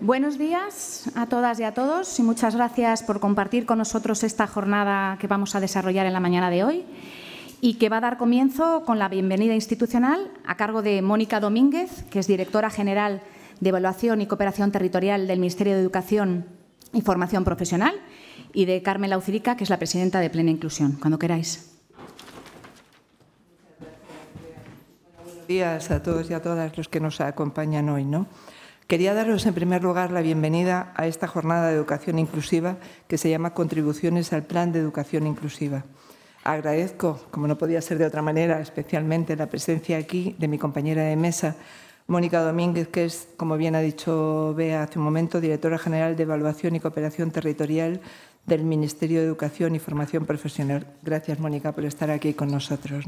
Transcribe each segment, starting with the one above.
Buenos días a todas y a todos y muchas gracias por compartir con nosotros esta jornada que vamos a desarrollar en la mañana de hoy y que va a dar comienzo con la bienvenida institucional a cargo de Mónica Domínguez, que es directora general de Evaluación y Cooperación Territorial del Ministerio de Educación y Formación Profesional, y de Carmen Laucirica, que es la presidenta de Plena Inclusión. Cuando queráis. Buenos días a todos y a todas los que nos acompañan hoy. ¿no? Quería daros en primer lugar la bienvenida a esta jornada de educación inclusiva que se llama Contribuciones al Plan de Educación Inclusiva. Agradezco, como no podía ser de otra manera, especialmente la presencia aquí de mi compañera de mesa, Mónica Domínguez, que es, como bien ha dicho Bea hace un momento, directora general de Evaluación y Cooperación Territorial del Ministerio de Educación y Formación Profesional. Gracias, Mónica, por estar aquí con nosotros.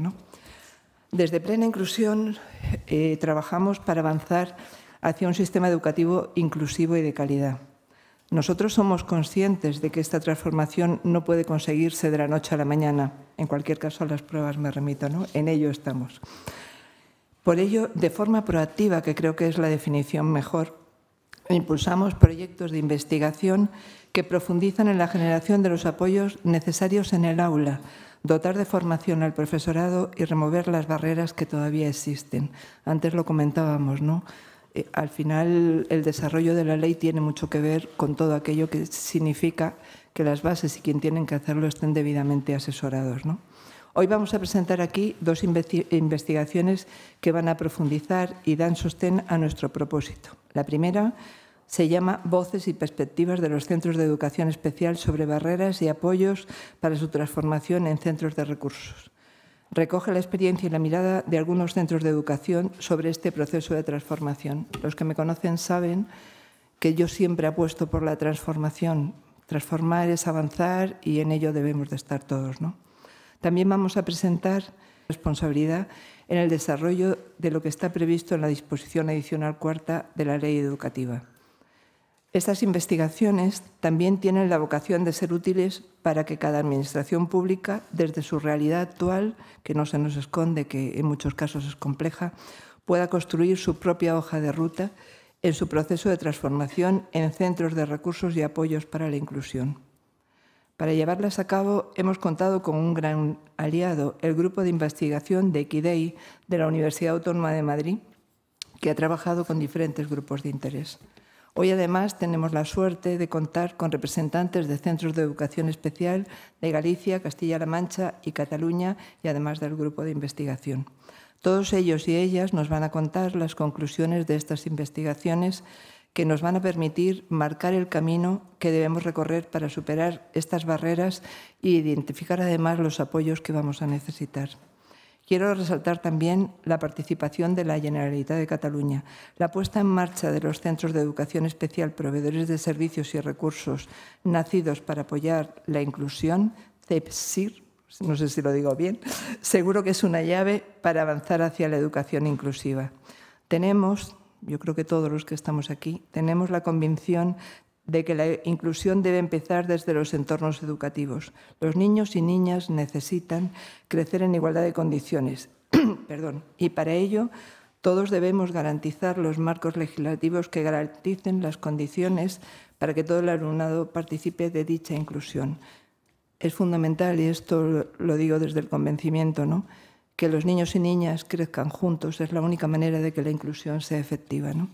Desde Plena Inclusión eh, trabajamos para avanzar hacia un sistema educativo inclusivo y de calidad. Nosotros somos conscientes de que esta transformación no puede conseguirse de la noche a la mañana. En cualquier caso, las pruebas me remito, ¿no? En ello estamos. Por ello, de forma proactiva, que creo que es la definición mejor, impulsamos proyectos de investigación que profundizan en la generación de los apoyos necesarios en el aula, dotar de formación al profesorado y remover las barreras que todavía existen. Antes lo comentábamos, ¿no? Eh, al final el desarrollo de la ley tiene mucho que ver con todo aquello que significa que las bases y quien tienen que hacerlo estén debidamente asesorados. Hoy vamos a presentar aquí dos investigaciones que van a profundizar y dan sostén a nuestro propósito. La primera se llama Voces y Perspectivas de los Centros de Educación Especial sobre Barreras y Apoyos para su transformación en Centros de Recursos recoge la experiencia y la mirada de algunos centros de educación sobre este proceso de transformación. Los que me conocen saben que yo siempre apuesto por la transformación. Transformar es avanzar y en ello debemos de estar todos. También vamos a presentar responsabilidad en el desarrollo de lo que está previsto en la disposición adicional cuarta de la ley educativa. Estas investigaciones también tienen la vocación de ser útiles para que cada administración pública, desde su realidad actual, que no se nos esconde, que en muchos casos es compleja, pueda construir su propia hoja de ruta en su proceso de transformación en centros de recursos y apoyos para la inclusión. Para llevarlas a cabo hemos contado con un gran aliado, el Grupo de Investigación de Equidei de la Universidad Autónoma de Madrid, que ha trabajado con diferentes grupos de interés. Hoy además tenemos la suerte de contar con representantes de centros de educación especial de Galicia, Castilla-La Mancha y Cataluña y además del grupo de investigación. Todos ellos y ellas nos van a contar las conclusiones de estas investigaciones que nos van a permitir marcar el camino que debemos recorrer para superar estas barreras e identificar además los apoyos que vamos a necesitar. Quiero resaltar también la participación de la Generalitat de Cataluña, la puesta en marcha de los centros de educación especial proveedores de servicios y recursos nacidos para apoyar la inclusión, CEPSIR, no sé si lo digo bien, seguro que es una llave para avanzar hacia la educación inclusiva. Tenemos, yo creo que todos los que estamos aquí, tenemos la convicción de que la inclusión debe empezar desde los entornos educativos. Los niños y niñas necesitan crecer en igualdad de condiciones. Perdón. Y para ello, todos debemos garantizar los marcos legislativos que garanticen las condiciones para que todo el alumnado participe de dicha inclusión. Es fundamental, y esto lo digo desde el convencimiento, ¿no? que los niños y niñas crezcan juntos. Es la única manera de que la inclusión sea efectiva. ¿no?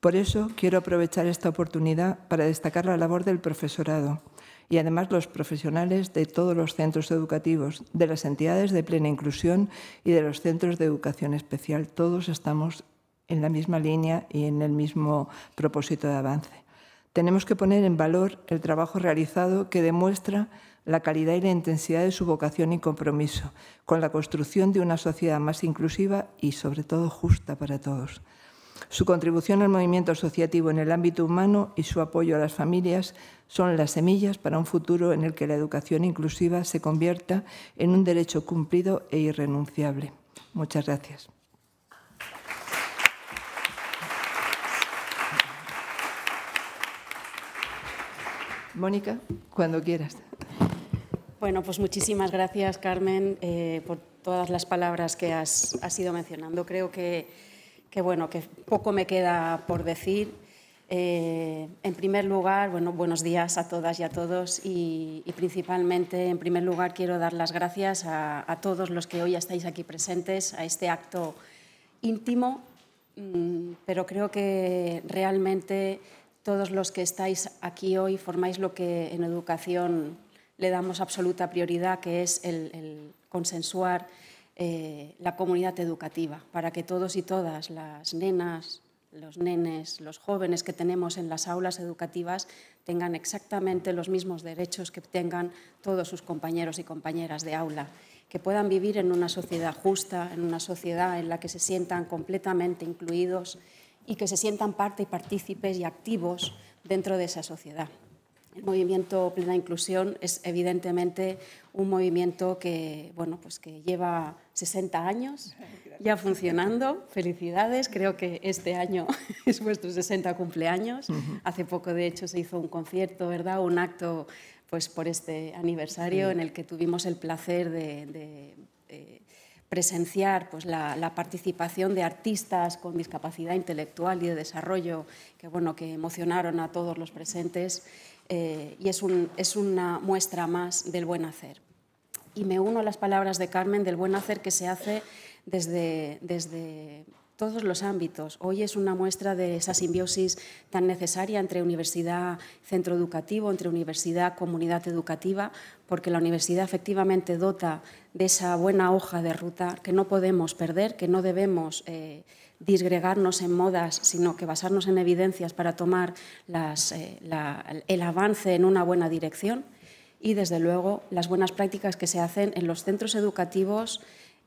Por eso quiero aprovechar esta oportunidad para destacar la labor del profesorado y además los profesionales de todos los centros educativos, de las entidades de plena inclusión y de los centros de educación especial. Todos estamos en la misma línea y en el mismo propósito de avance. Tenemos que poner en valor el trabajo realizado que demuestra la calidad y la intensidad de su vocación y compromiso con la construcción de una sociedad más inclusiva y sobre todo justa para todos. Su contribución al movimiento asociativo en el ámbito humano y su apoyo a las familias son las semillas para un futuro en el que la educación inclusiva se convierta en un derecho cumplido e irrenunciable. Muchas gracias. Mónica, cuando quieras. Bueno, pues muchísimas gracias, Carmen, eh, por todas las palabras que has, has ido mencionando. Creo que que bueno, que poco me queda por decir. Eh, en primer lugar, bueno, buenos días a todas y a todos y, principalmente, en primer lugar, quiero dar las gracias a, todos los que hoy estáis aquí presentes a este acto íntimo, mm, pero creo que realmente todos los que estáis aquí hoy formáis lo que en educación le damos absoluta prioridad, que es el, el consensuar eh, la comunidad educativa, para que todos y todas, las nenas, los nenes, los jóvenes que tenemos en las aulas educativas tengan exactamente los mismos derechos que tengan todos sus compañeros y compañeras de aula, que puedan vivir en una sociedad justa, en una sociedad en la que se sientan completamente incluidos y que se sientan parte y partícipes y activos dentro de esa sociedad. El movimiento Plena Inclusión es evidentemente un movimiento que, bueno, pues que lleva 60 años ya funcionando. Felicidades, creo que este año es vuestro 60 cumpleaños. Hace poco, de hecho, se hizo un concierto, ¿verdad? Un acto pues, por este aniversario en el que tuvimos el placer de, presenciar pues, la, la, participación de artistas con discapacidad intelectual y de desarrollo que, bueno, que emocionaron a todos los presentes eh, y es, es una muestra más del buen hacer. Y me uno a las palabras de Carmen del buen hacer que se hace desde, desde todos los ámbitos. Hoy es una muestra de esa simbiosis tan necesaria entre universidad, centro educativo, entre universidad, comunidad educativa, porque la universidad efectivamente dota de esa buena hoja de ruta que no podemos perder, que no debemos eh, disgregarnos en modas, sino que basarnos en evidencias para tomar eh, el avance en una buena dirección y, desde luego, las buenas prácticas que se hacen en los centros educativos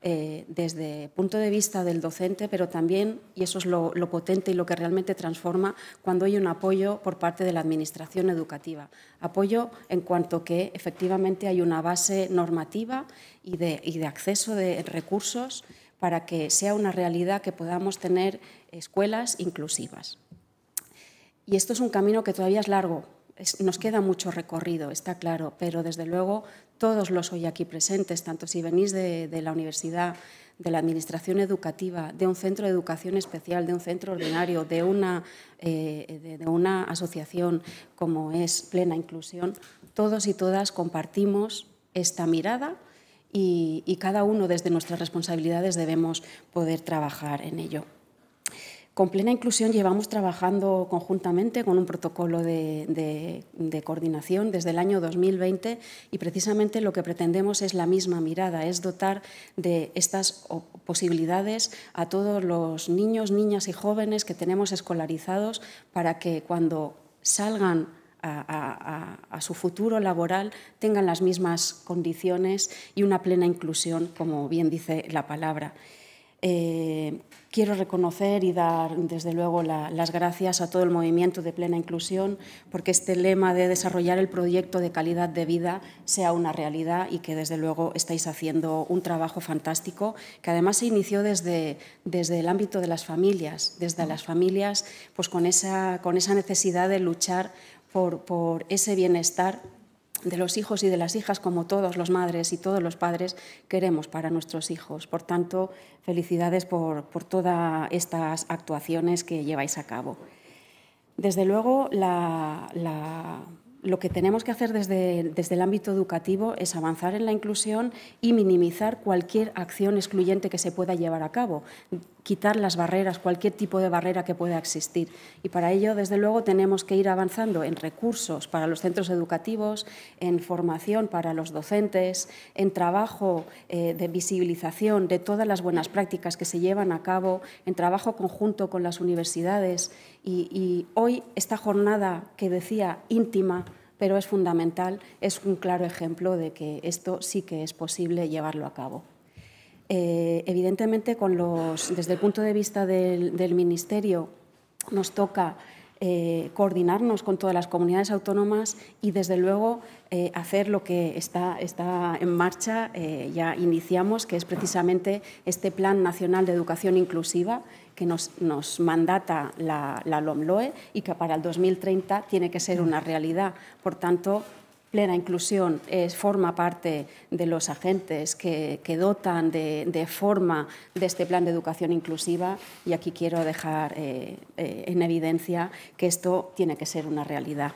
eh, desde el punto de vista del docente, pero también, y eso es lo, potente y lo que realmente transforma, cuando hay un apoyo por parte de la Administración educativa. Apoyo en cuanto que efectivamente hay una base normativa y de acceso de recursos para que sea una realidad que podamos tener escuelas inclusivas. Y esto es un camino que todavía es largo, nos queda mucho recorrido, está claro, pero desde luego todos los hoy aquí presentes, tanto si venís de, la universidad, de la administración educativa, de un centro de educación especial, de un centro ordinario, de una eh, asociación como es Plena Inclusión, todos y todas compartimos esta mirada y, cada uno desde nuestras responsabilidades debemos poder trabajar en ello. Con plena inclusión llevamos trabajando conjuntamente con un protocolo de, de, coordinación desde el año 2020 y precisamente lo que pretendemos es la misma mirada, es dotar de estas posibilidades a todos los niños, niñas y jóvenes que tenemos escolarizados para que cuando salgan a, su futuro laboral tengan las mismas condiciones y una plena inclusión, como bien dice la palabra. Eh, quiero reconocer y dar, desde luego, las gracias a todo el movimiento de plena inclusión porque este lema de desarrollar el proyecto de calidad de vida sea una realidad y que, desde luego, estáis haciendo un trabajo fantástico que además se inició desde, desde el ámbito de las familias, desde las familias, pues con esa, con esa necesidad de luchar por, ese bienestar de los hijos y de las hijas, como todos los madres y todos los padres queremos para nuestros hijos. Por tanto, felicidades por, todas estas actuaciones que lleváis a cabo. Desde luego, la, lo que tenemos que hacer desde, el ámbito educativo es avanzar en la inclusión y minimizar cualquier acción excluyente que se pueda llevar a cabo, quitar las barreras, cualquier tipo de barrera que pueda existir. Y para ello, desde luego, tenemos que ir avanzando en recursos para los centros educativos, en formación para los docentes, en trabajo eh, de visibilización de todas las buenas prácticas que se llevan a cabo, en trabajo conjunto con las universidades y, hoy esta jornada que decía íntima, pero es fundamental, es un claro ejemplo de que esto sí que es posible llevarlo a cabo. Eh, evidentemente, desde el punto de vista del, Ministerio, nos toca eh, coordinarnos con todas las comunidades autónomas y, desde luego, eh, hacer lo que está, en marcha, ya iniciamos, que es precisamente este Plan Nacional de Educación Inclusiva, que nos, mandata la, la, LOMLOE y que para el 2030 tiene que ser una realidad. Por tanto, plena inclusión es, forma parte de los agentes que, dotan de, forma de este plan de educación inclusiva y aquí quiero dejar eh, eh, en evidencia que esto tiene que ser una realidad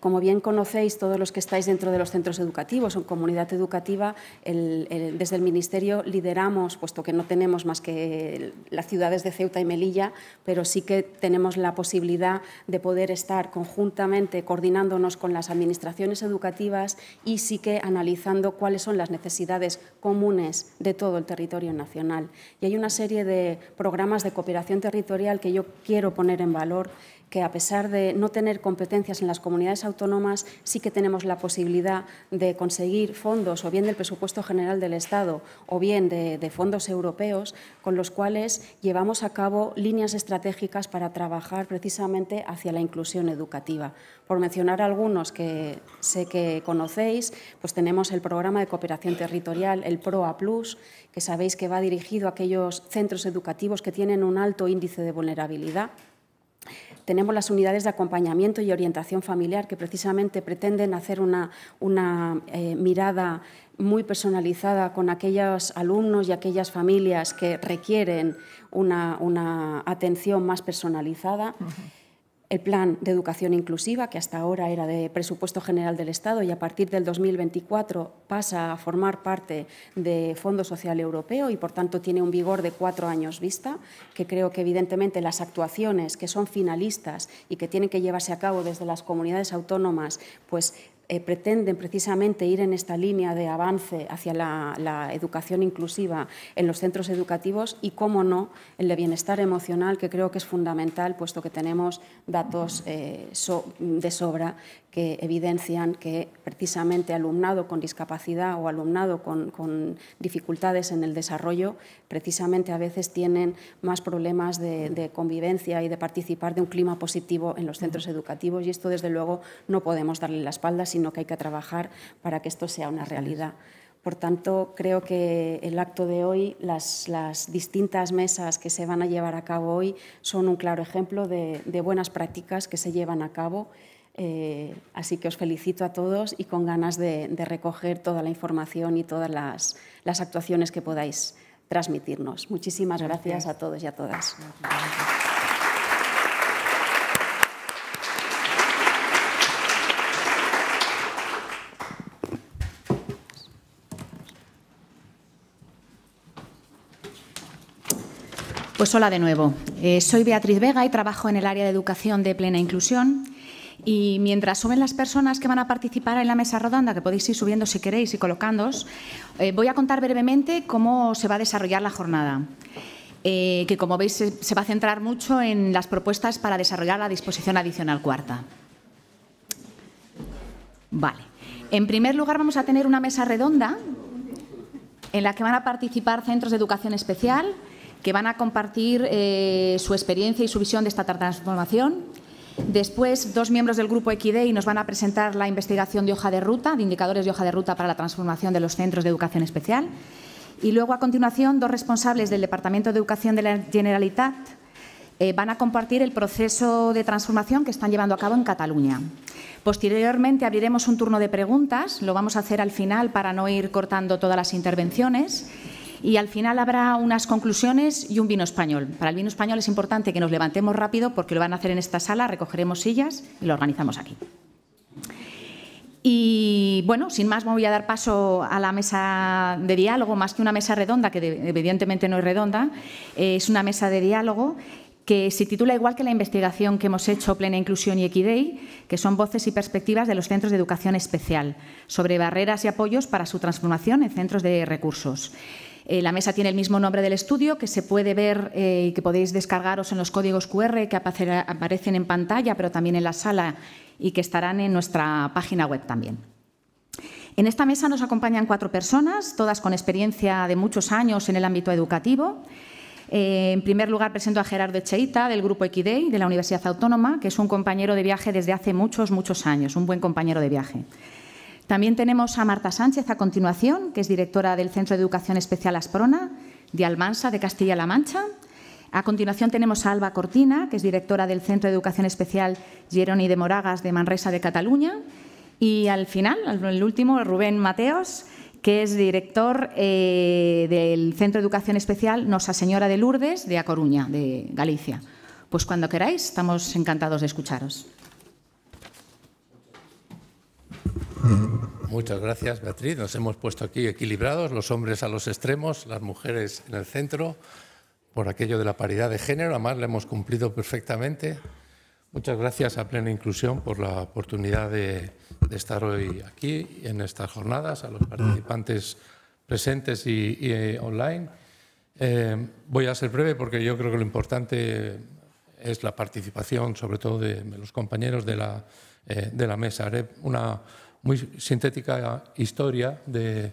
como bien conocéis todos los que estáis dentro de los centros educativos o comunidad educativa, desde el Ministerio lideramos, puesto que no tenemos más que las ciudades de Ceuta y Melilla, pero sí que tenemos la posibilidad de poder estar conjuntamente coordinándonos con las administraciones educativas y sí que analizando cuáles son las necesidades comunes de todo el territorio nacional. Y hay una serie de programas de cooperación territorial que yo quiero poner en valor que a pesar de no tener competencias en las comunidades autónomas, sí que tenemos la posibilidad de conseguir fondos o bien del presupuesto general del Estado o bien de, fondos europeos con los cuales llevamos a cabo líneas estratégicas para trabajar precisamente hacia la inclusión educativa. Por mencionar algunos que sé que conocéis, pues tenemos el programa de cooperación territorial, el PROA que sabéis que va dirigido a aquellos centros educativos que tienen un alto índice de vulnerabilidad tenemos las unidades de acompañamiento y orientación familiar que precisamente pretenden hacer una, eh, mirada muy personalizada con aquellos alumnos y aquellas familias que requieren una, atención más personalizada el Plan de Educación Inclusiva, que hasta ahora era de presupuesto general del Estado y a partir del 2024 pasa a formar parte de Fondo Social Europeo y, por tanto, tiene un vigor de cuatro años vista, que creo que, evidentemente, las actuaciones que son finalistas y que tienen que llevarse a cabo desde las comunidades autónomas, pues eh, pretenden precisamente ir en esta línea de avance hacia la, educación inclusiva en los centros educativos y, cómo no, el de bienestar emocional, que creo que es fundamental, puesto que tenemos datos eh, de sobra que evidencian que precisamente alumnado con discapacidad o alumnado con, dificultades en el desarrollo, precisamente a veces tienen más problemas de, convivencia y de participar de un clima positivo en los centros educativos y esto desde luego no podemos darle la espalda, sino que hay que trabajar para que esto sea una realidad. Por tanto, creo que el acto de hoy, las, distintas mesas que se van a llevar a cabo hoy, son un claro ejemplo de buenas prácticas que se llevan a cabo eh, así que os felicito a todos y con ganas de, recoger toda la información y todas las, actuaciones que podáis transmitirnos. Muchísimas gracias, a todos y a todas. Pues hola de nuevo. Eh, soy Beatriz Vega y trabajo en el área de educación de plena inclusión y mientras suben las personas que van a participar en la mesa redonda, que podéis ir subiendo si queréis y colocándos, eh, voy a contar brevemente cómo se va a desarrollar la jornada. Eh, que como veis se, va a centrar mucho en las propuestas para desarrollar la disposición adicional cuarta. Vale. En primer lugar vamos a tener una mesa redonda en la que van a participar centros de educación especial que van a compartir eh, su experiencia y su visión de esta transformación Después, dos miembros del Grupo Equidei nos van a presentar la investigación de hoja de ruta, de indicadores de hoja de ruta para la transformación de los centros de educación especial. Y luego, a continuación, dos responsables del Departamento de Educación de la Generalitat eh, van a compartir el proceso de transformación que están llevando a cabo en Cataluña. Posteriormente abriremos un turno de preguntas, lo vamos a hacer al final para no ir cortando todas las intervenciones y al final habrá unas conclusiones y un vino español. Para el vino español es importante que nos levantemos rápido porque lo van a hacer en esta sala, recogeremos sillas y lo organizamos aquí. Y bueno, sin más, voy a dar paso a la mesa de diálogo, más que una mesa redonda, que evidentemente no es redonda, eh, es una mesa de diálogo que se titula igual que la investigación que hemos hecho, Plena Inclusión y Equidad, que son voces y perspectivas de los centros de educación especial, sobre barreras y apoyos para su transformación en centros de recursos. Eh, la mesa tiene el mismo nombre del estudio que se puede ver eh, y que podéis descargaros en los códigos QR que aparecen en pantalla, pero también en la sala y que estarán en nuestra página web también. En esta mesa nos acompañan cuatro personas, todas con experiencia de muchos años en el ámbito educativo. Eh, en primer lugar, presento a Gerardo Echeita, del Grupo Equidei, de la Universidad Autónoma, que es un compañero de viaje desde hace muchos, muchos años, un buen compañero de viaje. También tenemos a Marta Sánchez a continuación, que es directora del Centro de Educación Especial Asprona de Almansa, de Castilla-La Mancha. A continuación tenemos a Alba Cortina, que es directora del Centro de Educación Especial Jeroni de Moragas de Manresa de Cataluña. Y al final, el último, Rubén Mateos, que es director eh, del Centro de Educación Especial Nosa Señora de Lourdes de A Coruña, de Galicia. Pues cuando queráis, estamos encantados de escucharos. Muchas gracias, Beatriz. Nos hemos puesto aquí equilibrados, los hombres a los extremos, las mujeres en el centro, por aquello de la paridad de género. Además, lo hemos cumplido perfectamente. Muchas gracias a Plena Inclusión por la oportunidad de, estar hoy aquí en estas jornadas, a los participantes presentes y, eh, online. Eh, voy a ser breve porque yo creo que lo importante es la participación, sobre todo de, los compañeros de la, eh, de la mesa. Haré una muy sintética historia del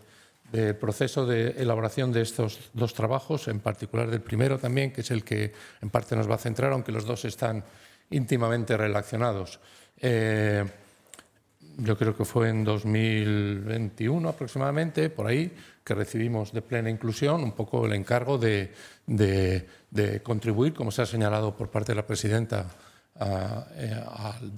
proceso de elaboración de estos dos trabajos, en particular del primero también, que es el que en parte nos va a centrar, aunque los dos están íntimamente relacionados. Eh, yo creo que fue en 2021 aproximadamente, por ahí, que recibimos de plena inclusión un poco el encargo de contribuir, como se ha señalado por parte de la presidenta eh, al,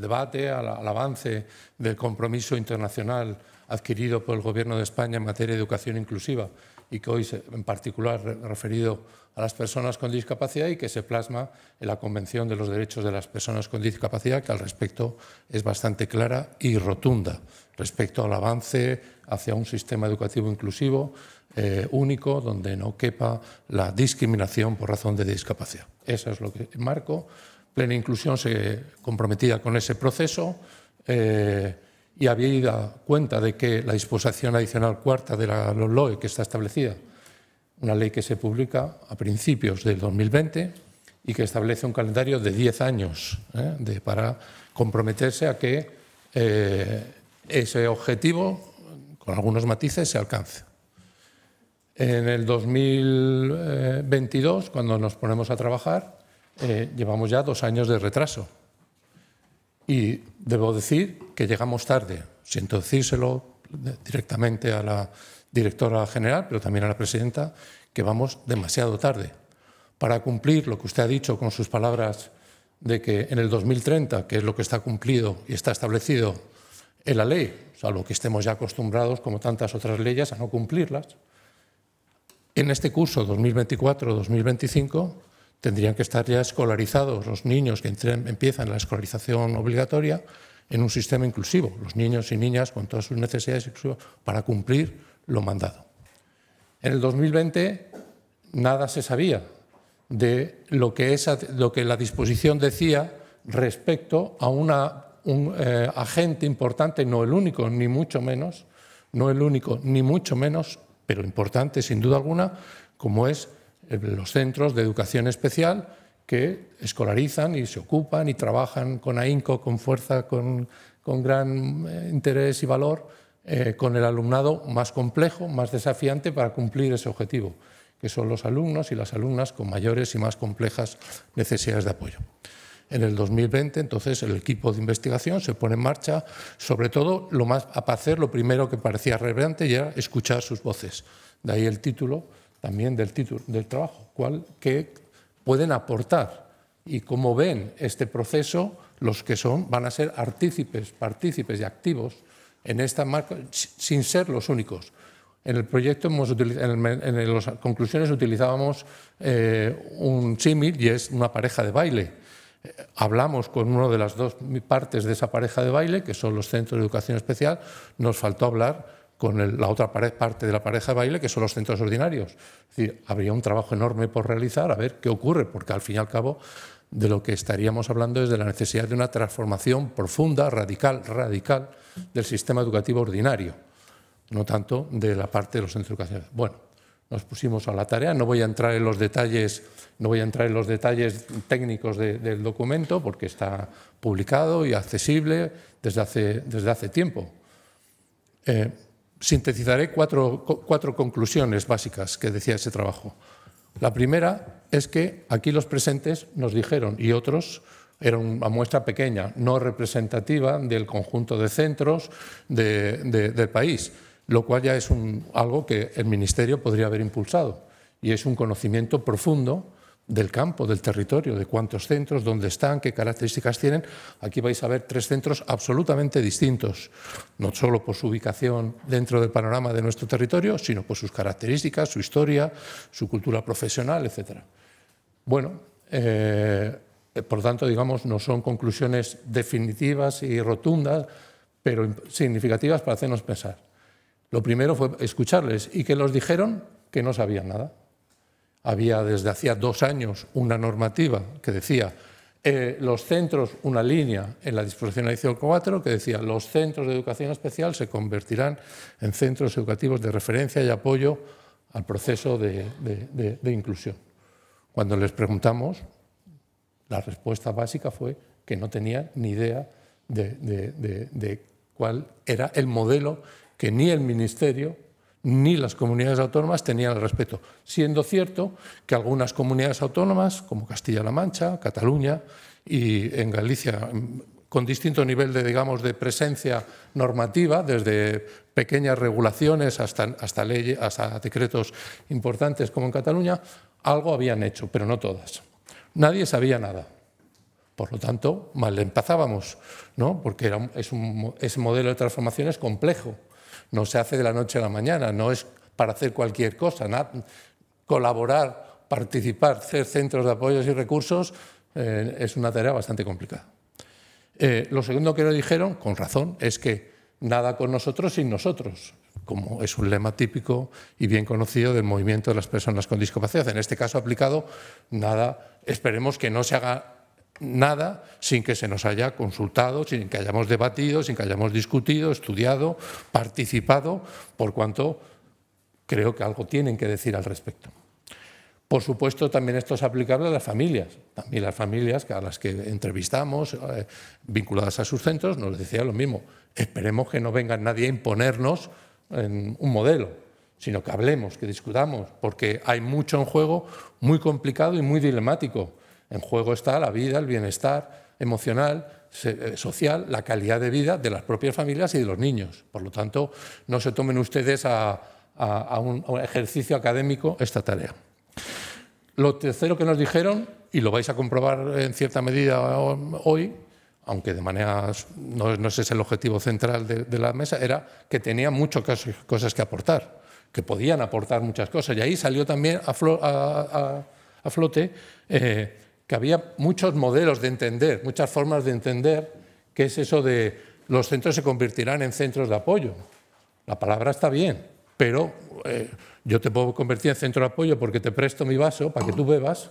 debate, al, avance del compromiso internacional adquirido por el Gobierno de España en materia de educación inclusiva y que hoy en particular referido a las personas con discapacidad y que se plasma en la Convención de los Derechos de las Personas con Discapacidad, que al respecto es bastante clara y rotunda respecto al avance hacia un sistema educativo inclusivo eh, único donde no quepa la discriminación por razón de discapacidad. Eso es lo que marco Plena Inclusión se comprometía con ese proceso eh, y había a cuenta de que la disposición adicional cuarta de la LOE que está establecida, una ley que se publica a principios del 2020 y que establece un calendario de 10 años ¿eh? para comprometerse a que eh, ese objetivo, con algunos matices, se alcance. En el 2022, cuando nos ponemos a trabajar, eh, llevamos ya dos años de retraso. Y debo decir que llegamos tarde. Siento decírselo directamente a la directora general, pero también a la presidenta, que vamos demasiado tarde. Para cumplir lo que usted ha dicho con sus palabras de que en el 2030, que es lo que está cumplido y está establecido en la ley, salvo que estemos ya acostumbrados, como tantas otras leyes, a no cumplirlas, en este curso 2024-2025 tendrían que estar ya escolarizados los niños que empiezan la escolarización obligatoria en un sistema inclusivo, los niños y niñas con todas sus necesidades para cumplir lo mandado. En el 2020 nada se sabía de lo que, la disposición decía respecto a un eh, agente importante, no el único, ni mucho menos, no el único, ni mucho menos, pero importante sin duda alguna, como es los centros de educación especial que escolarizan y se ocupan y trabajan con ahínco, con fuerza, con, gran eh, interés y valor eh, con el alumnado más complejo, más desafiante para cumplir ese objetivo, que son los alumnos y las alumnas con mayores y más complejas necesidades de apoyo. En el 2020, entonces, el equipo de investigación se pone en marcha, sobre todo, lo más a hacer lo primero que parecía relevante ya escuchar sus voces. De ahí el título también del título del trabajo, cuál, qué pueden aportar y cómo ven este proceso los que son, van a ser artícipes, partícipes y activos en esta marca, sin ser los únicos. En el proyecto, hemos en, las conclusiones utilizábamos eh, un símil y es una pareja de baile. Eh, hablamos con una de las dos partes de esa pareja de baile, que son los centros de educación especial, nos faltó hablar con la otra pared, parte de la pareja de baile, que son los centros ordinarios. habría un trabajo enorme por realizar, a ver qué ocurre, porque al fin y al cabo de lo que estaríamos hablando es de la necesidad de una transformación profunda, radical, radical del sistema educativo ordinario, no tanto de la parte de los centros educativos. Bueno, nos pusimos a la tarea, no voy a entrar en los detalles, no voy a entrar en los detalles técnicos del documento porque está publicado y accesible desde hace, desde hace tiempo. Eh, sintetizaré cuatro, cuatro conclusiones básicas que decía ese trabajo. La primera es que aquí los presentes nos dijeron, y otros, era una muestra pequeña, no representativa del conjunto de centros del país, lo cual ya es algo que el Ministerio podría haber impulsado. Y es un conocimiento profundo del campo, del territorio, de cuántos centros, dónde están, qué características tienen. Aquí vais a ver tres centros absolutamente distintos, no solo por su ubicación dentro del panorama de nuestro territorio, sino por sus características, su historia, su cultura profesional, etc. Bueno, eh, por tanto, digamos, no son conclusiones definitivas y rotundas, pero significativas para hacernos pensar. Lo primero fue escucharles y que los dijeron que no sabían nada. Había desde hacía dos años una normativa que decía eh, los centros, una línea en la disposición adicional 4 que decía los centros de educación especial se convertirán en centros educativos de referencia y apoyo al proceso de, de inclusión. Cuando les preguntamos, la respuesta básica fue que no tenía ni idea de, cuál era el modelo que ni el Ministerio ni las comunidades autónomas tenían el respeto, siendo cierto que algunas comunidades autónomas, como Castilla-La Mancha, Cataluña y en Galicia, con distinto nivel de, digamos, de presencia normativa, desde pequeñas regulaciones hasta, leyes, hasta decretos importantes como en Cataluña, algo habían hecho, pero no todas. Nadie sabía nada. Por lo tanto, mal empezábamos, ¿no? porque ese modelo de transformación es complejo no se hace de la noche a la mañana, no es para hacer cualquier cosa. colaborar, participar, ser centros de apoyos y recursos eh, es una tarea bastante complicada. Eh, lo segundo que lo dijeron, con razón, es que nada con nosotros sin nosotros, como es un lema típico y bien conocido del movimiento de las personas con discapacidad. En este caso aplicado, nada, esperemos que no se haga nada sin que se nos haya consultado, sin que hayamos debatido, sin que hayamos discutido, estudiado, participado, por cuanto creo que algo tienen que decir al respecto. Por supuesto, también esto es aplicable a las familias. También las familias a las que entrevistamos, eh, vinculadas a sus centros, nos decía lo mismo. Esperemos que no venga nadie a imponernos un modelo, sino que hablemos, que discutamos, porque hay mucho en juego muy complicado y muy dilemático. En juego está la vida, el bienestar emocional, eh, social, la calidad de vida de las propias familias y de los niños. Por lo tanto, no se tomen ustedes a, un ejercicio académico esta tarea. Lo tercero que nos dijeron, y lo vais a comprobar en cierta medida hoy, aunque de manera no, es el objetivo central de, la mesa, era que tenía muchas cosas que aportar, que podían aportar muchas cosas. Y ahí salió también a, flote eh, que había muchos modelos de entender, muchas formas de entender qué es eso de los centros se convertirán en centros de apoyo. La palabra está bien, pero eh, yo te puedo convertir en centro de apoyo porque te presto mi vaso para que tú bebas,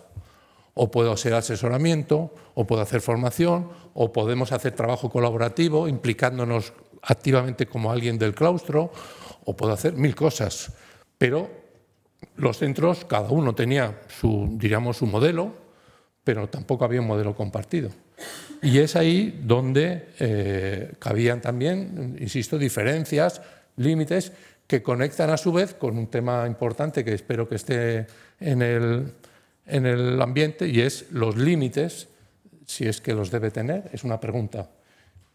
o puedo hacer asesoramiento, o puedo hacer formación, o podemos hacer trabajo colaborativo implicándonos activamente como alguien del claustro, o puedo hacer mil cosas. Pero los centros, cada uno tenía su, su modelo, pero tampoco había un modelo compartido. Y es ahí donde eh, cabían también, insisto, diferencias, límites, que conectan a su vez con un tema importante que espero que esté en el, en el ambiente, y es los límites, si es que los debe tener, es una pregunta.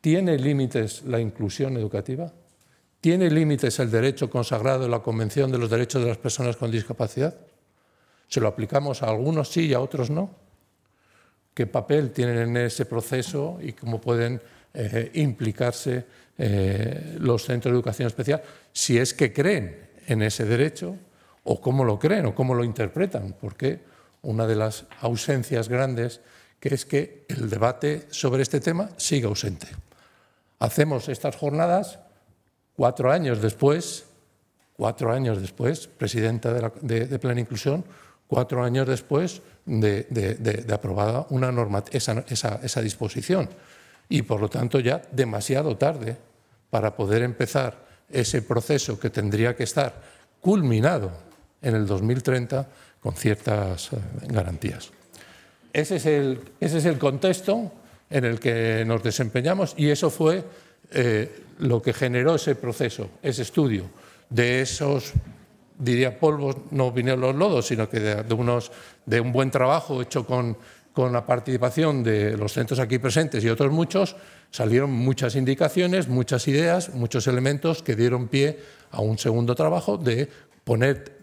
¿Tiene límites la inclusión educativa? ¿Tiene límites el derecho consagrado en la Convención de los Derechos de las Personas con Discapacidad? ¿Se lo aplicamos a algunos sí y a otros no? qué papel tienen en ese proceso y cómo pueden eh, implicarse eh, los centros de educación especial, si es que creen en ese derecho o cómo lo creen o cómo lo interpretan, porque una de las ausencias grandes que es que el debate sobre este tema sigue ausente. Hacemos estas jornadas cuatro años después, cuatro años después, presidenta de, de Plan Inclusión, cuatro años después, de, aprobada una norma, esa, disposición. Y por lo tanto ya demasiado tarde para poder empezar ese proceso que tendría que estar culminado en el 2030 con ciertas eh, garantías. Ese es el, ese es el contexto en el que nos desempeñamos y eso fue eh, lo que generó ese proceso, ese estudio de esos diría polvos, no vinieron los lodos, sino que de, un buen trabajo hecho con, la participación de los centros aquí presentes y otros muchos, salieron muchas indicaciones, muchas ideas, muchos elementos que dieron pie a un segundo trabajo de poner,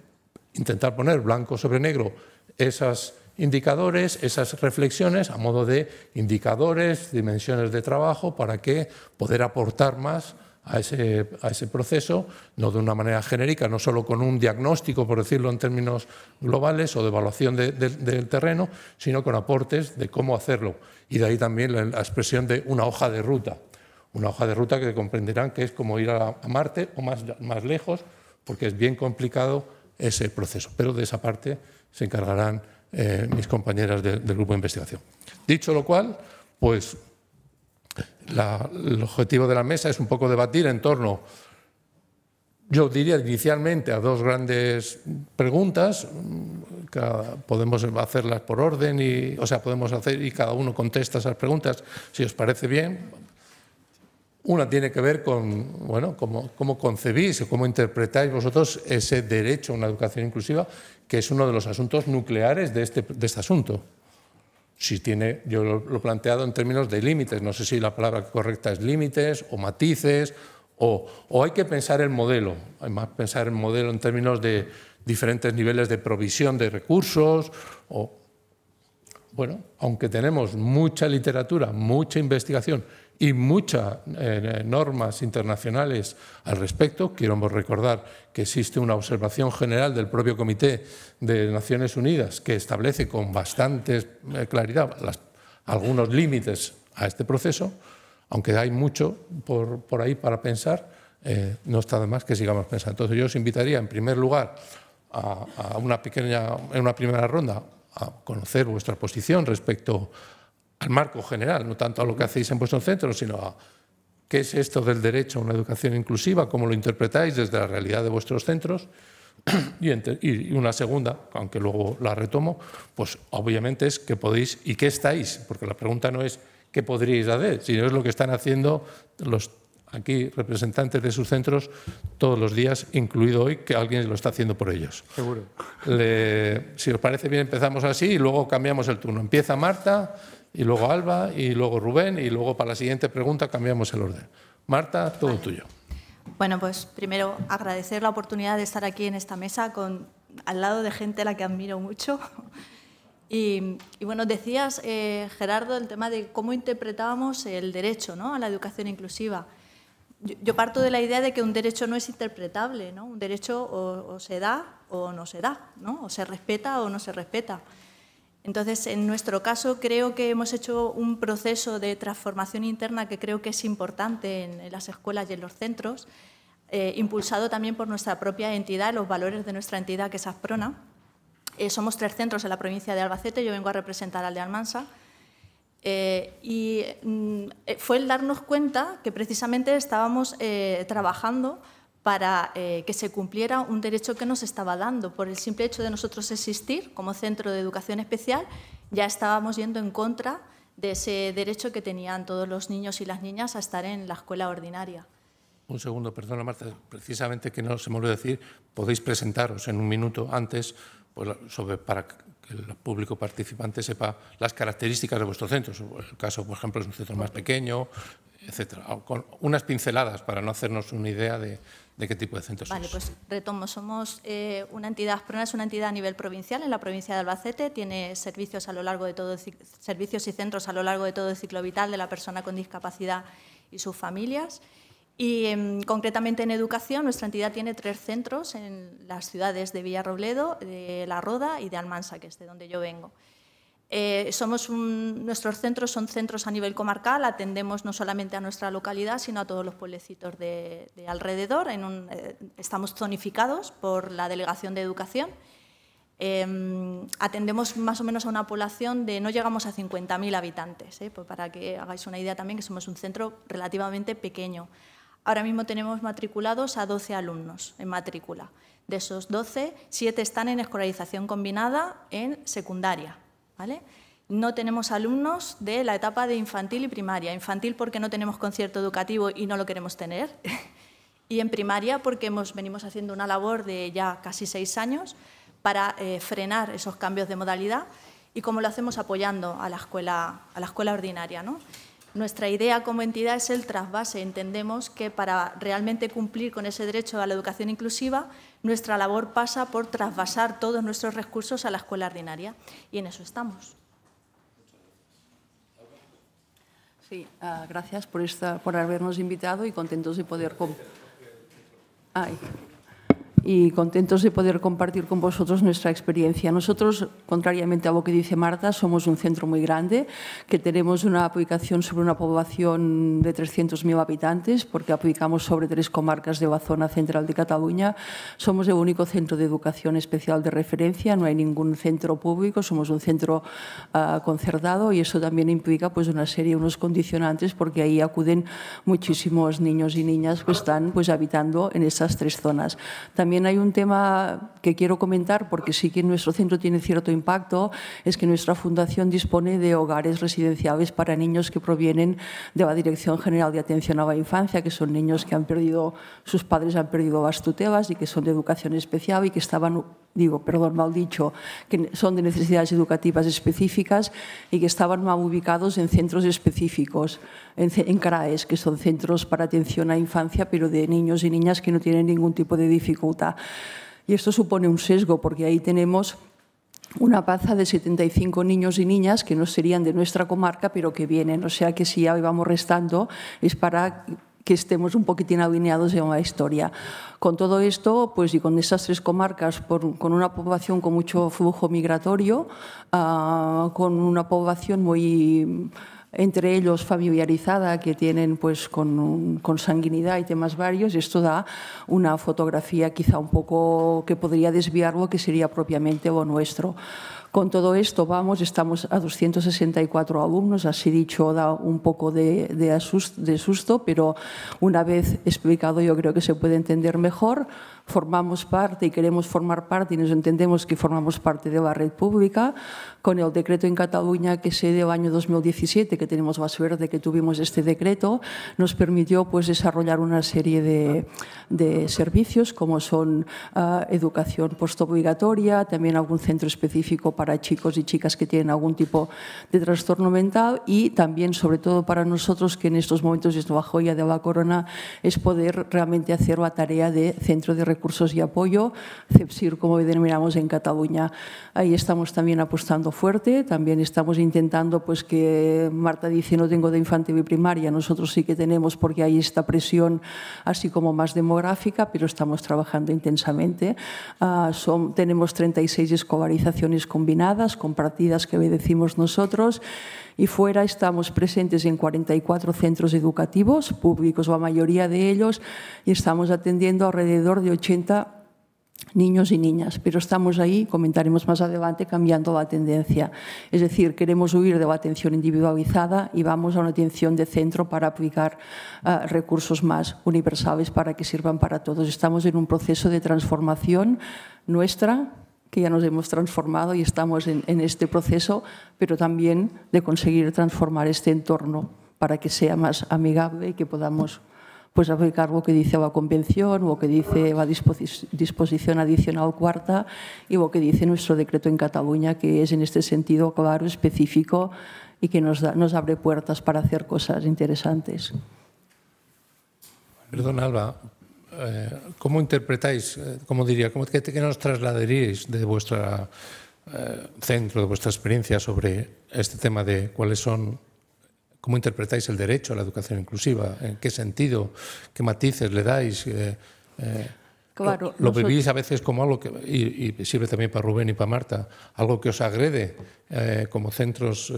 intentar poner blanco sobre negro esos indicadores, esas reflexiones a modo de indicadores, dimensiones de trabajo para que poder aportar más a ese, a ese proceso, no de una manera genérica, no solo con un diagnóstico, por decirlo en términos globales, o de evaluación del terreno, sino con aportes de cómo hacerlo. Y de ahí también la, expresión de una hoja de ruta. Una hoja de ruta que comprenderán que es como ir a, Marte o más, más lejos, porque es bien complicado ese proceso. Pero de esa parte se encargarán eh, mis compañeras del grupo de investigación. Dicho lo cual, pues el objetivo de la mesa es un poco debatir en torno, yo diría inicialmente, a dos grandes preguntas. Mm, podemos hacerlas por orden, y, o sea, podemos y cada uno contesta esas preguntas, si os parece bien. Una tiene que ver con, cómo, concebís o cómo interpretáis vosotros ese derecho a una educación inclusiva, que es uno de los asuntos nucleares de este, este asunto si tiene, yo lo, he planteado en términos de límites, no sé si la palabra correcta es límites o matices, o, hay que pensar el modelo, además pensar el modelo en términos de diferentes niveles de provisión de recursos, bueno, aunque tenemos mucha literatura, mucha investigación y muchas eh, normas internacionales al respecto. Quiero recordar que existe una observación general del propio Comité de Naciones Unidas que establece con bastante eh, claridad algunos límites a este proceso, aunque hay mucho por, ahí para pensar, eh, no está de más que sigamos pensando. Entonces yo os invitaría, en primer lugar, a, a una pequeña, en una primera ronda, a conocer vuestra posición respecto al marco general, no tanto a lo que hacéis en vuestros centros, sino a qué es esto del derecho a una educación inclusiva, cómo lo interpretáis desde la realidad de vuestros centros. Y, una segunda, aunque luego la retomo, pues obviamente es qué podéis y qué estáis, porque la pregunta no es qué podríais hacer, sino es lo que están haciendo los aquí representantes de sus centros todos los días, incluido hoy, que alguien lo está haciendo por ellos. Seguro. si os parece bien, empezamos así y luego cambiamos el turno. Empieza Marta, y luego Alba, y luego Rubén, y luego para la siguiente pregunta cambiamos el orden. Marta, todo tuyo. Bueno, pues primero agradecer la oportunidad de estar aquí en esta mesa con, al lado de gente a la que admiro mucho. Y, bueno, decías, eh, Gerardo, el tema de cómo interpretábamos el derecho ¿no? a la educación inclusiva. Yo, parto de la idea de que un derecho no es interpretable, ¿no? un derecho o, se da o no se da, o se respeta o no se respeta. Entonces, en nuestro caso, creo que hemos hecho un proceso de transformación interna que creo que es importante en, las escuelas y en los centros, eh, impulsado también por nuestra propia entidad, los valores de nuestra entidad, que es Asprona. Eh, somos tres centros en la provincia de Albacete, yo vengo a representar al de Almansa. Eh, y mm, fue el darnos cuenta que precisamente estábamos trabajando para eh, que se cumpliera un derecho que nos estaba dando. Por el simple hecho de nosotros existir como centro de educación especial, ya estábamos yendo en contra de ese derecho que tenían todos los niños y las niñas a estar en la escuela ordinaria. Un segundo, perdona Marta, precisamente que no se me olvidó decir, podéis presentaros en un minuto antes pues, sobre, para que el público participante sepa las características de vuestro centro. El caso, por ejemplo, es un centro más pequeño, etcétera. Con unas pinceladas para no hacernos una idea de, ¿De qué tipo de centros Vale, pues retomo. Somos eh, una entidad, no es una entidad a nivel provincial en la provincia de Albacete, tiene servicios, a lo largo de todo, servicios y centros a lo largo de todo el ciclo vital de la persona con discapacidad y sus familias. Y em, concretamente en educación, nuestra entidad tiene tres centros en las ciudades de Villarrobledo, de La Roda y de Almansa, que es de donde yo vengo. Eh, somos nuestros centros son centros a nivel comarcal, atendemos no solamente a nuestra localidad, sino a todos los pueblecitos de, alrededor. Eh, estamos zonificados por la Delegación de Educación. Em, atendemos más o menos a una población de no llegamos a 50.000 habitantes, eh, pues para que hagáis una idea también que somos un centro relativamente pequeño. Ahora mismo tenemos matriculados a 12 alumnos en matrícula. De esos 12, 7 están en escolarización combinada en secundaria no tenemos alumnos de la etapa de infantil y primaria. Infantil porque no tenemos concierto educativo y no lo queremos tener. y en primaria porque hemos, venimos haciendo una labor de ya casi seis años para eh, frenar esos cambios de modalidad y cómo lo hacemos apoyando a la escuela, ordinaria. Nuestra idea como entidad es el trasvase. Entendemos que para realmente cumplir con ese derecho a la educación inclusiva nuestra labor pasa por trasvasar todos nuestros recursos a la escuela ordinaria y en eso estamos. Sí, ah, gracias por, esta, por habernos invitado y contentos de poder y contentos de poder compartir con vosotros nuestra experiencia. Nosotros, contrariamente a lo que dice Marta, somos un centro muy grande, que tenemos una aplicación sobre una población de 300.000 habitantes, porque aplicamos sobre tres comarcas de la zona central de Cataluña. Somos el único centro de educación especial de referencia, no hay ningún centro público, somos un centro ah, concertado y eso también implica pues, una serie, unos condicionantes, porque ahí acuden muchísimos niños y niñas que están pues, habitando en esas tres zonas. También también hay un tema que quiero comentar, porque sí que nuestro centro tiene cierto impacto, es que nuestra fundación dispone de hogares residenciales para niños que provienen de la Dirección General de Atención a la Infancia, que son niños que han perdido, sus padres han perdido las tutelas y que son de educación especial y que estaban digo, perdón, mal dicho, que son de necesidades educativas específicas y que estaban mal ubicados en centros específicos en, Caraes, que son centros para atención a infancia, pero de niños y niñas que no tienen ningún tipo de dificultad. Y esto supone un sesgo, porque ahí tenemos una paza de 75 niños y niñas que no serían de nuestra comarca, pero que vienen. O sea que si ya vamos restando es para que estemos un poquitín alineados en la historia. Con todo esto, pues y con esas tres comarcas, por, con una población con mucho flujo migratorio, ah, con una población muy entre ellos familiarizada, que tienen pues con, consanguinidad y temas varios, y esto da una fotografía quizá un poco que podría desviar lo que sería propiamente lo nuestro. Con todo esto, vamos, estamos a 264 alumnos, así dicho da un poco de, de, susto, pero una vez explicado yo creo que se puede entender mejor. Formamos parte y queremos formar parte y nos entendemos que formamos parte de la red pública. Con el decreto en Cataluña que se dio año 2017, que tenemos la suerte que tuvimos este decreto, nos permitió pues, desarrollar una serie de, de servicios como son ah, educación educación postobligatoria, también algún centro específico para chicos y chicas que tienen algún tipo de trastorno mental y también, sobre todo, para nosotros que en estos momentos es una joya de la corona, es poder realmente hacer la tarea de Centro de Recursos y Apoyo, CEPSIR, como denominamos en Cataluña. Ahí estamos también apostando fuerte, también estamos intentando pues que Marta dice no tengo de infantil y primaria, nosotros sí que tenemos porque hay esta presión así como más demográfica, pero estamos trabajando intensamente. Ah, son, tenemos 36 escolarizaciones con combinadas, compartidas que decimos nosotros, y fuera estamos presentes en 44 centros educativos, públicos la mayoría de ellos, y estamos atendiendo alrededor de 80 niños y niñas, pero estamos ahí, comentaremos más adelante, cambiando la tendencia. Es decir, queremos huir de la atención individualizada y vamos a una atención de centro para aplicar ah, recursos más universales para que sirvan para todos. Estamos en un proceso de transformación nuestra, que ya nos hemos transformado y estamos en, este proceso, pero también de conseguir transformar este entorno para que sea más amigable y que podamos pues aplicar lo que dice la convención, lo que dice la disposición adicional cuarta y lo que dice nuestro decreto en Cataluña, que es en este sentido claro, específico y que nos, nos abre puertas para hacer cosas interesantes. Perdón, Alba, eh, ¿cómo interpretáis, eh, cómo diría, cómo, qué, nos trasladaríais de vuestro eh, centro, de vuestra experiencia sobre este tema de cuáles son, cómo interpretáis el derecho a la educación inclusiva, en qué sentido, qué matices le dais? Claro, lo, vivís a veces como algo que, y, sirve también para Rubén y para Marta, algo que os agrede como centros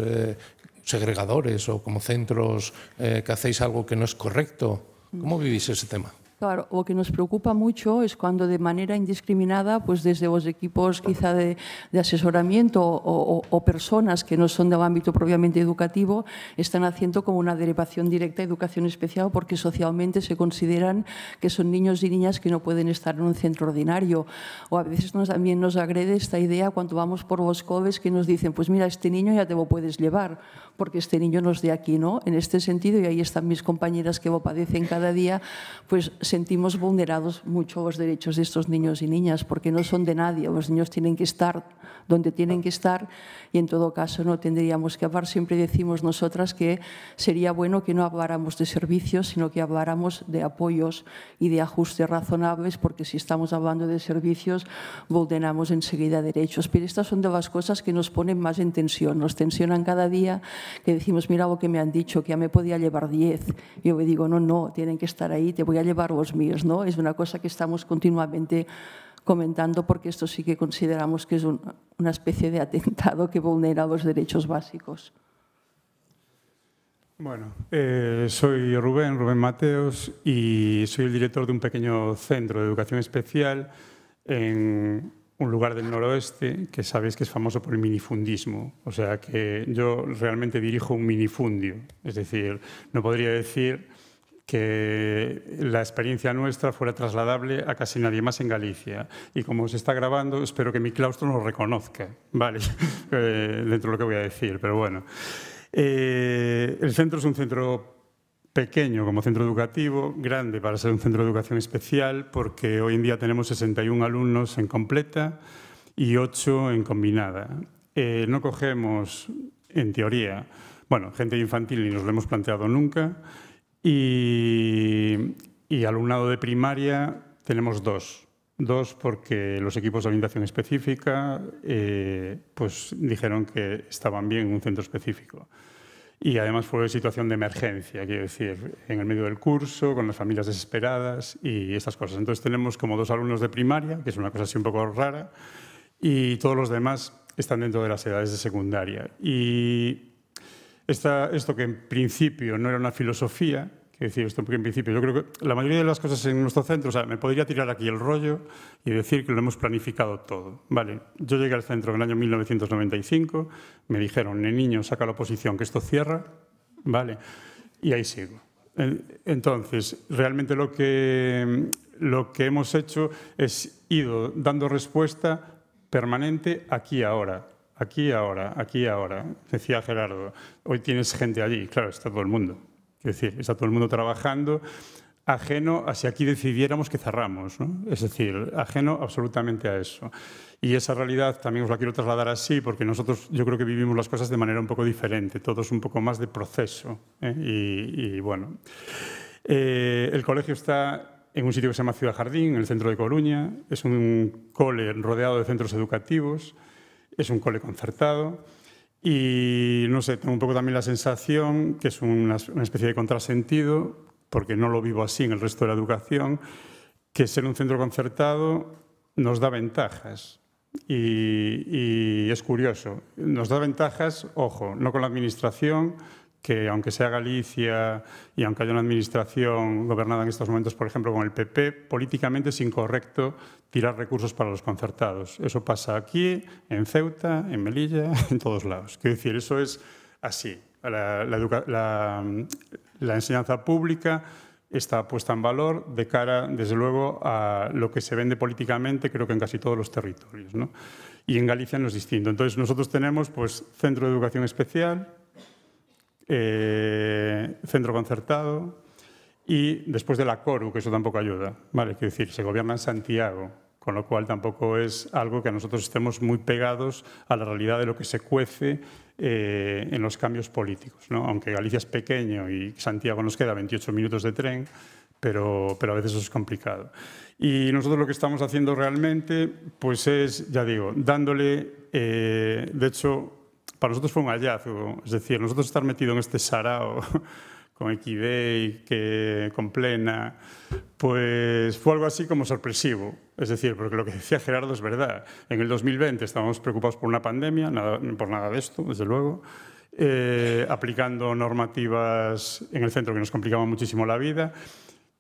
segregadores o como centros que hacéis algo que no es correcto. ¿Cómo vivís ese tema? Claro, lo que nos preocupa mucho es cuando de manera indiscriminada, pues desde los equipos quizá de, asesoramiento o, personas que no son del ámbito propiamente educativo, están haciendo como una derivación directa a educación especial porque socialmente se consideran que son niños y niñas que no pueden estar en un centro ordinario. O a veces nos, también nos agrede esta idea cuando vamos por los coves que nos dicen, pues mira, este niño ya te lo puedes llevar, porque este niño nos de aquí, ¿no? En este sentido, y ahí están mis compañeras que lo padecen cada día, pues sentimos vulnerados mucho los derechos de estos niños y niñas, porque no son de nadie, los niños tienen que estar donde tienen que estar y en todo caso no tendríamos que hablar, siempre decimos nosotras que sería bueno que no habláramos de servicios, sino que habláramos de apoyos y de ajustes razonables, porque si estamos hablando de servicios, vulneramos enseguida derechos. Pero estas son de las cosas que nos ponen más en tensión, nos tensionan cada día que decimos, mira lo oh, que me han dicho, que ya me podía llevar 10. Yo me digo, no, no, tienen que estar ahí, te voy a llevar los míos, ¿no? Es una cosa que estamos continuamente comentando porque esto sí que consideramos que es una especie de atentado que vulnera los derechos básicos. Bueno, eh, soy Rubén, Rubén Mateos, y soy el director de un pequeño centro de educación especial en, un lugar del noroeste que sabéis que es famoso por el minifundismo. O sea que yo realmente dirijo un minifundio. Es decir, no podría decir que la experiencia nuestra fuera trasladable a casi nadie más en Galicia. Y como se está grabando, espero que mi claustro nos reconozca, ¿vale? Eh, dentro de lo que voy a decir, pero bueno. Eh, el centro es un centro pequeño como centro educativo, grande para ser un centro de educación especial, porque hoy en día tenemos 61 alumnos en completa y 8 en combinada. Eh, no cogemos, en teoría, bueno, gente infantil ni nos lo hemos planteado nunca, y, alumnado de primaria tenemos dos. Dos porque los equipos de orientación específica eh, pues dijeron que estaban bien en un centro específico. Y además fue situación de emergencia, quiero decir, en el medio del curso, con las familias desesperadas y estas cosas. Entonces tenemos como dos alumnos de primaria, que es una cosa así un poco rara, y todos los demás están dentro de las edades de secundaria. Y esto que en principio no era una filosofía, es decir, esto en principio, yo creo que la mayoría de las cosas en nuestro centro, o sea, me podría tirar aquí el rollo y decir que lo hemos planificado todo. Vale, yo llegué al centro en el año 1995, me dijeron, niño, saca la oposición, que esto cierra, vale, y ahí sigo. Entonces, realmente lo que, lo que hemos hecho es ido dando respuesta permanente aquí ahora, aquí ahora, aquí ahora. Decía Gerardo, hoy tienes gente allí, claro, está todo el mundo, es decir, está todo el mundo trabajando ajeno a si aquí decidiéramos que cerramos, es decir, ajeno absolutamente a eso. Y esa realidad también os la quiero trasladar así, porque nosotros yo creo que vivimos las cosas de manera un poco diferente, todos un poco más de proceso. ¿eh? Y, bueno, eh, el colegio está en un sitio que se llama Ciudad Jardín, en el centro de Coruña, es un cole rodeado de centros educativos, es un cole concertado. Y no sé, tengo un poco también la sensación que es una, especie de contrasentido, porque no lo vivo así en el resto de la educación, que ser un centro concertado nos da ventajas. y, es curioso. Nos da ventajas, ojo, no con la administración, que aunque sea Galicia y aunque haya una administración gobernada en estos momentos, por ejemplo, con el PP, políticamente es incorrecto tirar recursos para los concertados. Eso pasa aquí, en Ceuta, en Melilla, en todos lados. Quiero decir, eso es así. La, enseñanza pública está puesta en valor de cara, desde luego, a lo que se vende políticamente, creo que en casi todos los territorios. Y en Galicia no es distinto. Entonces, nosotros tenemos pues, centro de educación especial, eh, centro concertado, y después de la CORU, que eso tampoco ayuda. Vale, quiero decir, se gobierna en Santiago, con lo cual tampoco es algo que a nosotros estemos muy pegados a la realidad de lo que se cuece eh, en los cambios políticos. ¿no? Aunque Galicia es pequeño y Santiago nos queda 28 minutos de tren, pero, pero a veces eso es complicado. Y nosotros lo que estamos haciendo realmente pues es, ya digo, dándole, eh, de hecho, para nosotros fue un hallazgo, es decir, nosotros estar metido en este sarao con y que con Plena, pues fue algo así como sorpresivo. Es decir, porque lo que decía Gerardo es verdad. En el 2020 estábamos preocupados por una pandemia, por nada de esto, desde luego, eh, aplicando normativas en el centro que nos complicaban muchísimo la vida.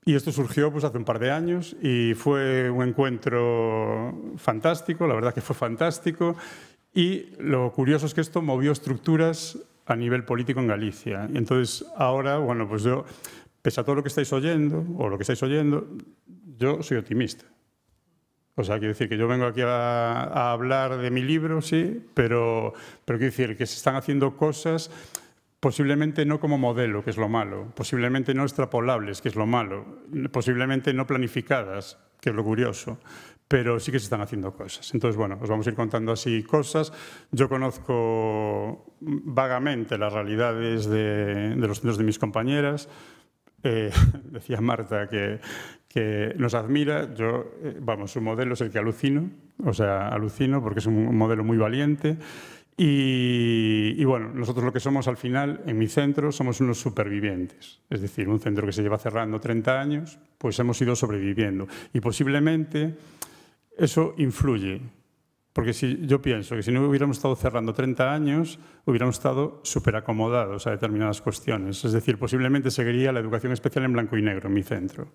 Y esto surgió pues, hace un par de años y fue un encuentro fantástico, la verdad que fue fantástico. Y lo curioso es que esto movió estructuras a nivel político en Galicia. Entonces, ahora, bueno, pues yo, pese a todo lo que estáis oyendo, o lo que estáis oyendo, yo soy optimista. O sea, quiero decir que yo vengo aquí a, hablar de mi libro, sí, pero, pero quiero decir que se están haciendo cosas posiblemente no como modelo, que es lo malo, posiblemente no extrapolables, que es lo malo, posiblemente no planificadas, que es lo curioso, pero sí que se están haciendo cosas. Entonces, bueno, os vamos a ir contando así cosas. Yo conozco vagamente las realidades de, los centros de mis compañeras. Eh, decía Marta que, nos admira. Yo, eh, vamos, su modelo es el que alucino, o sea, alucino porque es un modelo muy valiente. Y, y, bueno, nosotros lo que somos al final, en mi centro, somos unos supervivientes. Es decir, un centro que se lleva cerrando 30 años, pues hemos ido sobreviviendo. Y posiblemente eso influye. Porque si, yo pienso que si no hubiéramos estado cerrando 30 años, hubiéramos estado súper acomodados a determinadas cuestiones. Es decir, posiblemente seguiría la educación especial en blanco y negro en mi centro.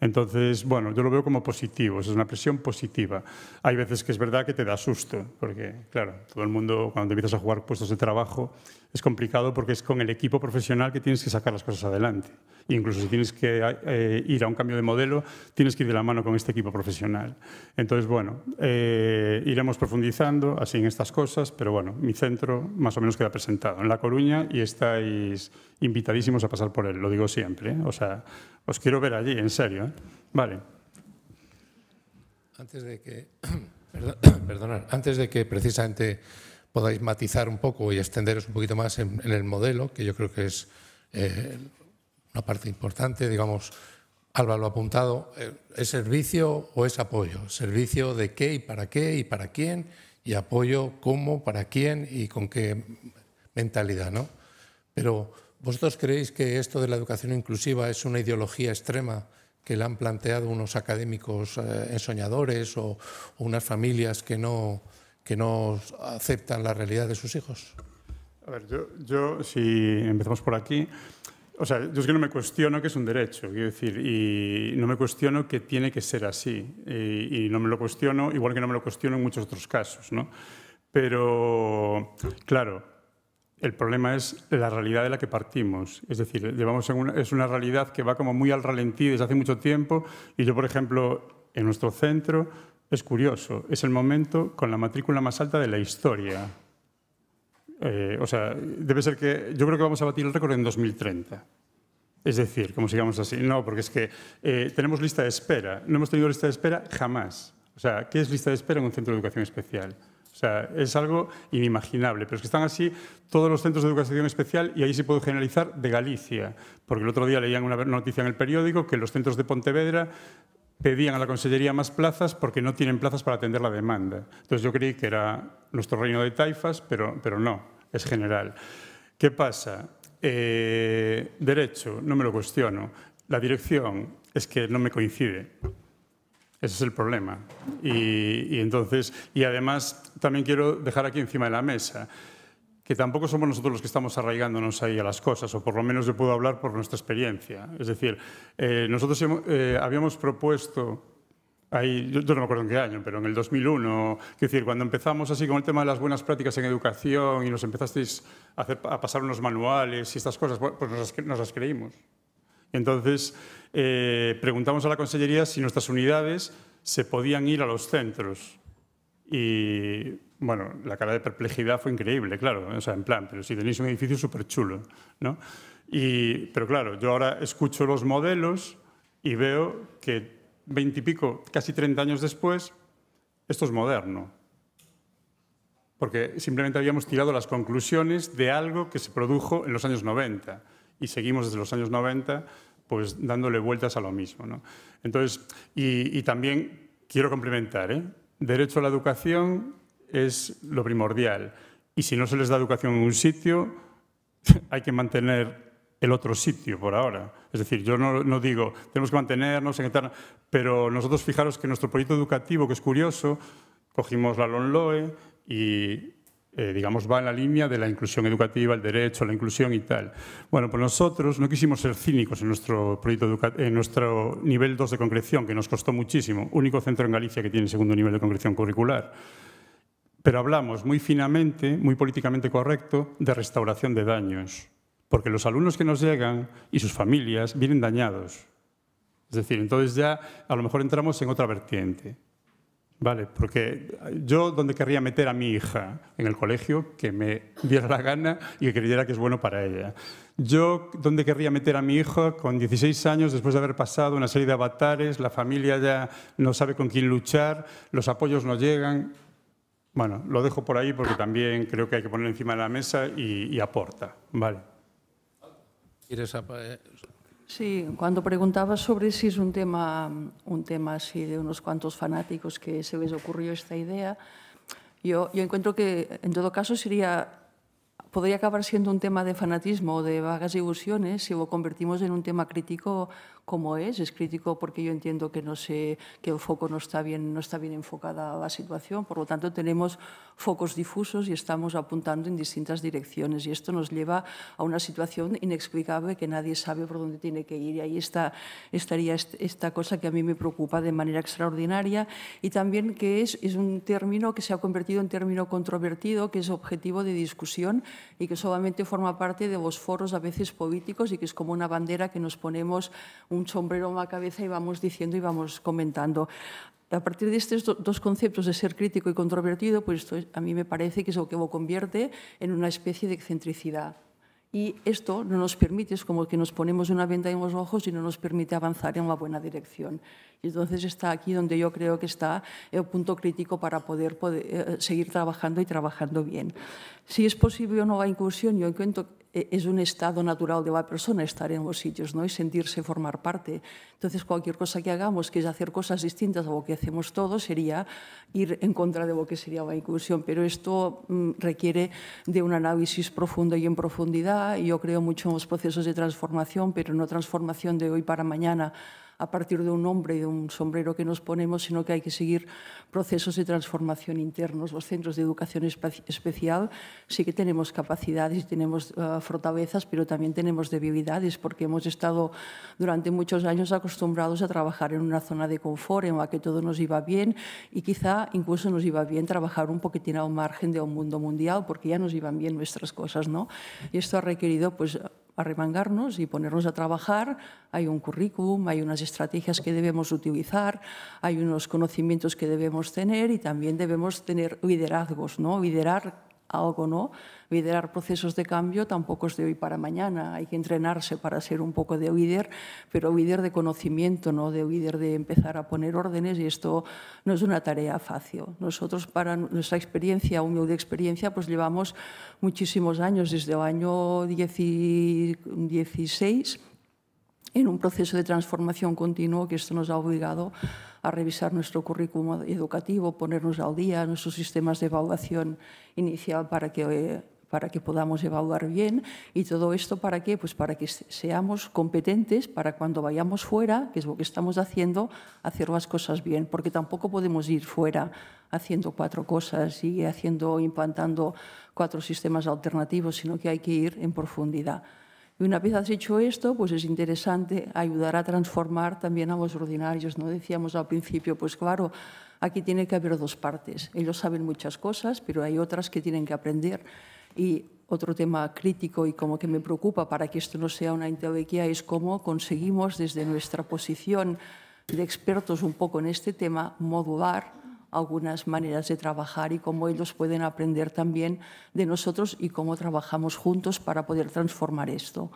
Entonces, bueno, yo lo veo como positivo, es una presión positiva. Hay veces que es verdad que te da susto, porque, claro, todo el mundo, cuando empiezas a jugar puestos de trabajo, es complicado porque es con el equipo profesional que tienes que sacar las cosas adelante. incluso si tienes que eh, ir a un cambio de modelo, tienes que ir de la mano con este equipo profesional. Entonces, bueno, eh, iremos profundizando así en estas cosas, pero bueno, mi centro más o menos queda presentado en La Coruña y estáis invitadísimos a pasar por él, lo digo siempre. ¿eh? O sea, os quiero ver allí, en serio. Vale. Antes de que, perdón, antes de que precisamente podáis matizar un poco y extenderos un poquito más en, el modelo, que yo creo que es eh, una parte importante, digamos, Álvaro lo ha apuntado, eh, ¿es servicio o es apoyo? ¿Servicio de qué y para qué y para quién? Y apoyo cómo, para quién y con qué mentalidad, ¿no? Pero vosotros creéis que esto de la educación inclusiva es una ideología extrema que la han planteado unos académicos eh, ensoñadores o, unas familias que no, que no aceptan la realidad de sus hijos? A ver, yo, yo si empezamos por aquí, o sea, yo es que no me cuestiono que es un derecho, quiero decir, y no me cuestiono que tiene que ser así, y, no me lo cuestiono, igual que no me lo cuestiono en muchos otros casos, ¿no? Pero, claro, el problema es la realidad de la que partimos, es decir, llevamos es una realidad que va como muy al ralentí desde hace mucho tiempo, y yo, por ejemplo, en nuestro centro es curioso, es el momento con la matrícula más alta de la historia. Eh, o sea, debe ser que yo creo que vamos a batir el récord en 2030. Es decir, como sigamos así. No, porque es que eh, tenemos lista de espera. No hemos tenido lista de espera jamás. O sea, ¿qué es lista de espera en un centro de educación especial? O sea, es algo inimaginable. Pero es que están así todos los centros de educación especial y ahí se puedo generalizar de Galicia. Porque el otro día leían una noticia en el periódico que los centros de Pontevedra pedían a la Consellería más plazas porque no tienen plazas para atender la demanda. Entonces yo creí que era nuestro reino de taifas, pero, pero no, es general. ¿Qué pasa? Eh, derecho, no me lo cuestiono. La dirección es que no me coincide. Ese es el problema. Y, y entonces, y además, también quiero dejar aquí encima de la mesa que tampoco somos nosotros los que estamos arraigándonos ahí a las cosas, o por lo menos yo puedo hablar por nuestra experiencia. Es decir, eh, nosotros eh, habíamos propuesto, ahí, yo, no me acuerdo en qué año, pero en el 2001, es decir, cuando empezamos así con el tema de las buenas prácticas en educación y nos empezasteis a, pasar unos manuales y estas cosas, pues nos las, creímos. Entonces, eh, preguntamos a la consellería si nuestras unidades se podían ir a los centros. Y bueno, la cara de perplejidad fue increíble, claro, o sea, en plan, pero si tenéis un edificio súper chulo, pero claro, yo ahora escucho los modelos y veo que veintipico, casi 30 años después, esto es moderno. Porque simplemente habíamos tirado las conclusiones de algo que se produjo en los años 90 y seguimos desde los años 90 pues dándole vueltas a lo mismo. Entonces, y, también quiero complementar, ¿eh? derecho a la educación es lo primordial. Y si no se les da educación en un sitio, hay que mantener el otro sitio por ahora. Es decir, yo no, no digo, tenemos que mantenernos, pero nosotros fijaros que nuestro proyecto educativo, que es curioso, cogimos la LONLOE y, eh, digamos, va en la línea de la inclusión educativa, el derecho, la inclusión y tal. Bueno, pues nosotros no quisimos ser cínicos en nuestro, proyecto en nuestro nivel 2 de concreción, que nos costó muchísimo, único centro en Galicia que tiene segundo nivel de concreción curricular pero hablamos muy finamente, muy políticamente correcto, de restauración de daños, porque los alumnos que nos llegan y sus familias vienen dañados. Es decir, entonces ya a lo mejor entramos en otra vertiente. Vale, porque yo donde querría meter a mi hija en el colegio que me diera la gana y que creyera que es bueno para ella. Yo donde querría meter a mi hija con 16 años después de haber pasado una serie de avatares, la familia ya no sabe con quién luchar, los apoyos no llegan, bueno, lo dejo por ahí porque también creo que hay que poner encima de la mesa y, aporta. Vale. Eh? Sí, cuando preguntaba sobre si es un tema, un tema así de unos cuantos fanáticos que se les ocurrió esta idea, yo, encuentro que en todo caso sería, podría acabar siendo un tema de fanatismo o de vagas ilusiones si lo convertimos en un tema crítico como es, es crítico porque yo entiendo que, no sé, que el foco no está, bien, no está bien enfocada a la situación, por lo tanto tenemos focos difusos y estamos apuntando en distintas direcciones y esto nos lleva a una situación inexplicable que nadie sabe por dónde tiene que ir y ahí está, estaría esta cosa que a mí me preocupa de manera extraordinaria y también que es, es un término que se ha convertido en término controvertido, que es objetivo de discusión y que solamente forma parte de los foros a veces políticos y que es como una bandera que nos ponemos un sombrero en la cabeza y vamos diciendo y vamos comentando. A partir de estos dos conceptos de ser crítico y controvertido, pues a mí me parece que es lo que lo convierte en una especie de excentricidad. Y esto no nos permite, es como que nos ponemos una venda en los ojos y no nos permite avanzar en la buena dirección entonces está aquí donde yo creo que está el punto crítico para poder, eh, seguir trabajando y trabajando bien. Si es posible o no va inclusión, yo encuentro es un estado natural de la persona estar en los sitios ¿no? y sentirse formar parte. Entonces, cualquier cosa que hagamos, que es hacer cosas distintas a lo que hacemos todos, sería ir en contra de lo que sería la inclusión. Pero esto mm, requiere de un análisis profundo y en profundidad. Yo creo mucho en los procesos de transformación, pero no transformación de hoy para mañana a partir de un hombre y de un sombrero que nos ponemos, sino que hay que seguir procesos de transformación internos. Los centros de educación especial sí que tenemos capacidades y tenemos eh, fortalezas, pero también tenemos debilidades, porque hemos estado durante muchos años acostumbrados a trabajar en una zona de confort en la que todo nos iba bien y quizá incluso nos iba bien trabajar un poquitín a un margen de un mundo mundial, porque ya nos iban bien nuestras cosas, ¿no? Y esto ha requerido, pues, arremangarnos y ponernos a trabajar. Hay un currículum, hay unas estrategias que debemos utilizar, hay unos conocimientos que debemos tener y también debemos tener liderazgos, ¿no? liderar algo, ¿no? Liderar procesos de cambio tampoco es de hoy para mañana, hay que entrenarse para ser un poco de líder, pero líder de conocimiento, no de líder de empezar a poner órdenes y esto no es una tarea fácil. Nosotros para nuestra experiencia, de experiencia, pues llevamos muchísimos años, desde el año 16, en un proceso de transformación continuo que esto nos ha obligado a revisar nuestro currículum educativo, ponernos al día, nuestros sistemas de evaluación inicial para que eh, para que podamos evaluar bien. ¿Y todo esto para qué? Pues para que seamos competentes para cuando vayamos fuera, que es lo que estamos haciendo, hacer las cosas bien, porque tampoco podemos ir fuera haciendo cuatro cosas y haciendo, implantando cuatro sistemas alternativos, sino que hay que ir en profundidad. Y una vez has hecho esto, pues es interesante ayudar a transformar también a los ordinarios. No decíamos al principio, pues claro, aquí tiene que haber dos partes. Ellos saben muchas cosas, pero hay otras que tienen que aprender. Y otro tema crítico y como que me preocupa para que esto no sea una entelequia es cómo conseguimos desde nuestra posición de expertos un poco en este tema modular algunas maneras de trabajar y cómo ellos pueden aprender también de nosotros y cómo trabajamos juntos para poder transformar esto. O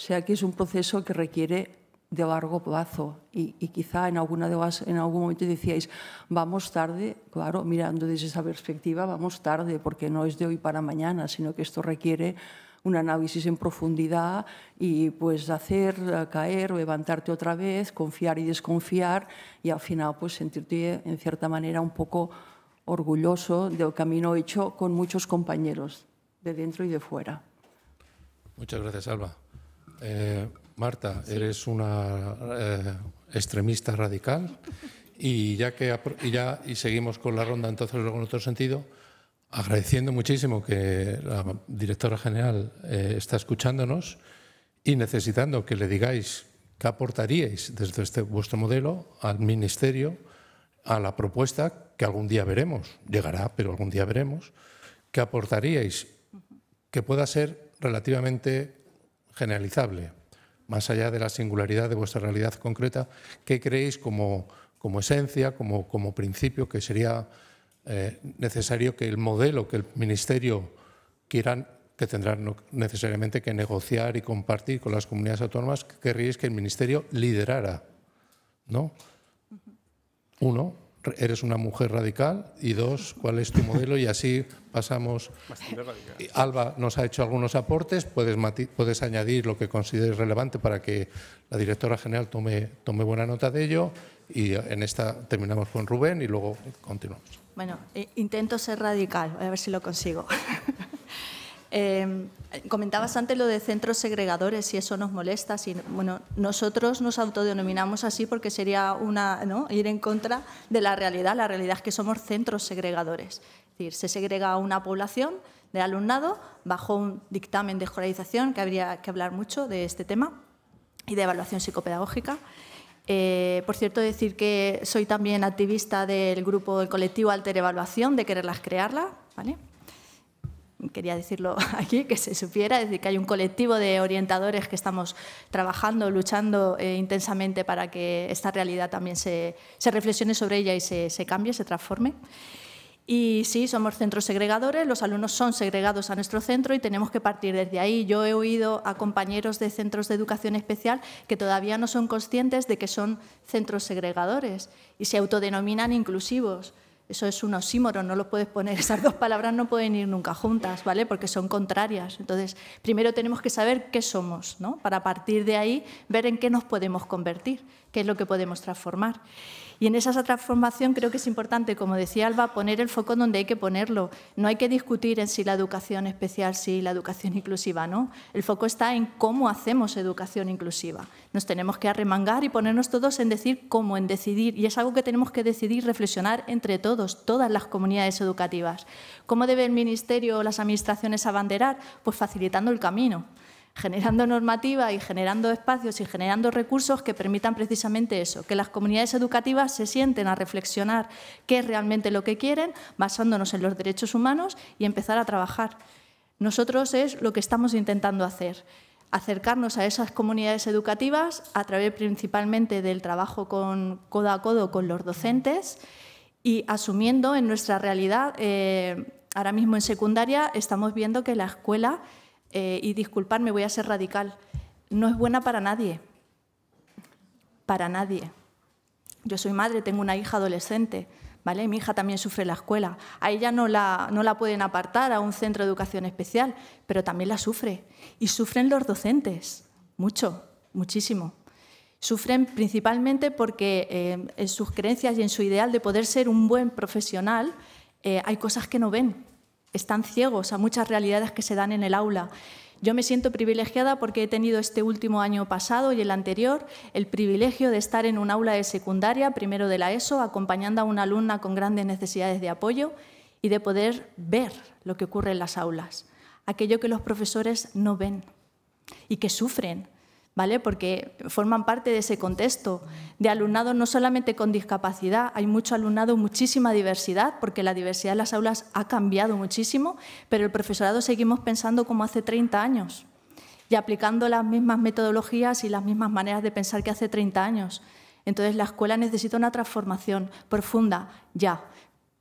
sea que es un proceso que requiere de largo plazo y, quizá en, alguna de en algún momento decíais, vamos tarde, claro, mirando desde esa perspectiva, vamos tarde, porque no es de hoy para mañana, sino que esto requiere un análisis en profundidad y pues hacer caer, o levantarte otra vez, confiar y desconfiar y al final pues sentirte en cierta manera un poco orgulloso del camino hecho con muchos compañeros de dentro y de fuera. Muchas gracias, Alba. Eh, Marta, eres una eh, extremista radical y ya que y ya y seguimos con la ronda entonces luego en otro sentido, agradeciendo muchísimo que la directora general eh, está escuchándonos y necesitando que le digáis qué aportaríais desde este, vuestro modelo al ministerio a la propuesta que algún día veremos, llegará, pero algún día veremos, que aportaríais que pueda ser relativamente generalizable más allá de la singularidad de vuestra realidad concreta, qué creéis como, como esencia, como, principio, que sería eh, necesario que el modelo que el Ministerio quieran, que tendrán necesariamente que negociar y compartir con las comunidades autónomas, que que el Ministerio liderara, ¿no? Uno, eres una mujer radical y dos, cuál es tu modelo y así pasamos. Alba nos ha hecho algunos aportes, puedes, puedes añadir lo que consideres relevante para que la directora general tome, tome buena nota de ello y en esta terminamos con Rubén y luego continuamos. Bueno, eh, intento ser radical, a ver si lo consigo. Em, comentabas antes lo de centros segregadores, y eso nos molesta. Si, bueno, nosotros nos autodenominamos así porque sería una, ir en contra de la realidad. La realidad es que somos centros segregadores. Es decir, se segrega una población de alumnado bajo un dictamen de escolarización, que habría que hablar mucho de este tema, y de evaluación psicopedagógica. Eh, por cierto, decir que soy también activista del grupo del colectivo Alter Evaluación, de Quererlas Crearla, ¿vale? quería decirlo aquí, que se supiera, es decir, que hay un colectivo de orientadores que estamos trabajando, luchando eh, intensamente para que esta realidad también se, reflexione sobre ella y se cambie, se transforme. Y sí, somos centros segregadores, los alumnos son segregados a nuestro centro y tenemos que partir desde ahí. Yo he oído a compañeros de centros de educación especial que todavía no son conscientes de que son centros segregadores y se autodenominan inclusivos. Eso es un osímoro, no lo puedes poner, esas dos palabras no pueden ir nunca juntas, ¿vale? Porque son contrarias. Entonces, primero tenemos que saber qué somos, ¿no? Para partir de ahí ver en qué nos podemos convertir, qué es lo que podemos transformar. Y en esa transformación creo que es importante, como decía Alba, poner el foco donde hay que ponerlo. No hay que discutir en si la educación especial, si la educación inclusiva, ¿no? El foco está en cómo hacemos educación inclusiva. Nos tenemos que arremangar y ponernos todos en decir cómo, en decidir. Y es algo que tenemos que decidir, reflexionar entre todos, todas las comunidades educativas. ¿Cómo debe el Ministerio o las administraciones abanderar? Pues facilitando el camino generando normativa y generando espacios y generando recursos que permitan precisamente eso, que las comunidades educativas se sienten a reflexionar qué es realmente lo que quieren, basándonos en los derechos humanos y empezar a trabajar. Nosotros es lo que estamos intentando hacer acercarnos a esas comunidades educativas a través principalmente del trabajo con, codo a codo con los docentes y asumiendo en nuestra realidad, eh, ahora mismo en secundaria estamos viendo que la escuela eh, y disculparme, voy a ser radical, no es buena para nadie, para nadie. Yo soy madre, tengo una hija adolescente, ¿vale? Mi hija también sufre la escuela. A ella no la, pueden apartar a un centro de educación especial, pero también la sufre. Y sufren los docentes, mucho, muchísimo. Sufren principalmente porque eh, en sus creencias y en su ideal de poder ser un buen profesional eh, hay cosas que no ven están ciegos a muchas realidades que se dan en el aula. Yo me siento privilegiada porque he tenido este último año pasado y el anterior el privilegio de estar en un aula de secundaria, primero de la ESO, acompañando a una alumna con grandes necesidades de apoyo y de poder ver lo que ocurre en las aulas, aquello que los profesores no ven y que sufren ¿vale? Porque forman parte de ese contexto de alumnado no solamente con discapacidad, hay mucho alumnado, muchísima diversidad, porque la diversidad de las aulas ha cambiado muchísimo, pero el profesorado seguimos pensando como hace 30 años y aplicando las mismas metodologías y las mismas maneras de pensar que hace 30 años. Entonces la escuela necesita una transformación profunda ya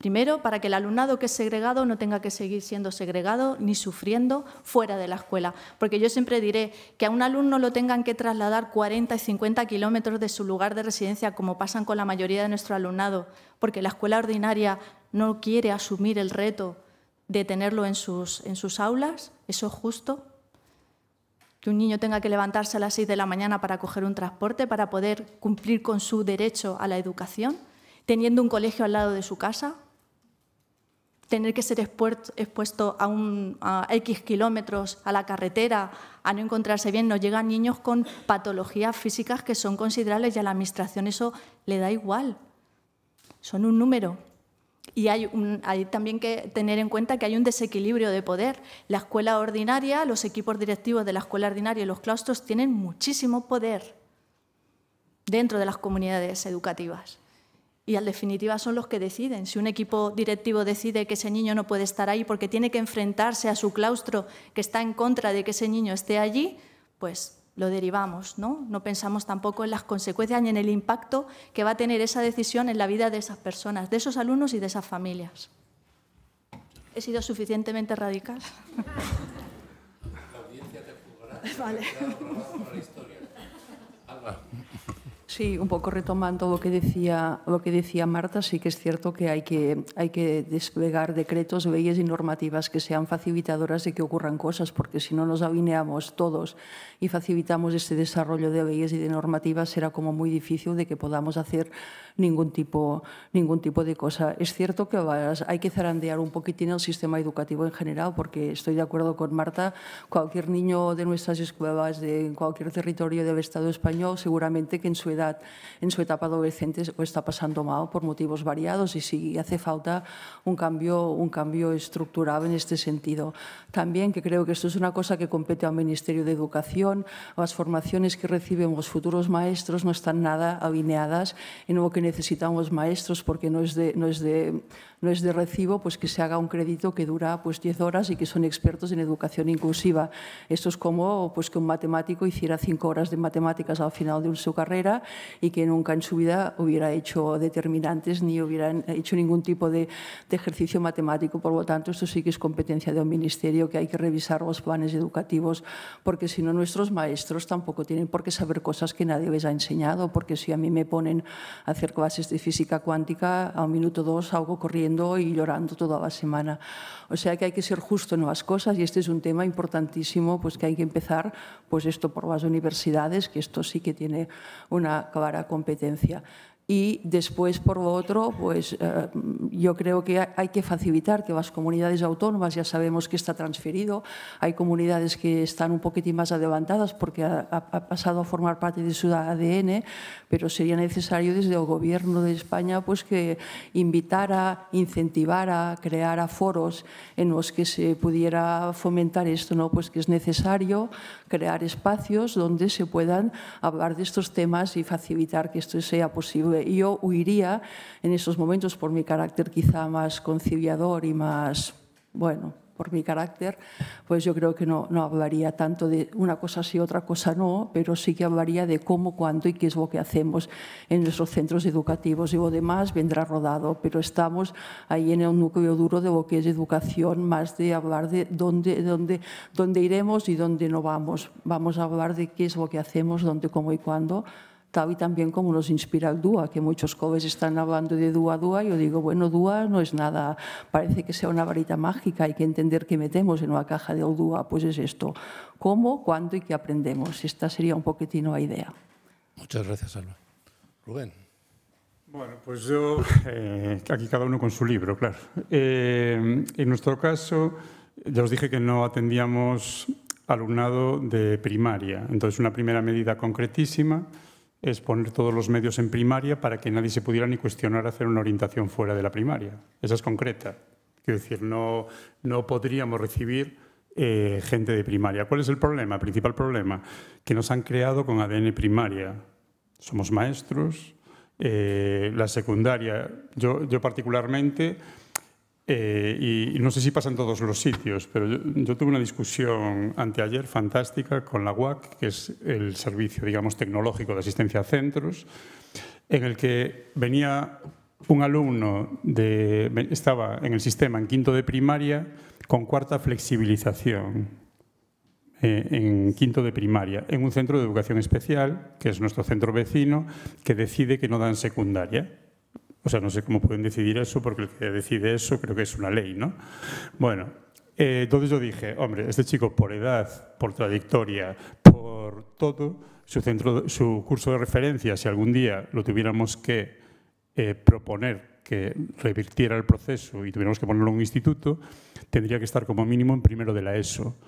Primero, para que el alumnado que es segregado no tenga que seguir siendo segregado ni sufriendo fuera de la escuela. Porque yo siempre diré que a un alumno lo tengan que trasladar 40 y 50 kilómetros de su lugar de residencia, como pasan con la mayoría de nuestro alumnado, porque la escuela ordinaria no quiere asumir el reto de tenerlo en sus, en sus aulas, eso es justo. Que un niño tenga que levantarse a las 6 de la mañana para coger un transporte, para poder cumplir con su derecho a la educación, teniendo un colegio al lado de su casa, tener que ser expuesto a, un, X kilómetros a la carretera, a no encontrarse bien, nos llegan niños con patologías físicas que son considerables y a la Administración eso le da igual. Son un número. Y hay, también que tener en cuenta que hay un desequilibrio de poder. La escuela ordinaria, los equipos directivos de la escuela ordinaria y los claustros tienen muchísimo poder dentro de las comunidades educativas. Y al definitiva son los que deciden. Si un equipo directivo decide que ese niño no puede estar ahí porque tiene que enfrentarse a su claustro que está en contra de que ese niño esté allí, pues lo derivamos, ¿no? No pensamos tampoco en las consecuencias ni en el impacto que va a tener esa decisión en la vida de esas personas, de esos alumnos y de esas familias. ¿He sido suficientemente radical? Sí, un poco retomando lo que decía, lo que decía Marta, sí que es cierto que hay, que hay que desplegar decretos, leyes y normativas que sean facilitadoras de que ocurran cosas, porque si no nos alineamos todos y facilitamos este desarrollo de leyes y de normativas, será como muy difícil de que podamos hacer ningún tipo, ningún tipo de cosa. Es cierto que hay que zarandear un poquitín el sistema educativo en general, porque estoy de acuerdo con Marta, cualquier niño de nuestras escuelas, de cualquier territorio del Estado español, seguramente que en su edad, en su etapa adolescente, está pasando mal por motivos variados y sí hace falta un cambio, un cambio estructural en este sentido. También que creo que esto es una cosa que compete al Ministerio de Educación, las formaciones que reciben los futuros maestros no están nada alineadas en lo que necesitamos maestros porque no es de, no es de no es de recibo pues, que se haga un crédito que dura pues, 10 horas y que son expertos en educación inclusiva. Esto es como pues, que un matemático hiciera 5 horas de matemáticas al final de su carrera y que nunca en su vida hubiera hecho determinantes ni hubiera hecho ningún tipo de, ejercicio matemático. Por lo tanto, esto sí que es competencia de un ministerio que hay que revisar los planes educativos porque si no nuestros maestros tampoco tienen por qué saber cosas que nadie les ha enseñado porque si a mí me ponen a hacer clases de física cuántica, a un minuto dos algo corriendo y llorando toda la semana. O sea que hay que ser justo en las cosas y este es un tema importantísimo, pues que hay que empezar, pues esto por las universidades, que esto sí que tiene una clara competencia. Y después, por lo otro, pues eh, yo creo que hay que facilitar que las comunidades autónomas, ya sabemos que está transferido, hay comunidades que están un poquitín más adelantadas porque ha, pasado a formar parte de su ADN, pero sería necesario desde el Gobierno de España pues que invitara, incentivara, creara foros en los que se pudiera fomentar esto, ¿no? pues que es necesario crear espacios donde se puedan hablar de estos temas y facilitar que esto sea posible yo huiría en esos momentos por mi carácter quizá más conciliador y más, bueno, por mi carácter, pues yo creo que no, hablaría tanto de una cosa sí, otra cosa no, pero sí que hablaría de cómo, cuánto y qué es lo que hacemos en nuestros centros educativos. Y lo demás vendrá rodado, pero estamos ahí en el núcleo duro de lo que es educación, más de hablar de dónde, dónde iremos y dónde no vamos. Vamos a hablar de qué es lo que hacemos, dónde, cómo y cuándo tal y también como nos inspira el Dúa, que muchos jóvenes están hablando de DUA, y yo digo, bueno, Dúa no es nada, parece que sea una varita mágica, hay que entender qué metemos en una caja de DUA, pues es esto, cómo, cuándo y qué aprendemos. Esta sería un poquitino la idea. Muchas gracias, Alba. Rubén. Bueno, pues yo, eh, aquí cada uno con su libro, claro. Eh, en nuestro caso, ya os dije que no atendíamos alumnado de primaria, entonces una primera medida concretísima es poner todos los medios en primaria para que nadie se pudiera ni cuestionar hacer una orientación fuera de la primaria. Esa es concreta. Quiero decir, no, no podríamos recibir eh, gente de primaria. ¿Cuál es el problema? El principal problema, que nos han creado con ADN primaria. Somos maestros, eh, la secundaria. Yo, yo particularmente eh, y, no sé si pasa en todos los sitios, pero yo, tuve una discusión anteayer fantástica con la UAC, que es el servicio, digamos, tecnológico de asistencia a centros, en el que venía un alumno, estaba en el sistema en quinto de primaria con cuarta flexibilización eh, en quinto de primaria, en un centro de educación especial, que es nuestro centro vecino, que decide que no dan secundaria. O sea, no sé cómo pueden decidir eso, porque el que decide eso creo que es una ley, ¿no? Bueno, eh, entonces yo dije, hombre, este chico por edad, por trayectoria, por todo, su, centro, su curso de referencia, si algún día lo tuviéramos que eh, proponer que revirtiera el proceso y tuviéramos que ponerlo en un instituto, tendría que estar como mínimo en primero de la ESO.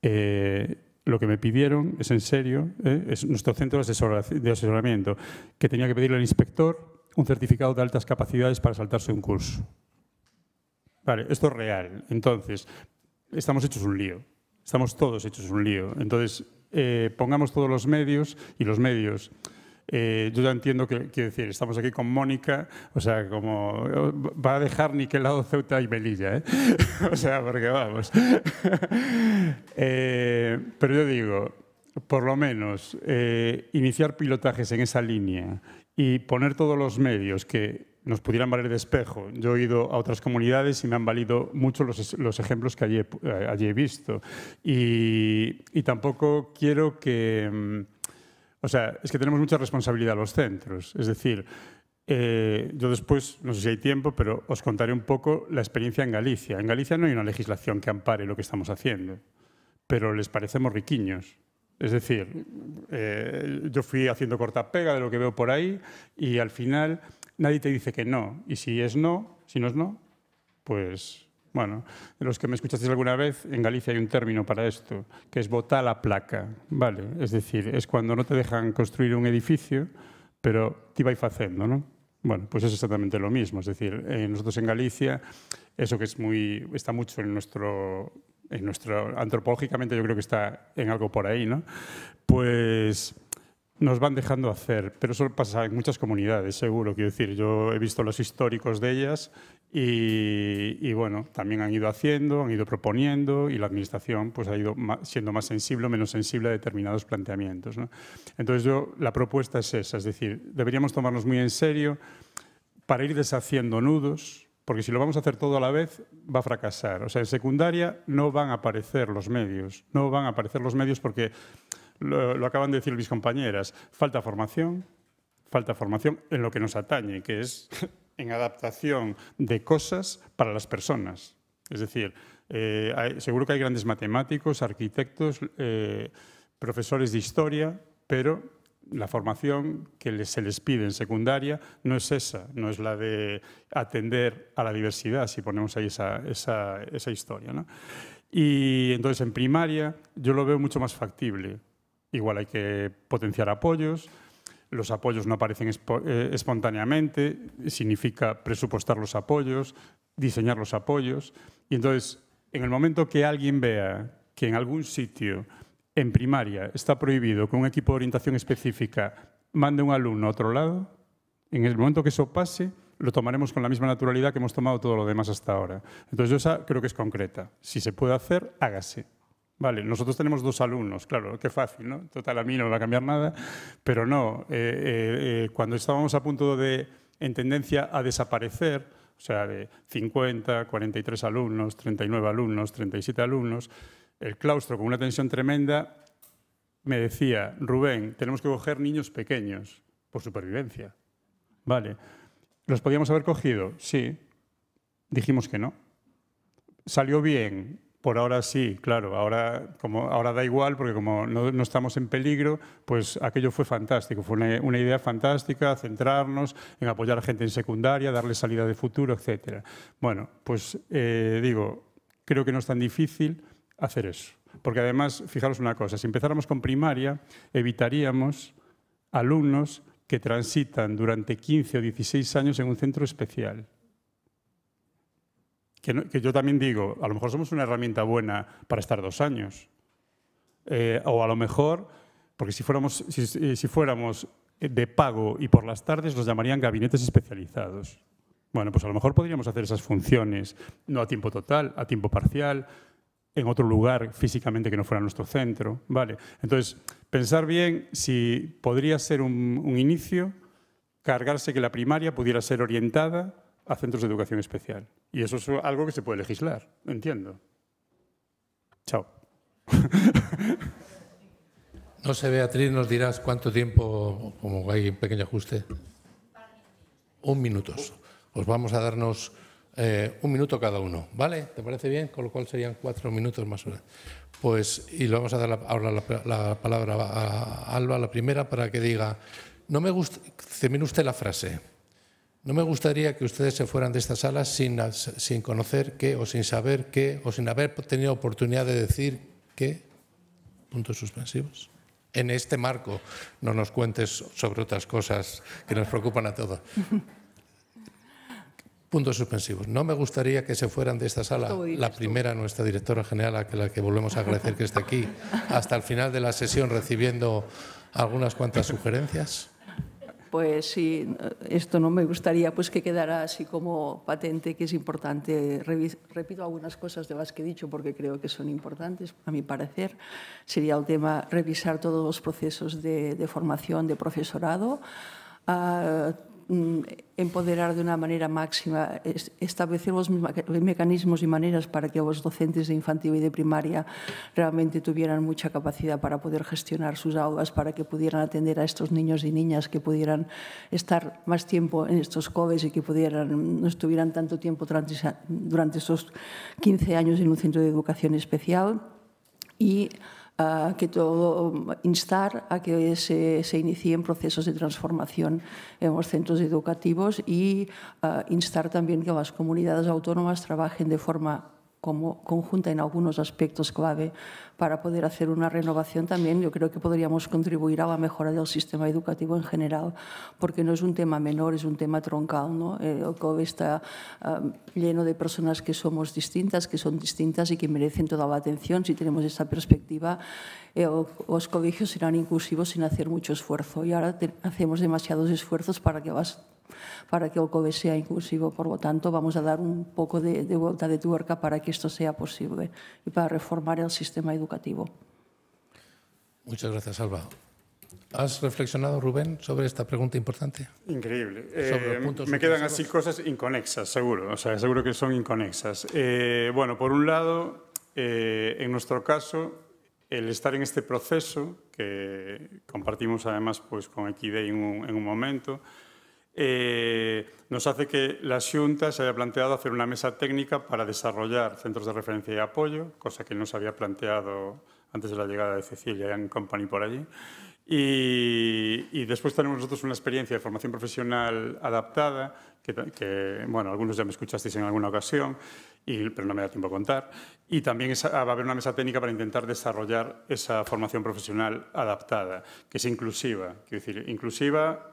Eh, lo que me pidieron, es en serio, es nuestro centro de asesoramiento, que tenía que pedirle al inspector un certificado de altas capacidades para saltarse un curso. Vale, esto es real. Entonces, estamos hechos un lío. Estamos todos hechos un lío. Entonces, eh, pongamos todos los medios y los medios. Eh, yo ya entiendo que, quiero decir, estamos aquí con Mónica, o sea, como eh, va a dejar ni que lado Ceuta y Melilla, ¿eh? o sea, porque vamos. pero yo digo, por lo menos, iniciar pilotajes en esa línea y poner todos los medios que nos pudieran valer de espejo. Yo he ido a otras comunidades y me han valido mucho los, ejemplos que allí, he eh, visto. Y, tampoco quiero que... Mm, o sea, es que tenemos mucha responsabilidad los centros. Es decir, eh, yo después, no sé si hay tiempo, pero os contaré un poco la experiencia en Galicia. En Galicia no hay una legislación que ampare lo que estamos haciendo, pero les parecemos riquiños. Es decir, eh, yo fui haciendo corta pega de lo que veo por ahí y al final nadie te dice que no. Y si es no, si no es no, pues bueno, de los que me escuchasteis alguna vez, en Galicia hay un término para esto, que es botar la placa, ¿vale? Es decir, es cuando no te dejan construir un edificio, pero te vais haciendo, ¿no? Bueno, pues es exactamente lo mismo. Es decir, eh, nosotros en Galicia, eso que es muy, está mucho en nuestro en nuestro, antropológicamente yo creo que está en algo por ahí, ¿no? Pues nos van dejando hacer, pero eso pasa en muchas comunidades, seguro. Quiero decir, yo he visto los históricos de ellas y, bueno, también han ido haciendo, han ido proponiendo y la administración pues, ha ido siendo más sensible o menos sensible a determinados planteamientos. ¿no? Entonces yo, la propuesta es esa, es decir, deberíamos tomarnos muy en serio para ir deshaciendo nudos, porque si lo vamos a hacer todo a la vez, va a fracasar. O sea, en secundaria no van a aparecer los medios, no van a aparecer los medios porque lo, acaban de decir mis compañeras, falta formación, falta formación en lo que nos atañe, que es en adaptación de cosas para las personas. Es decir, eh, seguro que hay grandes matemáticos, arquitectos, eh, profesores de historia, pero la formación que se les pide en secundaria no es esa, no es la de atender a la diversidad, si ponemos ahí esa, historia. Y entonces en primaria yo lo veo mucho más factible. Igual hay que potenciar apoyos, los apoyos no aparecen eh, espontáneamente, significa presupuestar los apoyos, diseñar los apoyos. Y entonces, en el momento que alguien vea que en algún sitio en primaria está prohibido que un equipo de orientación específica mande un alumno a otro lado, en el momento que eso pase, lo tomaremos con la misma naturalidad que hemos tomado todo lo demás hasta ahora. Entonces yo creo que es concreta. Si se puede hacer, hágase. Vale, nosotros tenemos dos alumnos, claro, qué fácil, ¿no? Total, a mí no me va a cambiar nada, pero no, eh, eh, eh, cuando estábamos a punto de, en tendencia a desaparecer, o sea, de 50, 43 alumnos, 39 alumnos, 37 alumnos, el claustro con una tensión tremenda, me decía, Rubén, tenemos que coger niños pequeños por supervivencia. Vale. ¿Los podíamos haber cogido? Sí. Dijimos que no. ¿Salió bien? Por ahora sí, claro. Ahora, como, ahora da igual porque como no, estamos en peligro, pues aquello fue fantástico. Fue una, idea fantástica, centrarnos en apoyar a gente en secundaria, darle salida de futuro, etc. Bueno, pues eh, digo, creo que no es tan difícil hacer eso. Porque además, fijaros una cosa, si empezáramos con primaria, evitaríamos alumnos que transitan durante 15 o 16 años en un centro especial. Que, yo también digo, a lo mejor somos una herramienta buena para estar dos años. Eh, o a lo mejor, porque si fuéramos, si fuéramos de pago y por las tardes los llamarían gabinetes especializados. Bueno, pues a lo mejor podríamos hacer esas funciones, no a tiempo total, a tiempo parcial, en otro lugar físicamente que no fuera nuestro centro. Vale. Entonces, pensar bien si podría ser un, un, inicio cargarse que la primaria pudiera ser orientada a centros de educación especial. Y eso es algo que se puede legislar, entiendo. Chao. No sé, Beatriz, nos dirás cuánto tiempo, como hay un pequeño ajuste. Un minuto. Os vamos a darnos... Eh, un minuto cada uno, ¿vale? ¿Te parece bien? Con lo cual serían cuatro minutos más o menos. Pues, y le vamos a dar ahora la, palabra a Alba, la primera, para que diga, no me gusta, usted la frase, no me gustaría que ustedes se fueran de esta sala sin, sin conocer qué, o sin saber qué, o sin haber tenido oportunidad de decir qué, puntos suspensivos en este marco no nos cuentes sobre otras cosas que nos preocupan a todos puntos suspensivos. No me gustaría que se fueran de esta sala la primera, nuestra directora general, a la que volvemos a agradecer que esté aquí, hasta el final de la sesión recibiendo algunas cuantas sugerencias. Pues sí, esto no me gustaría pues que quedara así como patente que es importante. Repito algunas cosas de las que he dicho porque creo que son importantes, a mi parecer. Sería el tema revisar todos los procesos de, formación de profesorado, ah, Mm, empoderar de una manera máxima, establecer los mecanismos y maneras para que los docentes de infantil y de primaria realmente tuvieran mucha capacidad para poder gestionar sus aulas, para que pudieran atender a estos niños y niñas, que pudieran estar más tiempo en estos coves y que pudieran, no estuvieran tanto tiempo durante, durante esos 15 años en un centro de educación especial. Y que todo, mm, instar a que se, se, inicien procesos de transformación en los centros educativos y ah, instar también que las comunidades autónomas trabajen de forma conjunta en algunos aspectos clave para poder hacer una renovación también, yo creo que podríamos contribuir a la mejora del sistema educativo en general, porque no es un tema menor, es un tema troncal. El eh, COVE está ah, lleno de personas que somos distintas, que son distintas y que merecen toda la atención. Si tenemos esa perspectiva, eh, los colegios serán inclusivos sin hacer mucho esfuerzo. Y ahora hacemos demasiados esfuerzos para que vas el COVE sea inclusivo. Por lo tanto, vamos a dar un poco de vuelta de tuerca para que esto sea posible y para reformar el sistema educativo. Muchas gracias, Alba. ¿Has reflexionado, Rubén, sobre esta pregunta importante? Increíble. Eh, me quedan así cosas inconexas, seguro. O sea, seguro que son inconexas. Eh, bueno, por un lado, eh, en nuestro caso, el estar en este proceso, que compartimos además pues, con Equidei en un momento, eh, nos hace que la Junta se haya planteado hacer una mesa técnica para desarrollar centros de referencia y apoyo, cosa que no se había planteado antes de la llegada de Cecilia y Company por allí. Y, después tenemos nosotros una experiencia de formación profesional adaptada, que, bueno, algunos ya me escuchasteis en alguna ocasión, y, pero no me da tiempo a contar. Y también va a haber una mesa técnica para intentar desarrollar esa formación profesional adaptada, que es inclusiva. Quiero decir, inclusiva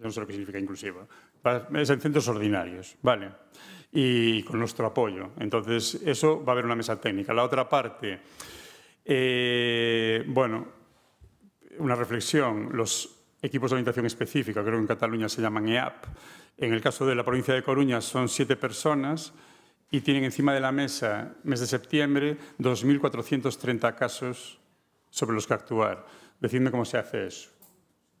no sé lo que significa inclusiva, es en centros ordinarios, ¿vale? Y con nuestro apoyo. Entonces, eso va a haber una mesa técnica. La otra parte, eh, bueno, una reflexión, los equipos de orientación específica, creo que en Cataluña se llaman EAP, en el caso de la provincia de Coruña son siete personas y tienen encima de la mesa, mes de septiembre, 2.430 casos sobre los que actuar. Diciendo cómo se hace eso.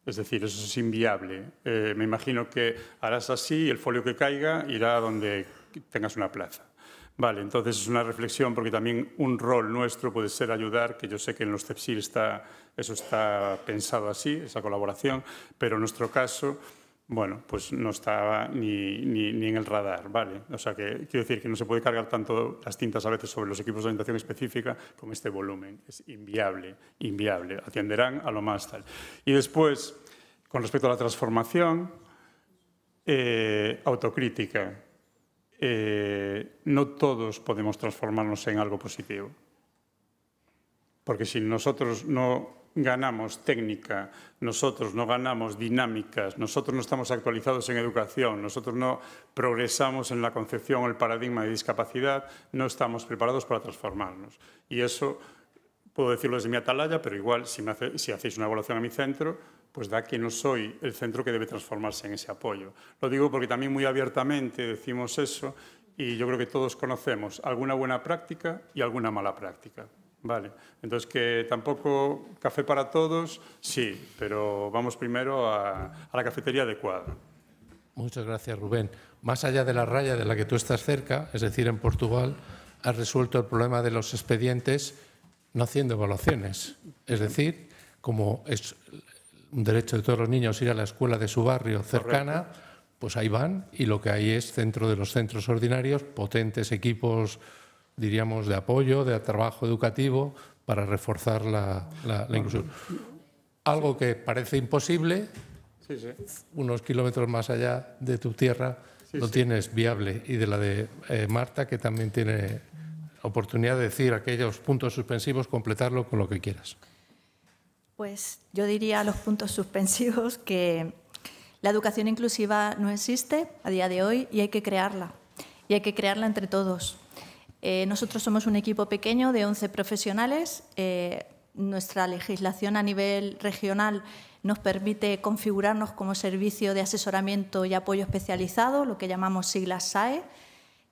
Es decir, eso es inviable. Eh, me imagino que harás así y el folio que caiga irá a donde tengas una plaza. Vale, entonces es una reflexión porque también un rol nuestro puede ser ayudar, que yo sé que en los CEPSIL está, eso está pensado así, esa colaboración, pero en nuestro caso bueno, pues no estaba ni, en el radar, ¿vale? O sea, que quiero decir que no se puede cargar tanto las tintas a veces sobre los equipos de orientación específica con este volumen. Es inviable, inviable. Atienderán a lo más tal. Y después, con respecto a la transformación, eh, autocrítica. Eh, no todos podemos transformarnos en algo positivo. Porque si nosotros no ganamos técnica, nosotros no ganamos dinámicas, nosotros no estamos actualizados en educación, nosotros no progresamos en la concepción o el paradigma de discapacidad, no estamos preparados para transformarnos. Y eso puedo decirlo desde mi atalaya, pero igual si, hacéis una evaluación a mi centro, pues da que no soy el centro que debe transformarse en ese apoyo. Lo digo porque también muy abiertamente decimos eso y yo creo que todos conocemos alguna buena práctica y alguna mala práctica. Vale, entonces que tampoco café para todos, sí, pero vamos primero a, la cafetería adecuada. Muchas gracias, Rubén. Más allá de la raya de la que tú estás cerca, es decir, en Portugal, has resuelto el problema de los expedientes no haciendo evaluaciones. Es decir, como es un derecho de todos los niños ir a la escuela de su barrio cercana, pues ahí van y lo que hay es dentro de los centros ordinarios potentes equipos diríamos, de apoyo, de trabajo educativo para reforzar la, inclusión. Pues, Algo que parece imposible, unos kilómetros más allá de tu tierra, lo tienes viable. Y de la de eh, Marta, que también tiene oportunidad de decir aquellos puntos suspensivos, completarlo con lo que quieras. Pues yo diría los puntos suspensivos que la educación inclusiva no existe a día de hoy y hay que crearla. Y hay que crearla entre todos. Eh, nosotros somos un equipo pequeño de 11 profesionales. Eh, nuestra legislación a nivel regional nos permite configurarnos como servicio de asesoramiento y apoyo especializado, lo que llamamos siglas SAE,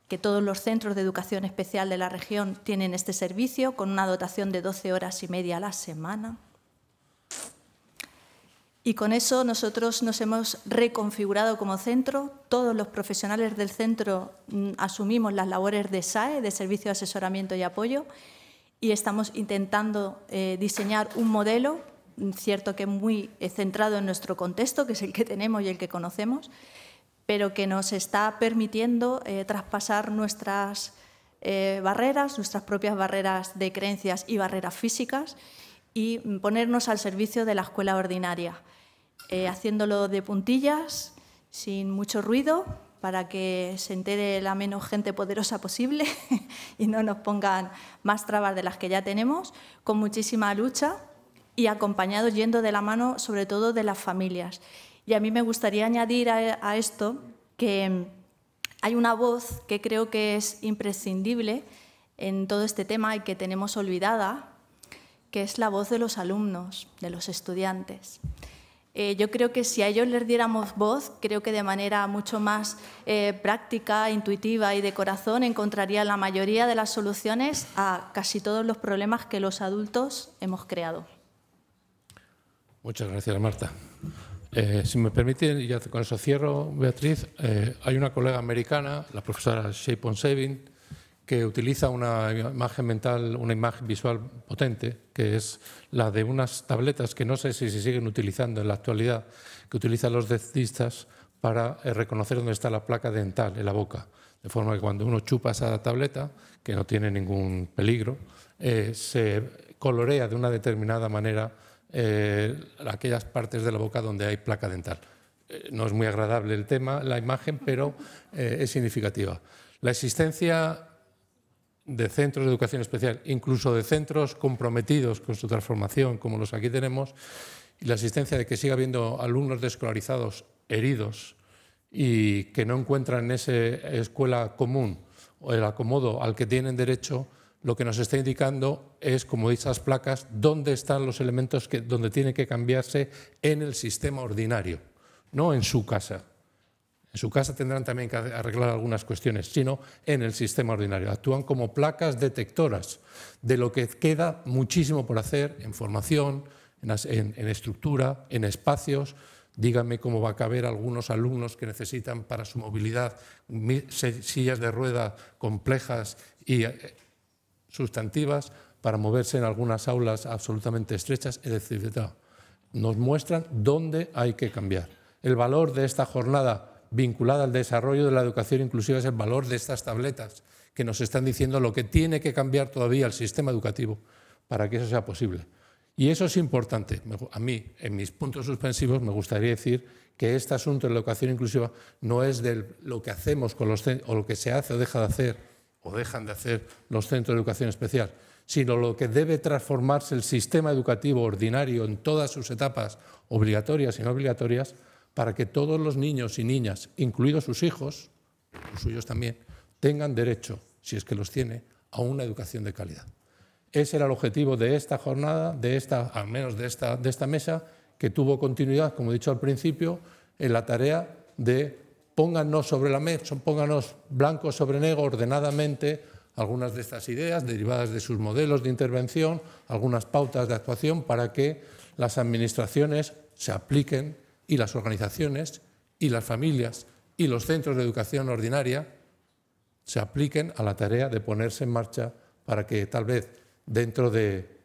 que todos los centros de educación especial de la región tienen este servicio con una dotación de 12 horas y media a la semana. Y con eso nosotros nos hemos reconfigurado como centro. Todos los profesionales del centro mm, asumimos las labores de SAE, de Servicio de Asesoramiento y Apoyo, y estamos intentando eh, diseñar un modelo, mm, cierto que muy eh, centrado en nuestro contexto, que es el que tenemos y el que conocemos, pero que nos está permitiendo eh, traspasar nuestras barreras, nuestras propias barreras de creencias y barreras físicas, y mm, ponernos al servicio de la escuela ordinaria. Eh, haciéndolo de puntillas, sin mucho ruido, para que se entere la menos gente poderosa posible y no nos pongan más trabas de las que ya tenemos, con muchísima lucha y acompañados yendo de la mano sobre todo de las familias. Y a mí me gustaría añadir a esto que hay una voz que creo que es imprescindible en todo este tema y que tenemos olvidada, que es la voz de los alumnos, de los estudiantes. Eh, yo creo que si a ellos les diéramos voz, creo que de manera mucho más eh, práctica, intuitiva y de corazón encontraría la mayoría de las soluciones a casi todos los problemas que los adultos hemos creado. Muchas gracias, Marta. Eh, si me permiten, ya con eso cierro, Beatriz, hay una colega americana, la profesora on Saving que utiliza una imagen mental, una imagen visual potente, que es la de unas tabletas que no sé si se siguen utilizando en la actualidad, que utilizan los dentistas para eh, reconocer dónde está la placa dental en la boca. De forma que cuando uno chupa esa tableta, que no tiene ningún peligro, eh, se colorea de una determinada manera eh, aquellas partes de la boca donde hay placa dental. no es muy agradable el tema, la imagen, pero es significativa. La existencia de centros de educación especial, incluso de centros comprometidos con su transformación, como los aquí tenemos, y la asistencia de que siga habiendo alumnos descolarizados, heridos, y que no encuentran en esa escuela común o el acomodo al que tienen derecho, lo que nos está indicando es, como las placas, dónde están los elementos que, donde tiene que cambiarse en el sistema ordinario, no en su casa. En su casa tendrán también que arreglar algunas cuestiones, sino en el sistema ordinario. Actúan como placas detectoras de lo que queda muchísimo por hacer en formación, en, en estructura, en espacios. Díganme cómo va a caber algunos alumnos que necesitan para su movilidad sillas de rueda complejas y eh, sustantivas para moverse en algunas aulas absolutamente estrechas, etc. Nos muestran dónde hay que cambiar. El valor de esta jornada vinculada al desarrollo de la educación inclusiva es el valor de estas tabletas que nos están diciendo lo que tiene que cambiar todavía el sistema educativo para que eso sea posible. Y eso es importante. A mí, en mis puntos suspensivos, me gustaría decir que este asunto de la educación inclusiva no es de lo que hacemos con los o lo que se hace o deja de hacer o dejan de hacer los centros de educación especial, sino lo que debe transformarse el sistema educativo ordinario en todas sus etapas obligatorias y no obligatorias para que todos los niños y niñas, incluidos sus hijos, los suyos también, tengan derecho, si es que los tiene, a una educación de calidad. Ese era el objetivo de esta jornada, de esta, al menos de esta, de esta mesa, que tuvo continuidad, como he dicho al principio, en la tarea de pónganos sobre la mesa, pónganos blanco sobre negro ordenadamente algunas de estas ideas derivadas de sus modelos de intervención, algunas pautas de actuación para que las administraciones se apliquen y las organizaciones y las familias y los centros de educación ordinaria se apliquen a la tarea de ponerse en marcha para que tal vez dentro de,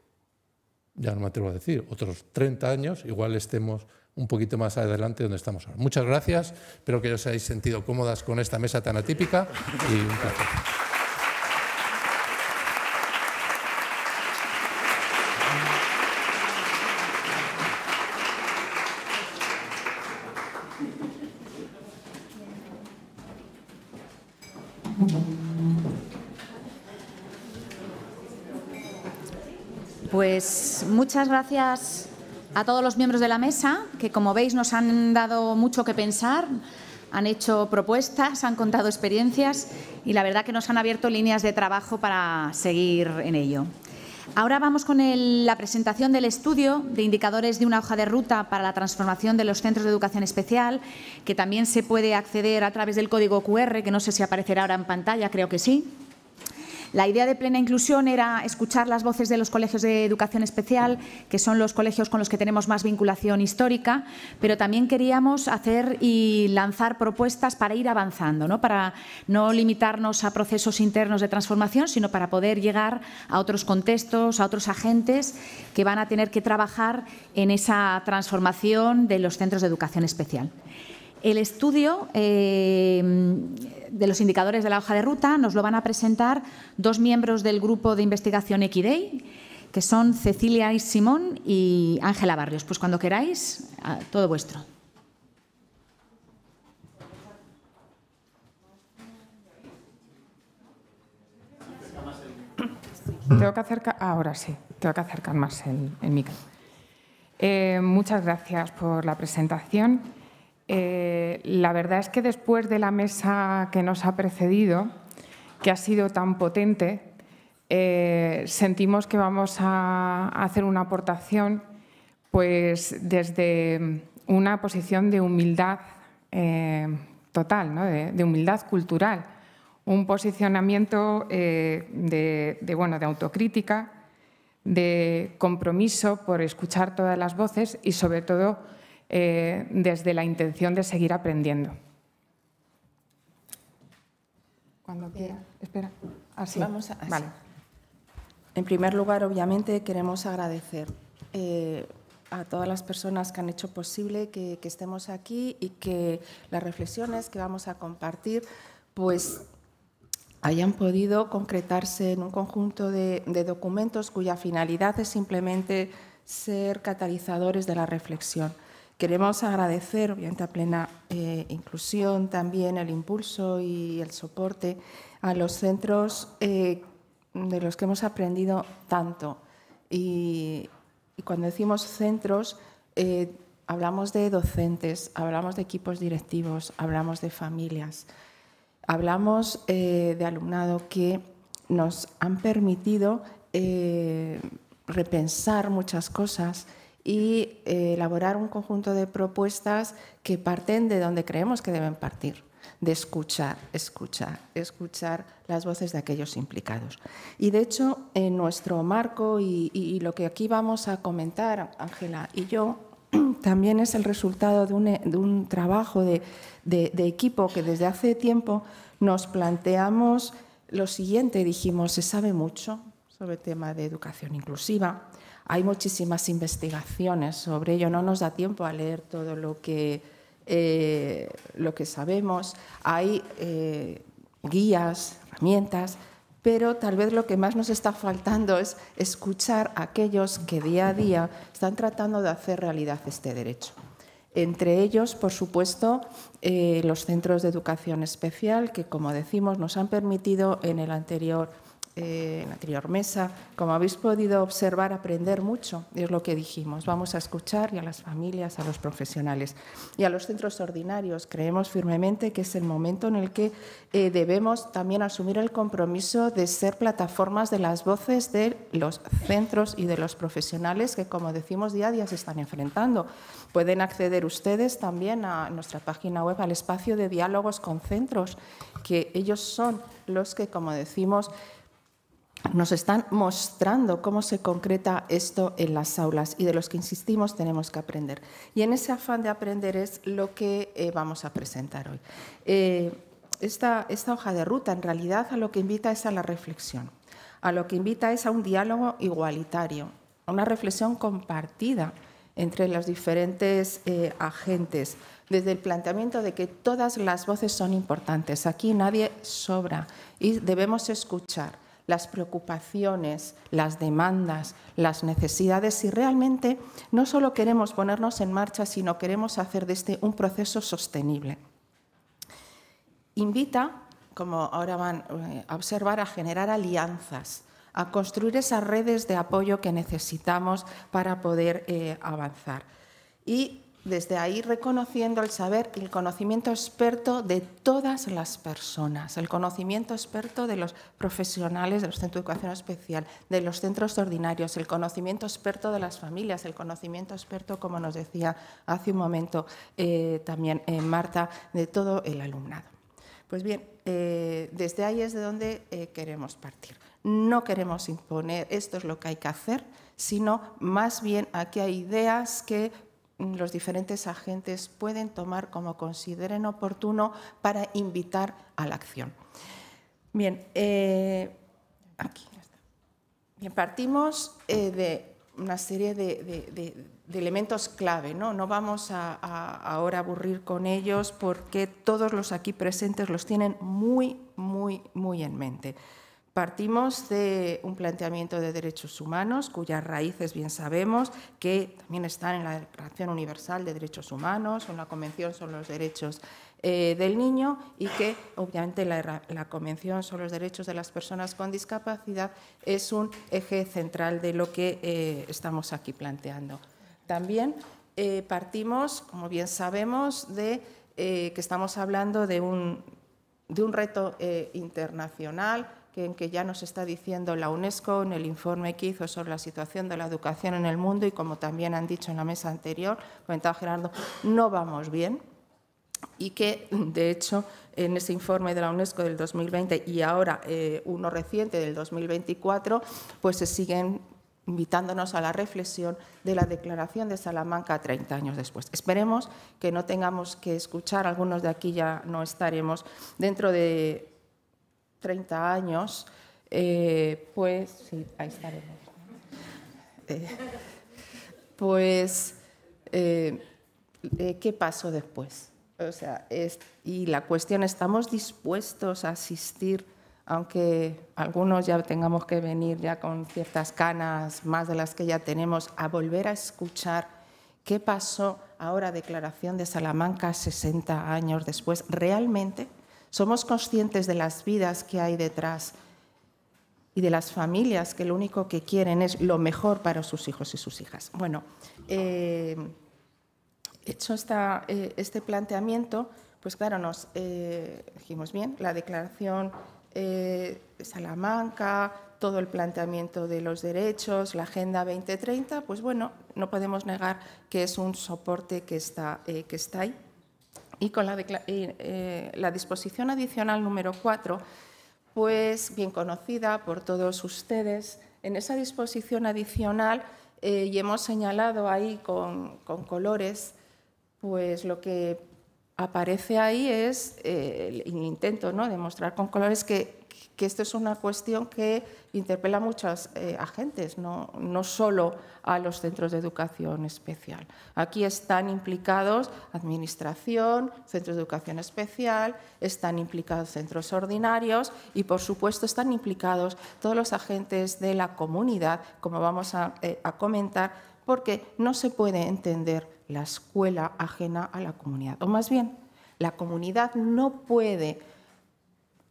ya no me atrevo a decir, otros 30 años, igual estemos un poquito más adelante donde estamos ahora. Muchas gracias, espero que os hayáis sentido cómodas con esta mesa tan atípica y un placer. Pues muchas gracias a todos los miembros de la mesa, que como veis nos han dado mucho que pensar, han hecho propuestas, han contado experiencias y la verdad que nos han abierto líneas de trabajo para seguir en ello. Ahora vamos con la presentación del estudio de indicadores de una hoja de ruta para la transformación de los centros de educación especial, que también se puede acceder a través del código QR, que no sé si aparecerá ahora en pantalla, creo que sí. La idea de plena inclusión era escuchar las voces de los colegios de educación especial, que son los colegios con los que tenemos más vinculación histórica, pero también queríamos hacer y lanzar propuestas para ir avanzando, ¿no? para no limitarnos a procesos internos de transformación, sino para poder llegar a otros contextos, a otros agentes que van a tener que trabajar en esa transformación de los centros de educación especial. El estudio eh, de los indicadores de la hoja de ruta nos lo van a presentar dos miembros del grupo de investigación Equidei, que son Cecilia y Simón y Ángela Barrios. Pues cuando queráis, todo vuestro. Tengo que acercar, ah, ahora sí, tengo que acercar más el, micro. Eh, muchas gracias por la presentación. Eh, la verdad es que después de la mesa que nos ha precedido, que ha sido tan potente, eh, sentimos que vamos a hacer una aportación pues, desde una posición de humildad eh, total, de, humildad cultural, un posicionamiento de, de, bueno, de autocrítica, de compromiso por escuchar todas las voces y sobre todo eh, desde la intención de seguir aprendiendo. En primer lugar, obviamente, queremos agradecer eh, a todas las personas que han hecho posible que, estemos aquí y que las reflexiones que vamos a compartir, pues hayan podido concretarse en un conjunto de, documentos cuya finalidad es simplemente ser catalizadores de la reflexión. Queremos agradecer, obviamente, a plena eh, inclusión también el impulso y el soporte a los centros eh, de los que hemos aprendido tanto. Y, cuando decimos centros, eh, hablamos de docentes, hablamos de equipos directivos, hablamos de familias, hablamos de alumnado que nos han permitido repensar muchas cosas y eh, elaborar un conjunto de propuestas que parten de donde creemos que deben partir, de escuchar, escuchar, escuchar las voces de aquellos implicados. Y de hecho, en nuestro marco y, lo que aquí vamos a comentar, Ángela y yo, también es el resultado de un, trabajo de equipo que desde hace tiempo nos planteamos lo siguiente, dijimos, se sabe mucho sobre el tema de educación inclusiva, hay muchísimas investigaciones sobre ello, no nos da tiempo a leer todo lo que, eh, lo que sabemos. Hay eh, guías, herramientas, pero tal vez lo que más nos está faltando es escuchar a aquellos que día a día están tratando de hacer realidad este derecho. Entre ellos, por supuesto, eh, los centros de educación especial, que, como decimos, nos han permitido en el anterior eh, en la anterior mesa, como habéis podido observar, aprender mucho, es lo que dijimos. Vamos a escuchar y a las familias, a los profesionales y a los centros ordinarios. Creemos firmemente que es el momento en el que eh, debemos también asumir el compromiso de ser plataformas de las voces de los centros y de los profesionales que, como decimos, día a día se están enfrentando. Pueden acceder ustedes también a nuestra página web, al espacio de diálogos con centros, que ellos son los que, como decimos, nos están mostrando cómo se concreta esto en las aulas y de los que insistimos tenemos que aprender. Y en ese afán de aprender es lo que eh, vamos a presentar hoy. Eh, esta, hoja de ruta en realidad a lo que invita es a la reflexión, a lo que invita es a un diálogo igualitario, a una reflexión compartida entre los diferentes eh, agentes, desde el planteamiento de que todas las voces son importantes, aquí nadie sobra y debemos escuchar las preocupaciones, las demandas, las necesidades, y realmente no solo queremos ponernos en marcha, sino queremos hacer de este un proceso sostenible. Invita, como ahora van eh, a observar, a generar alianzas, a construir esas redes de apoyo que necesitamos para poder eh, avanzar. Y desde ahí reconociendo el saber y el conocimiento experto de todas las personas, el conocimiento experto de los profesionales de los centros de educación especial, de los centros ordinarios, el conocimiento experto de las familias, el conocimiento experto, como nos decía hace un momento eh, también eh, Marta, de todo el alumnado. Pues bien, eh, desde ahí es de donde queremos partir. No queremos imponer esto es lo que hay que hacer, sino más bien aquí hay ideas que los diferentes agentes pueden tomar como consideren oportuno para invitar a la acción. Bien, eh, aquí está. partimos eh, de una serie de, elementos clave, ¿no? No vamos ahora a ahora aburrir con ellos porque todos los aquí presentes los tienen muy, muy, muy en mente. Partimos de un planteamiento de derechos humanos cuyas raíces bien sabemos que también están en la Declaración Universal de Derechos Humanos, en la Convención sobre los Derechos eh, del Niño y que obviamente la, Convención sobre los Derechos de las Personas con Discapacidad es un eje central de lo que eh, estamos aquí planteando. También eh, partimos, como bien sabemos, de que estamos hablando de un reto internacional en que ya nos está diciendo la UNESCO en el informe que hizo sobre la situación de la educación en el mundo y como también han dicho en la mesa anterior, comentaba Gerardo, no vamos bien y que, de hecho, en ese informe de la UNESCO del 2020 y ahora eh, uno reciente del 2024, pues se siguen invitándonos a la reflexión de la declaración de Salamanca 30 años después. Esperemos que no tengamos que escuchar, algunos de aquí ya no estaremos, dentro de 30 años, eh, pues sí, ahí estaremos. Eh, pues, eh, ¿qué pasó después? O sea, y la cuestión, ¿estamos dispuestos a asistir, aunque algunos ya tengamos que venir ya con ciertas canas, más de las que ya tenemos, a volver a escuchar qué pasó ahora declaración de Salamanca 60 años después? ¿Realmente? Somos conscientes de las vidas que hay detrás y de las familias que lo único que quieren es lo mejor para sus hijos y sus hijas. Bueno, eh, hecho eh, este planteamiento, pues claro, nos eh, dijimos bien, la declaración de Salamanca, todo el planteamiento de los derechos, la Agenda 2030, pues bueno, no podemos negar que es un soporte que está, que está ahí. Y con eh, la, disposición adicional número 4, pues bien conocida por todos ustedes, en esa disposición adicional eh, y hemos señalado ahí con, colores, pues lo que aparece ahí es eh, el, intento ¿no? de mostrar con colores que que esto es una cuestión que interpela a muchos eh, agentes, no, solo a los centros de educación especial. Aquí están implicados administración, centros de educación especial, están implicados centros ordinarios y, por supuesto, están implicados todos los agentes de la comunidad, como vamos a, eh, a comentar, porque no se puede entender la escuela ajena a la comunidad, o más bien, la comunidad no puede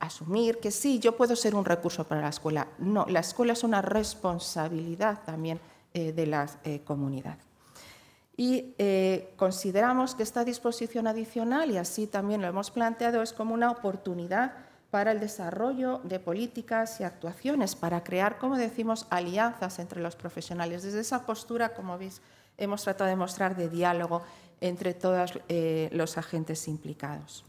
asumir que sí, yo puedo ser un recurso para la escuela. No, la escuela es una responsabilidad también eh, de la eh, comunidad. Y eh, consideramos que esta disposición adicional, y así también lo hemos planteado, es como una oportunidad para el desarrollo de políticas y actuaciones, para crear, como decimos, alianzas entre los profesionales. Desde esa postura, como veis, hemos tratado de mostrar de diálogo entre todos los agentes implicados.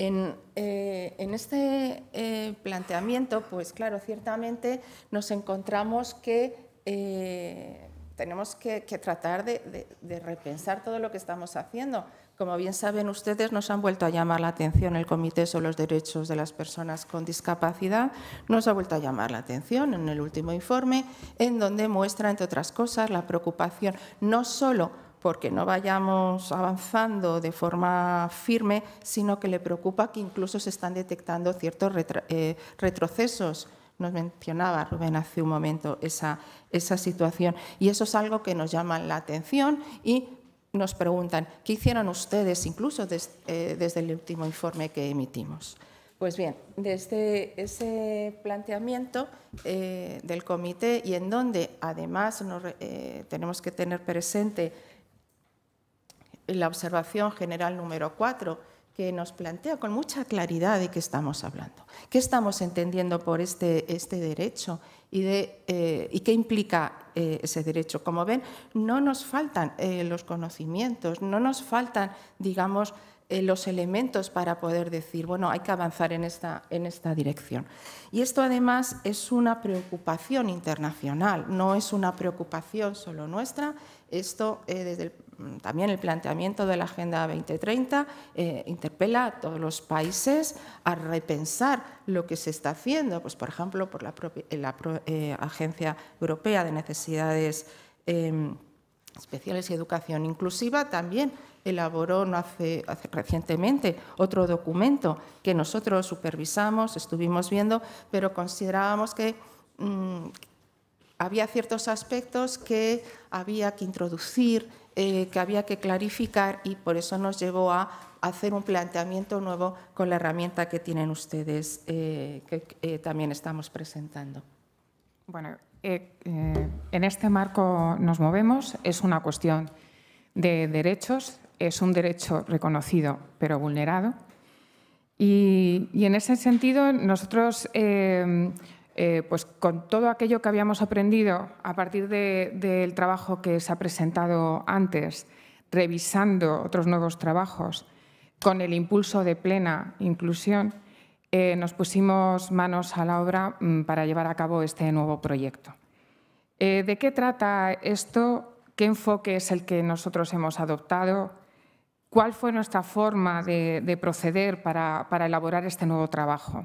Eh, en, este eh, planteamiento, pues claro, ciertamente nos encontramos que eh, tenemos que, tratar de, de repensar todo lo que estamos haciendo, como bien saben ustedes, nos han vuelto a llamar la atención el Comité sobre los Derechos de las Personas con Discapacidad, nos ha vuelto a llamar la atención en el último informe, en donde muestra, entre otras cosas, la preocupación no solo porque no vayamos avanzando de forma firme, sino que le preocupa que incluso se están detectando ciertos eh, retrocesos. Nos mencionaba Rubén hace un momento esa, situación. Y eso es algo que nos llama la atención y nos preguntan, ¿qué hicieron ustedes incluso eh, desde el último informe que emitimos? Pues bien, desde ese planteamiento eh, del comité y en donde además tenemos que tener presente la observación general número 4, que nos plantea con mucha claridad de qué estamos hablando, qué estamos entendiendo por este, este derecho y, de, eh, qué implica eh, ese derecho. Como ven, no nos faltan eh, los conocimientos, no nos faltan, digamos, los elementos para poder decir, bueno, hay que avanzar en esta, en esta dirección. Y esto además es una preocupación internacional, no es una preocupación solo nuestra, esto desde el Mm, también el planteamiento de la Agenda 2030 eh, interpela a todos los países a repensar lo que se está haciendo, pues, por ejemplo, por la, eh, eh, Agencia Europea de Necesidades em, Especiales y Educación Inclusiva también elaboró no hace, recientemente otro documento que nosotros supervisamos, estuvimos viendo, pero considerábamos que mm, había ciertos aspectos que había que introducir eh, que había que clarificar y por eso nos llevó a hacer un planteamiento nuevo con la herramienta que tienen ustedes, eh, que eh, también estamos presentando. Bueno, en este marco nos movemos, es una cuestión de derechos, es un derecho reconocido pero vulnerado. Y, y en ese sentido nosotros eh, pues con todo aquello que habíamos aprendido a partir del trabajo que se ha presentado antes, revisando otros nuevos trabajos, con el impulso de plena inclusión, eh, nos pusimos manos a la obra mm, para llevar a cabo este nuevo proyecto. Eh, ¿De qué trata esto? ¿Qué enfoque es el que nosotros hemos adoptado? ¿Cuál fue nuestra forma de, proceder para elaborar este nuevo trabajo?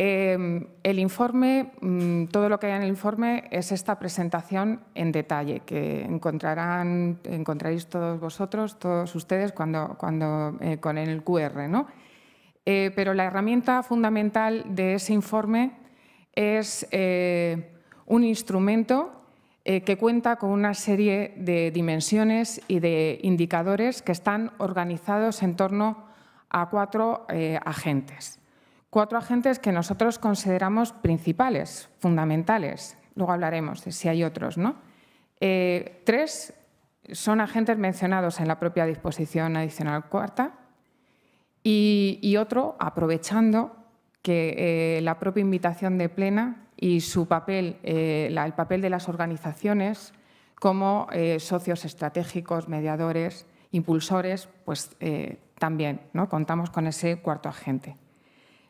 Em, el informe, mm, todo lo que hay en el informe es esta presentación en detalle que encontrarán, encontraréis todos vosotros, todos ustedes cuando, eh, con el QR, eh, pero la herramienta fundamental de ese informe es eh, un instrumento que cuenta con una serie de dimensiones y de indicadores que están organizados en torno a cuatro agentes cuatro agentes que nosotros consideramos principales, fundamentales. Luego hablaremos de si hay otros. Eh, tres son agentes mencionados en la propia disposición adicional cuarta y, otro aprovechando que eh, la propia invitación de plena y su papel, eh, el papel de las organizaciones como socios estratégicos, mediadores, impulsores, pues también contamos con ese cuarto agente.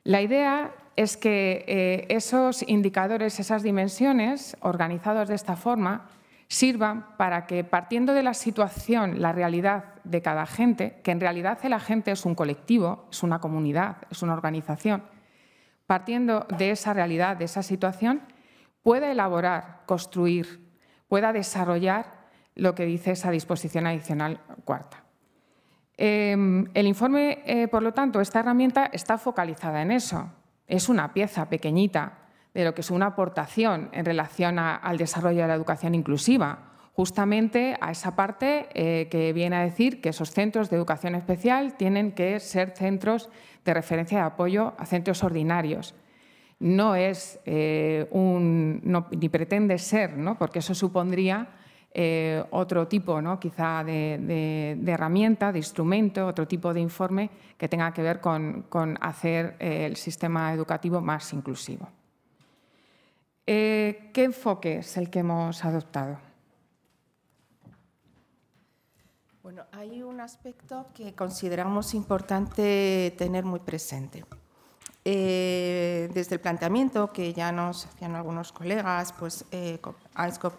La idea es que eh, esos indicadores, esas dimensiones, organizados de esta forma, sirvan para que, partiendo de la situación, la realidad de cada agente, que en realidad el agente es un colectivo, es una comunidad, es una organización, partiendo de esa realidad, de esa situación, pueda elaborar, construir, pueda desarrollar lo que dice esa disposición adicional cuarta. Em, el informe, eh, por lo tanto, esta herramienta está focalizada en eso. Es una pieza pequeñita de lo que es una aportación en relación al desarrollo de la educación inclusiva, justamente a esa parte eh, que viene a decir que esos centros de educación especial tienen que ser centros de referencia de apoyo a centros ordinarios. No es eh, ni pretende ser, porque eso supondría eh, otro tipo, quizá de, herramienta, de instrumento, otro tipo de informe que tenga que ver con, hacer eh, el sistema educativo más inclusivo. Eh, ¿Qué enfoque es el que hemos adoptado? Bueno, hay un aspecto que consideramos importante tener muy presente. desde el planteamiento que ya nos hacían algunos colegas, pues eh,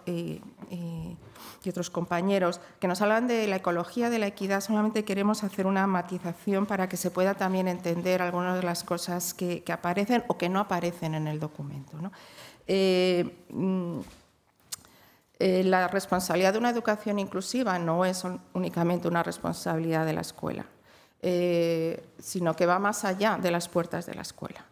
y, y, y otros compañeros que nos hablan de la ecología de la equidad, solamente queremos hacer una matización para que se pueda también entender algunas de las cosas que, aparecen o que no aparecen en el documento. Eh, mm, eh, la responsabilidad de una educación inclusiva no es únicamente una responsabilidad de la escuela, eh, sino que va más allá de las puertas de la escuela.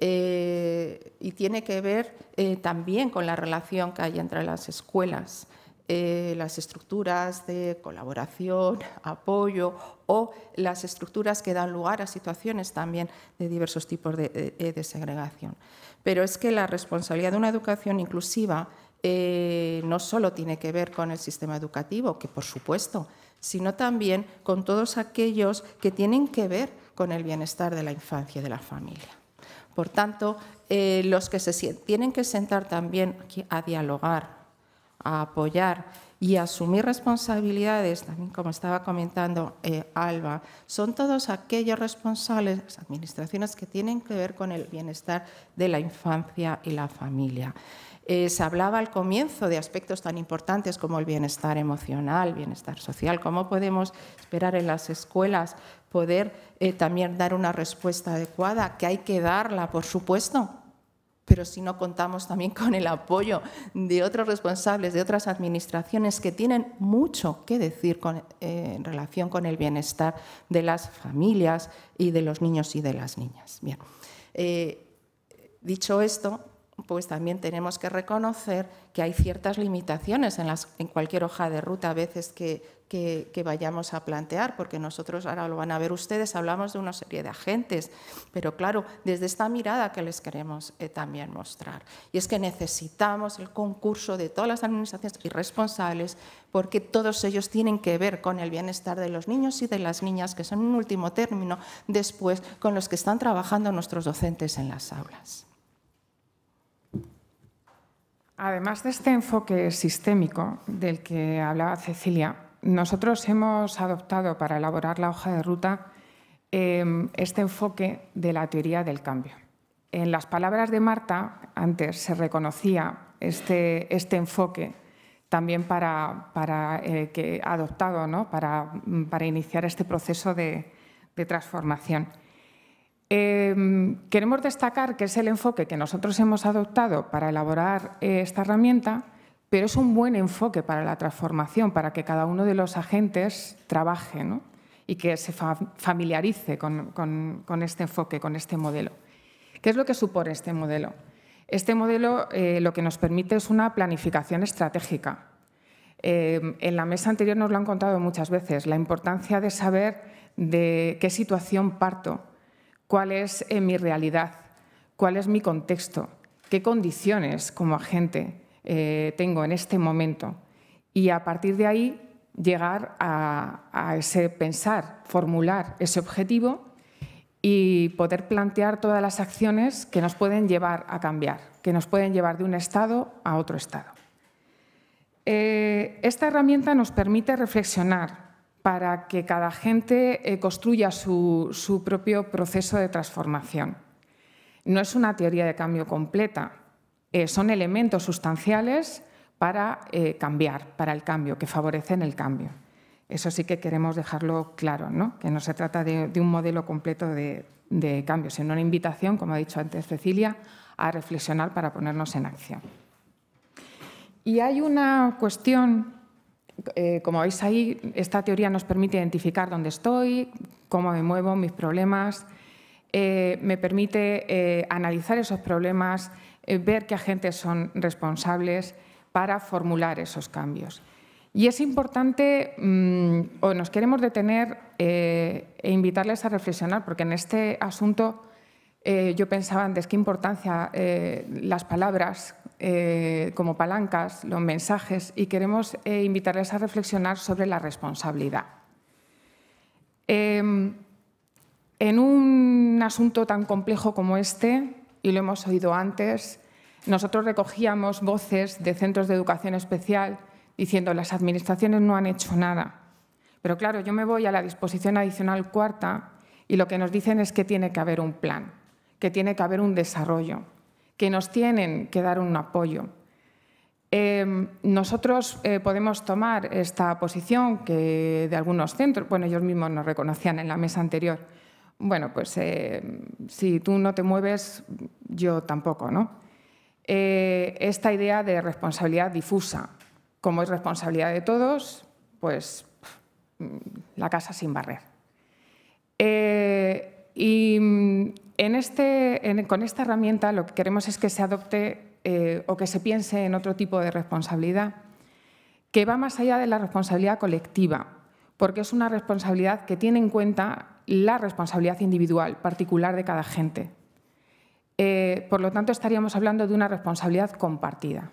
y tiene que ver también con la relación que hay entre las escuelas eh, las estructuras de colaboración, apoyo o las estructuras que dan lugar a situaciones también de diversos tipos de, eh, segregación. Pero es que la responsabilidad de una educación inclusiva eh, no solo tiene que ver con el sistema educativo, que por supuesto, sino también con todos aquellos que tienen que ver con el bienestar de la infancia y de la familia. Por tanto, los que se tienen que sentar también a dialogar, a apoyar y asumir responsabilidades, también como estaba comentando eh, Alba, son todos aquellos responsables, administraciones que tienen que ver con el bienestar de la infancia y la familia. Eh, se hablaba al comienzo de aspectos tan importantes como el bienestar emocional, bienestar social, cómo podemos esperar en las escuelas poder eh, también dar una respuesta adecuada, que hay que darla, por supuesto, pero si no contamos también con el apoyo de otros responsables, de otras administraciones que tienen mucho que decir eh, en relación con el bienestar de las familias y de los niños y de las niñas. Bien. Eh, dicho esto, pues también tenemos que reconocer que hay ciertas limitaciones en, cualquier hoja de ruta a veces que, vayamos a plantear, porque nosotros, ahora lo van a ver ustedes, hablamos de una serie de agentes, pero claro, desde esta mirada que les queremos eh, también mostrar. Y es que necesitamos el concurso de todas las administraciones y responsables, porque todos ellos tienen que ver con el bienestar de los niños y de las niñas, que son un último término, después con los que están trabajando nuestros docentes en las aulas. Además de este enfoque sistémico del que hablaba Cecilia, nosotros hemos adoptado para elaborar la hoja de ruta em, este enfoque de la teoría del cambio. En las palabras de Marta, antes se reconocía este, este enfoque también para, para eh, que adoptado ¿no? Mm, para, iniciar este proceso de transformación. Em, queremos destacar que es el enfoque que nosotros hemos adoptado para elaborar eh, esta herramienta, pero es un buen enfoque para la transformación, para que cada uno de los agentes trabaje ¿no? y que se familiarice con, este enfoque, con este modelo. ¿Qué es lo que supone este modelo? Este modelo eh, lo que nos permite es una planificación estratégica. Em, en la mesa anterior nos lo han contado muchas veces, la importancia de saber de qué situación parto, cuál es eh, mi realidad, cuál es mi contexto, qué condiciones como agente eh, tengo en este momento y a partir de ahí llegar a, ese pensar, formular ese objetivo y poder plantear todas las acciones que nos pueden llevar a cambiar, que nos pueden llevar de un estado a otro estado. Eh, esta herramienta nos permite reflexionar para que cada gente eh, construya su, propio proceso de transformación. No es una teoría de cambio completa, eh, son elementos sustanciales para eh, cambiar, para el cambio, que favorecen el cambio. Eso sí que queremos dejarlo claro, que no se trata de, un modelo completo de, de, cambio, sino una invitación, como ha dicho antes Cecilia, a reflexionar para ponernos en acción. Y hay una cuestión eh, como veis ahí, esta teoría nos permite identificar dónde estoy, cómo me muevo, mis problemas, eh, me permite eh, analizar esos problemas, ver qué agentes son responsables para formular esos cambios. Y es importante, mm, o nos queremos detener e invitarles a reflexionar, porque en este asunto eh, yo pensaba antes qué importancia eh, las palabras eh, como palancas, los mensajes, y queremos invitarles a reflexionar sobre la responsabilidad. Em, en un asunto tan complejo como este, y lo hemos oído antes, nosotros recogíamos voces de centros de educación especial diciendo las administraciones no han hecho nada. Pero claro, yo me voy a la disposición adicional cuarta y lo que nos dicen es que tiene que haber un plan que tiene que haber un desarrollo, que nos tienen que dar un apoyo. Em, nosotros eh, podemos tomar esta posición que de algunos centros, bueno, ellos mismos nos reconocían en la mesa anterior. Bueno, pues eh, si tú no te mueves, yo tampoco, ¿no? Eh, esta idea de responsabilidad difusa, como es responsabilidad de todos, pues la casa sin barrer. Y mm, este, con esta herramienta lo que queremos es que se adopte eh, o que se piense en otro tipo de responsabilidad que va más allá de la responsabilidad colectiva, porque es una responsabilidad que tiene en cuenta la responsabilidad individual, particular de cada gente. Eh, por lo tanto, estaríamos hablando de una responsabilidad compartida.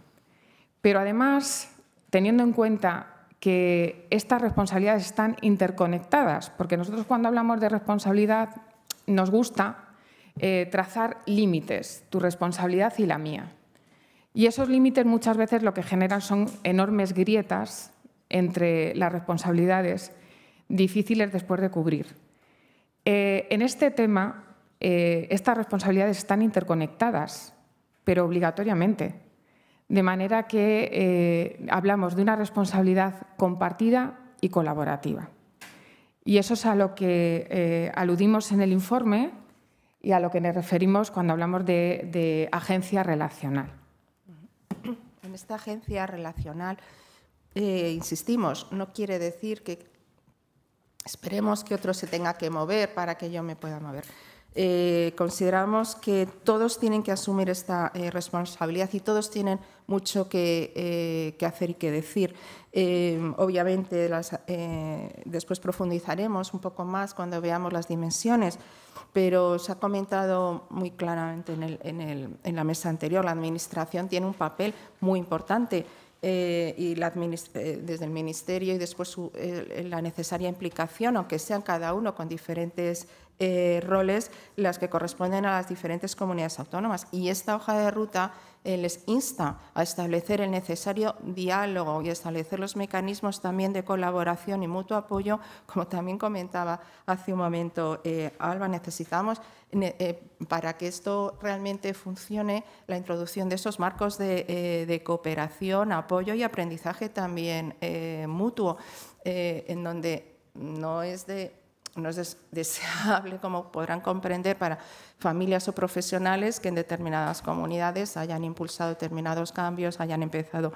Pero además, teniendo en cuenta que estas responsabilidades están interconectadas, porque nosotros cuando hablamos de responsabilidad nos gusta eh, trazar límites, tu responsabilidad y la mía. Y esos límites muchas veces lo que generan son enormes grietas entre las responsabilidades difíciles después de cubrir. Eh, en este tema, eh, estas responsabilidades están interconectadas, pero obligatoriamente. De manera que hablamos de una responsabilidad compartida y colaborativa. Y eso es a lo que eh, aludimos en el informe y a lo que nos referimos cuando hablamos de, agencia relacional. En esta agencia relacional, eh, insistimos, no quiere decir que esperemos que otro se tenga que mover para que yo me pueda mover. Eh, consideramos que todos tienen que asumir esta eh, responsabilidad y todos tienen mucho que, eh, hacer y que decir. obviamente, las, después profundizaremos un poco más cuando veamos las dimensiones, pero se ha comentado muy claramente en, la mesa anterior, la Administración tiene un papel muy importante. y la desde el Ministerio y después la necesaria implicación, aunque sea cada uno con diferentes eh, roles las que corresponden a las diferentes comunidades autónomas. Y esta hoja de ruta eh, les insta a establecer el necesario diálogo y establecer los mecanismos también de colaboración y mutuo apoyo, como también comentaba hace un momento eh, Alba, necesitamos para que esto realmente funcione la introducción de esos marcos de cooperación, apoyo y aprendizaje también mutuo, en donde no es de no es deseable, como podrán comprender, para familias o profesionales que en determinadas comunidades hayan impulsado determinados cambios, hayan empezado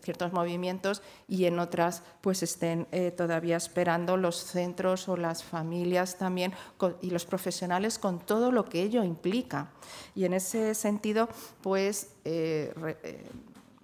ciertos movimientos y en otras pues estén eh, todavía esperando los centros o las familias también y los profesionales con todo lo que ello implica. Y en ese sentido, pues... Eh, eh,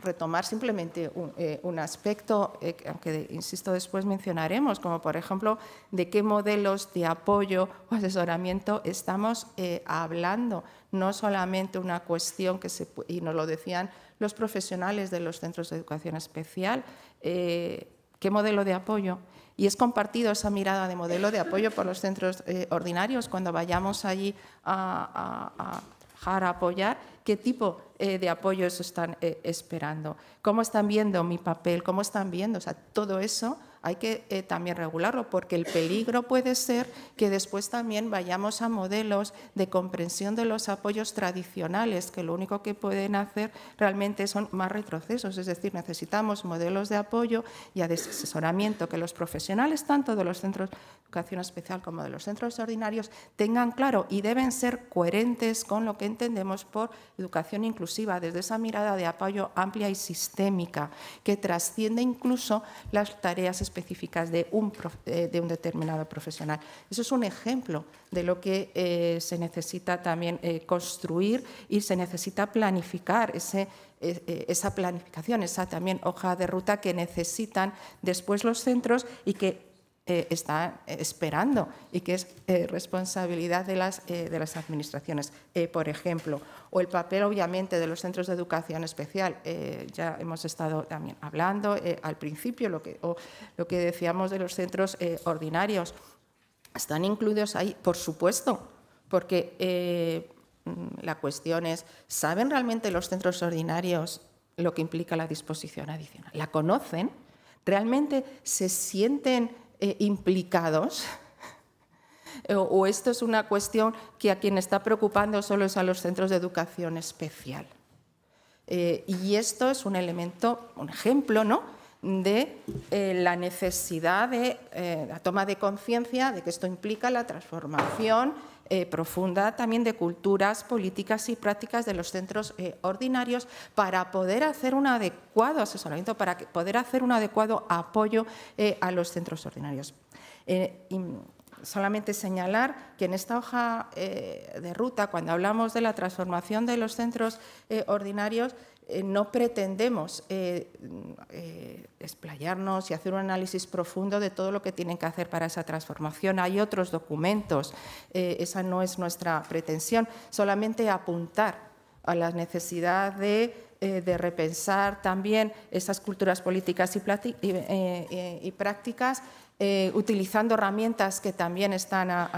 retomar simplemente un, eh, aspecto, eh, que, insisto después mencionaremos, como por ejemplo de qué modelos de apoyo o asesoramiento estamos eh, hablando. No solamente una cuestión que se, y nos lo decían los profesionales de los centros de educación especial, qué modelo de apoyo. Y es compartido esa mirada de modelo de apoyo por los centros ordinarios cuando vayamos allí a, a, a, a apoyar qué tipo eh, de apoyo están eh, esperando, cómo están viendo mi papel, cómo están viendo, o sea, todo eso hay que eh, también regularlo, porque el peligro puede ser que después también vayamos a modelos de comprensión de los apoyos tradicionales, que lo único que pueden hacer realmente son más retrocesos, es decir, necesitamos modelos de apoyo y asesoramiento que los profesionales, tanto de los centros de educación especial como de los centros ordinarios, tengan claro y deben ser coherentes con lo que entendemos por educación inclusiva, desde esa mirada de apoyo amplia y sistémica, que trasciende incluso las tareas específicas específicas de un, eh, de un determinado profesional. Eso es un ejemplo de lo que eh, se necesita también eh, construir y se necesita planificar ese, e, e, esa planificación, esa también hoja de ruta que necesitan después los centros y que eh, está eh, esperando y que es eh, responsabilidad de las, de las administraciones, por ejemplo, o el papel obviamente de los centros de educación especial. ya hemos estado también hablando al principio lo que, o lo que decíamos de los centros ordinarios. Están incluidos ahí, por supuesto, porque mm, la cuestión es, ¿saben realmente los centros ordinarios lo que implica la disposición adicional? ¿La conocen? ¿Realmente se sienten eh, implicados? o, esto es una cuestión que a quien está preocupando solo es a los centros de educación especial? Eh, y esto es un elemento, un ejemplo, ¿no? de eh, la necesidad de la toma de conciencia de que esto implica la transformación eh, profunda también de culturas, políticas y prácticas de los centros eh, ordinarios para poder hacer un adecuado asesoramiento, para poder hacer un adecuado apoyo eh, a los centros ordinarios. Y, solamente señalar que en esta hoja de ruta, cuando hablamos de la transformación de los centros ordinarios, eh, no pretendemos eh, mm, eh, explayarnos y hacer un análisis profundo de todo lo que tienen que hacer para esa transformación. Hay otros documentos, esa no es nuestra pretensión, solamente apuntar a la necesidad de, repensar también esas culturas políticas y prácticas eh, utilizando herramientas que también están a,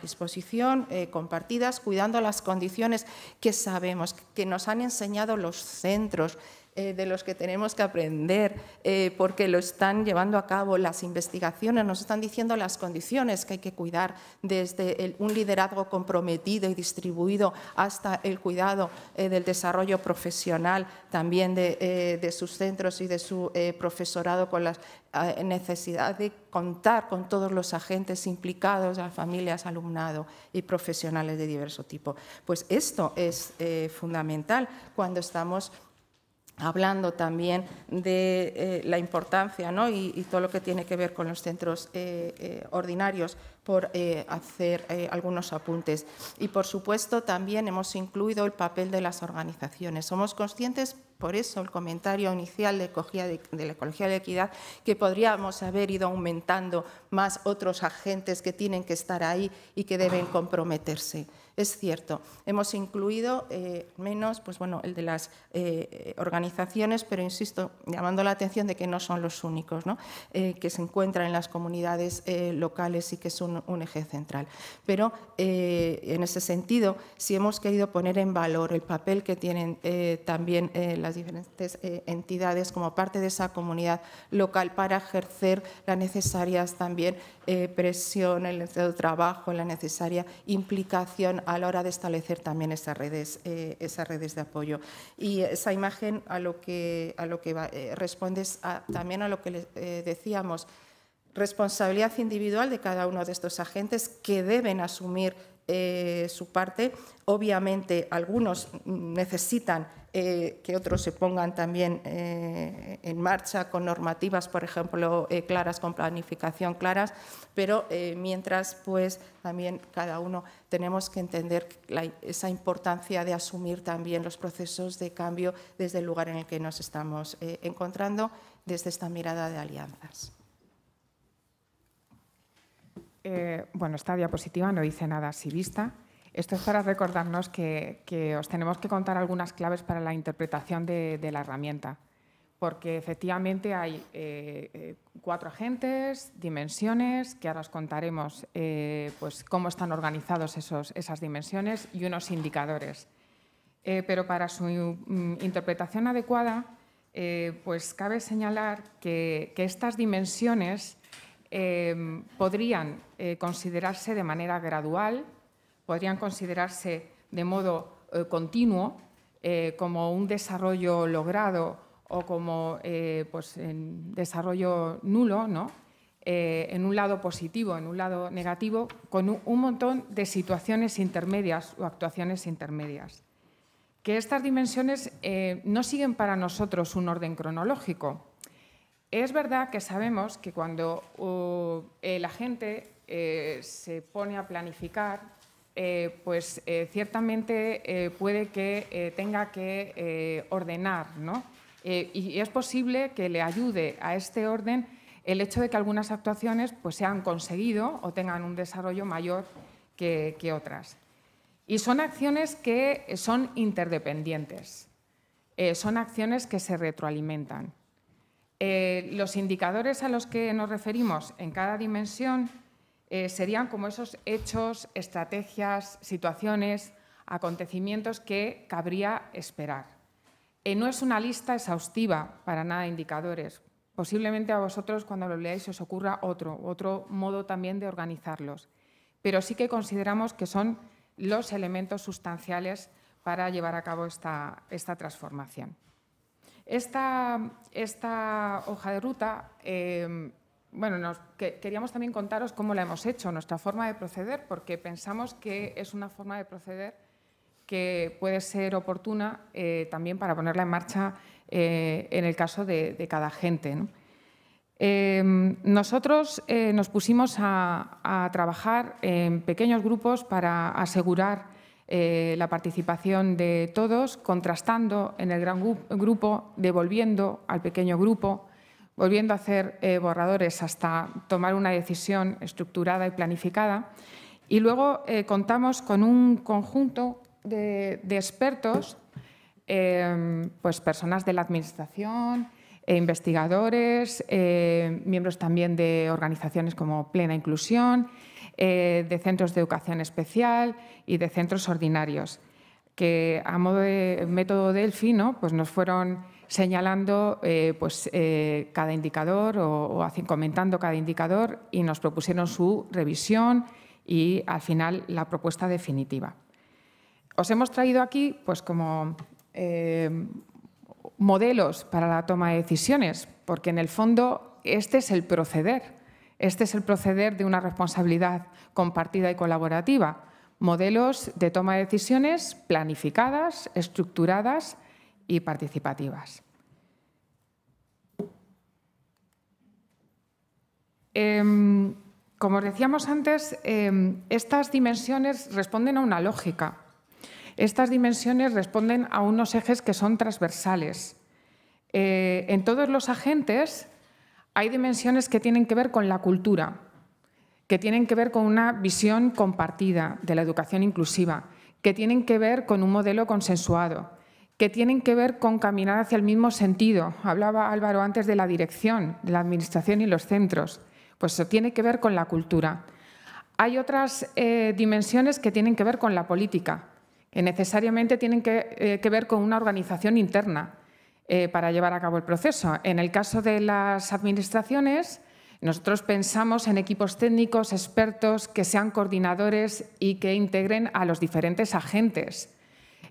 disposición, eh, compartidas, cuidando las condiciones que sabemos, que nos han enseñado los centros, eh, de los que tenemos que aprender, eh, porque lo están llevando a cabo las investigaciones, nos están diciendo las condiciones que hay que cuidar, desde un liderazgo comprometido y distribuido hasta el cuidado eh, del desarrollo profesional también de, sus centros y de su profesorado con la necesidad de contar con todos los agentes implicados, las familias, alumnado y profesionales de diverso tipo. Pues esto es fundamental cuando estamos hablando también de eh, la importancia y, todo lo que tiene que ver con los centros eh, eh, ordinarios por hacer algunos apuntes. Y, por supuesto, también hemos incluido el papel de las organizaciones. Somos conscientes, por eso el comentario inicial de, de la ecología de equidad, que podríamos haber ido aumentando más otros agentes que tienen que estar ahí y que deben comprometerse. Es cierto, hemos incluido eh, menos pues bueno, el de las eh, organizaciones, pero insisto, llamando la atención de que no son los únicos, ¿no? Eh, que se encuentran en las comunidades locales y que es un, eje central. Pero en ese sentido, si hemos querido poner en valor el papel que tienen también las diferentes entidades como parte de esa comunidad local para ejercer las necesarias también presión, el necesario trabajo, la necesaria implicación a la hora de establecer también esas redes, eh, redes de apoyo. Y esa imagen a lo que, a lo que eh, responde también a lo que eh, decíamos, responsabilidad individual de cada uno de estos agentes que deben asumir su parte. Obviamente algunos necesitan eh, que otros se pongan también eh, en marcha con normativas, por ejemplo, eh, claras, con planificación claras, pero mientras, pues también cada uno tenemos que entender esa importancia de asumir también los procesos de cambio desde el lugar en el que nos estamos encontrando, desde esta mirada de alianzas. bueno, esta diapositiva no dice nada así vista, esto es para recordarnos que, os tenemos que contar algunas claves para la interpretación de, la herramienta, porque efectivamente hay eh, eh, cuatro agentes, dimensiones, que ahora os contaremos eh, pues, cómo están organizados esas dimensiones y unos indicadores. pero para su mm, interpretación adecuada, pues cabe señalar que estas dimensiones podrían considerarse de manera gradual, podrían considerarse de modo eh, continuo eh, como un desarrollo logrado o como eh, pues, en desarrollo nulo, ¿no? en un lado positivo, en un lado negativo, con un, montón de situaciones intermedias o actuaciones intermedias. Que estas dimensiones no siguen para nosotros un orden cronológico. Es verdad que sabemos que cuando uh, la gente se pone a planificar eh, pues eh, ciertamente eh, puede que tenga que ordenar, ¿no? y es posible que le ayude a este orden el hecho de que algunas actuaciones pues, se han conseguido o tengan un desarrollo mayor que, que otras. Y son acciones que son interdependientes, son acciones que se retroalimentan. los indicadores a los que nos referimos en cada dimensión eh, serían como esos hechos, estrategias, situaciones, acontecimientos que cabría esperar. Eh, no es una lista exhaustiva para nada de indicadores. Posiblemente a vosotros cuando lo leáis os ocurra otro, otro modo también de organizarlos. Pero sí que consideramos que son los elementos sustanciales para llevar a cabo esta, esta transformación. Esta, esta, hoja de ruta eh, bueno, queríamos también contaros cómo la hemos hecho, nuestra forma de proceder, porque pensamos que es una forma de proceder que puede ser oportuna eh, también para ponerla en marcha eh, en el caso de, cada gente. Em, nosotros eh, nos pusimos a, trabajar en pequeños grupos para asegurar la participación de todos, contrastando en el gran grupo, devolviendo al pequeño grupo, volviendo a hacer eh, borradores hasta tomar una decisión estructurada y planificada. Y luego eh, contamos con un conjunto de, expertos, eh, pues personas de la Administración, investigadores, miembros también de organizaciones como Plena Inclusión, de centros de educación especial y de centros ordinarios, que a modo de método delfino pues nos fueron señalando eh, pues, eh, cada indicador o, comentando cada indicador y nos propusieron su revisión y al final la propuesta definitiva. Os hemos traído aquí pues, como eh, modelos para la toma de decisiones, porque en el fondo este es el proceder, este es el proceder de una responsabilidad compartida y colaborativa, modelos de toma de decisiones planificadas, estructuradas, y participativas. Em, como decíamos antes, em, estas dimensiones responden a una lógica. Estas dimensiones responden a unos ejes que son transversales. Eh, en todos los agentes hay dimensiones que tienen que ver con la cultura, que tienen que ver con una visión compartida de la educación inclusiva, que tienen que ver con un modelo consensuado, que tienen que ver con caminar hacia el mismo sentido. Hablaba Álvaro antes de la dirección, de la administración y los centros. Pues eso tiene que ver con la cultura. Hay otras eh, dimensiones que tienen que ver con la política, que necesariamente tienen que, eh, ver con una organización interna eh, para llevar a cabo el proceso. En el caso de las administraciones, nosotros pensamos en equipos técnicos, expertos, que sean coordinadores y que integren a los diferentes agentes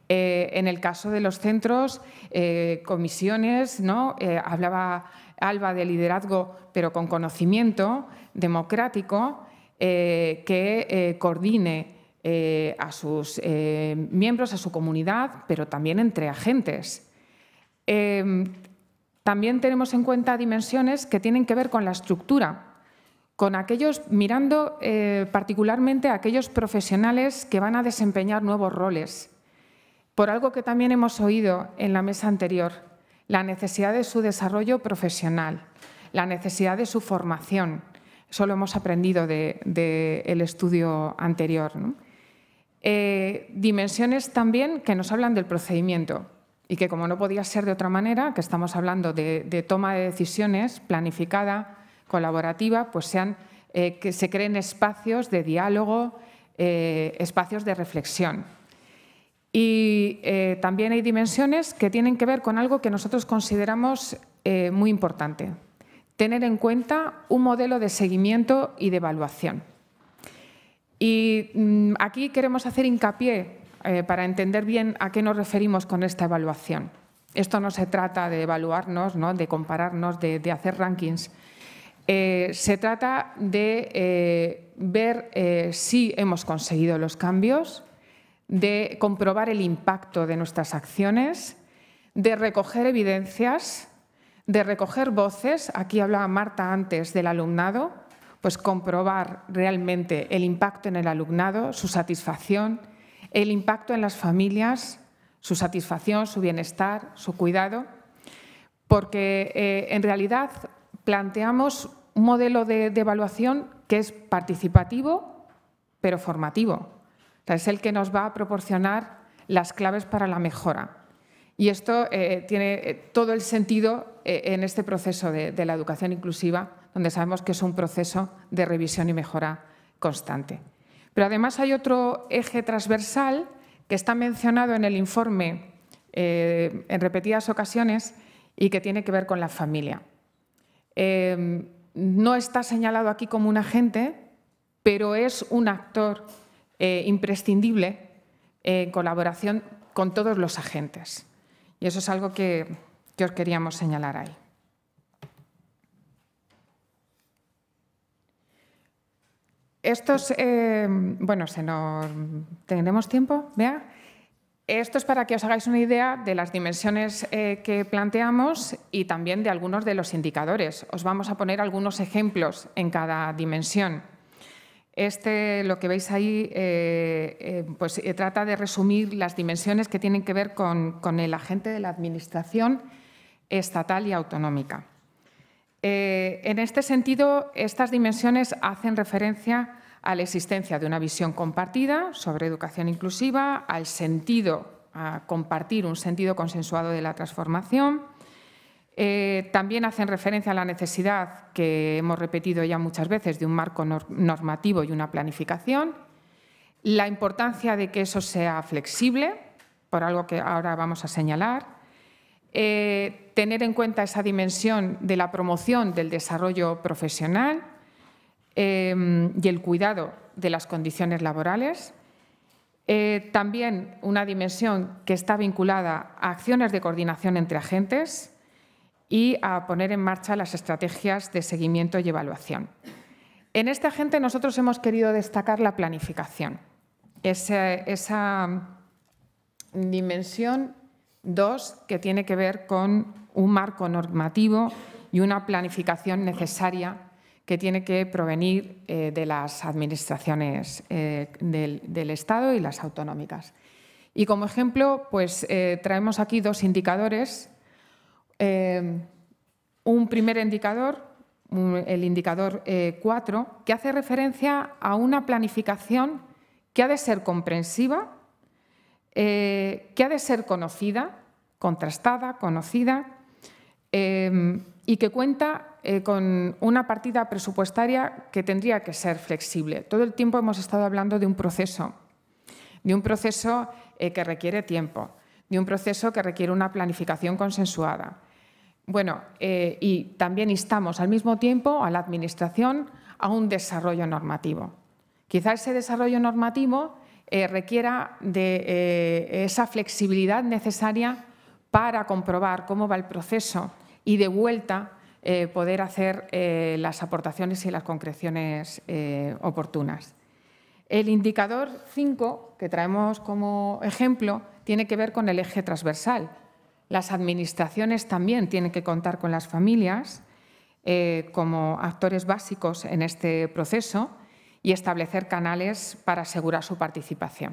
eh, en el caso de los centros, eh, comisiones, ¿no? Eh, hablaba Alba de liderazgo, pero con conocimiento democrático, que coordine a sus miembros, a su comunidad, pero también entre agentes. también tenemos en cuenta dimensiones que tienen que ver con la estructura con aquellos, mirando particularmente a aquellos profesionales que van a desempeñar nuevos roles, por algo que también hemos oído en la mesa anterior, la necesidad de su desarrollo profesional, la necesidad de su formación. Eso lo hemos aprendido del de, estudio anterior. Eh, dimensiones también que nos hablan del procedimiento y que, como no podía ser de otra manera, que estamos hablando de, toma de decisiones planificada, colaborativa, pues sean, eh, que se creen espacios de diálogo, eh, espacios de reflexión. Y eh, también hay dimensiones que tienen que ver con algo que nosotros consideramos eh, muy importante, tener en cuenta un modelo de seguimiento y de evaluación. Y mm, aquí queremos hacer hincapié eh, para entender bien a qué nos referimos con esta evaluación. Esto no se trata de evaluarnos, de compararnos, de hacer rankings. se trata de ver si hemos conseguido los cambios, de comprobar el impacto de nuestras acciones, de recoger evidencias, de recoger voces. Aquí hablaba Marta antes del alumnado, pues comprobar realmente el impacto en el alumnado, su satisfacción, el impacto en las familias, su satisfacción, su bienestar, su cuidado, porque eh, en realidad planteamos un modelo de evaluación que es participativo, pero formativo. Es el que nos va a proporcionar las claves para la mejora. Y esto eh, tiene eh, todo el sentido eh, en este proceso de, la educación inclusiva, donde sabemos que es un proceso de revisión y mejora constante. Pero además hay otro eje transversal que está mencionado en el informe en repetidas ocasiones y que tiene que ver con la familia. no está señalado aquí como un agente, pero es un actor eh, imprescindible eh, en colaboración con todos los agentes. Y eso es algo que, os queríamos señalar ahí. Estos, eh, bueno, se nos... ¿Tendremos tiempo? Vea. Esto es para que os hagáis una idea de las dimensiones que planteamos y también de algunos de los indicadores. Os vamos a poner algunos ejemplos en cada dimensión. Este, lo que veis ahí, eh, eh, pues, eh, trata de resumir las dimensiones que tienen que ver con, el agente de la administración estatal y autonómica. en este sentido, estas dimensiones hacen referencia a la existencia de una visión compartida sobre educación inclusiva, al sentido, a compartir un sentido consensuado de la transformación, eh, también hacen referencia a la necesidad, que hemos repetido ya muchas veces, de un marco normativo y una planificación, la importancia de que eso sea flexible, por algo que ahora vamos a señalar, eh, tener en cuenta esa dimensión de la promoción del desarrollo profesional em, y el cuidado de las condiciones laborales. Eh, también una dimensión que está vinculada a acciones de coordinación entre agentes, y a poner en marcha las estrategias de seguimiento y evaluación. En este agente nosotros hemos querido destacar la planificación, esa, dimensión 2 que tiene que ver con un marco normativo y una planificación necesaria que tiene que provenir eh, de las administraciones eh, del, Estado y las autonómicas. Y como ejemplo, pues eh, traemos aquí dos indicadores Em, un primer indicador, el indicador 4, eh, que hace referencia a una planificación que ha de ser comprensiva, eh, que ha de ser conocida, contrastada, conocida, em, y que cuenta eh, con una partida presupuestaria que tendría que ser flexible. Todo el tiempo hemos estado hablando de un proceso, de un proceso que requiere tiempo de un proceso que requiere una planificación consensuada. Bueno, eh, y también instamos al mismo tiempo a la Administración a un desarrollo normativo. Quizá ese desarrollo normativo eh, requiera de eh, esa flexibilidad necesaria para comprobar cómo va el proceso y de vuelta poder hacer las aportaciones y las concreciones oportunas. El indicador 5 que traemos como ejemplo tiene que ver con el eje transversal. Las administraciones también tienen que contar con las familias eh, como actores básicos en este proceso y establecer canales para asegurar su participación.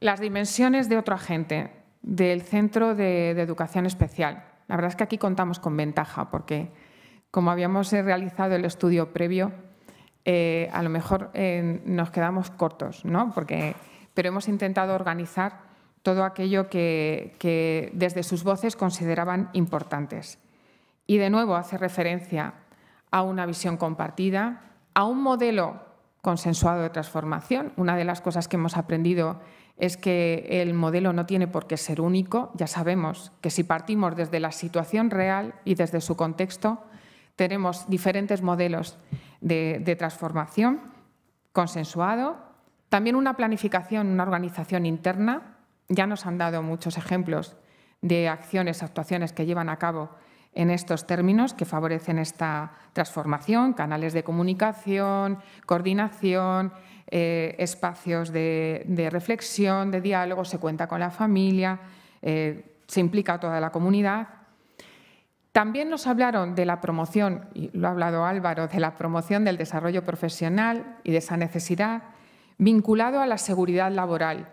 Las dimensiones de otro agente, del Centro de Educación Especial. La verdad es que aquí contamos con ventaja porque, como habíamos eh, realizado el estudio previo, eh, a lo mejor eh, nos quedamos cortos, Porque, pero hemos intentado organizar todo aquello que, desde sus voces consideraban importantes. Y de nuevo hace referencia a una visión compartida, a un modelo consensuado de transformación. Una de las cosas que hemos aprendido es que el modelo no tiene por qué ser único. Ya sabemos que si partimos desde la situación real y desde su contexto, tenemos diferentes modelos de, transformación consensuado. También una planificación, una organización interna. Ya nos han dado muchos ejemplos de acciones, actuaciones que llevan a cabo en estos términos que favorecen esta transformación, canales de comunicación, coordinación, eh, espacios de, reflexión, de diálogo, se cuenta con la familia, eh, se implica toda la comunidad también nos hablaron de la promoción, y lo ha hablado Álvaro, de la promoción del desarrollo profesional y de esa necesidad vinculado a la seguridad laboral.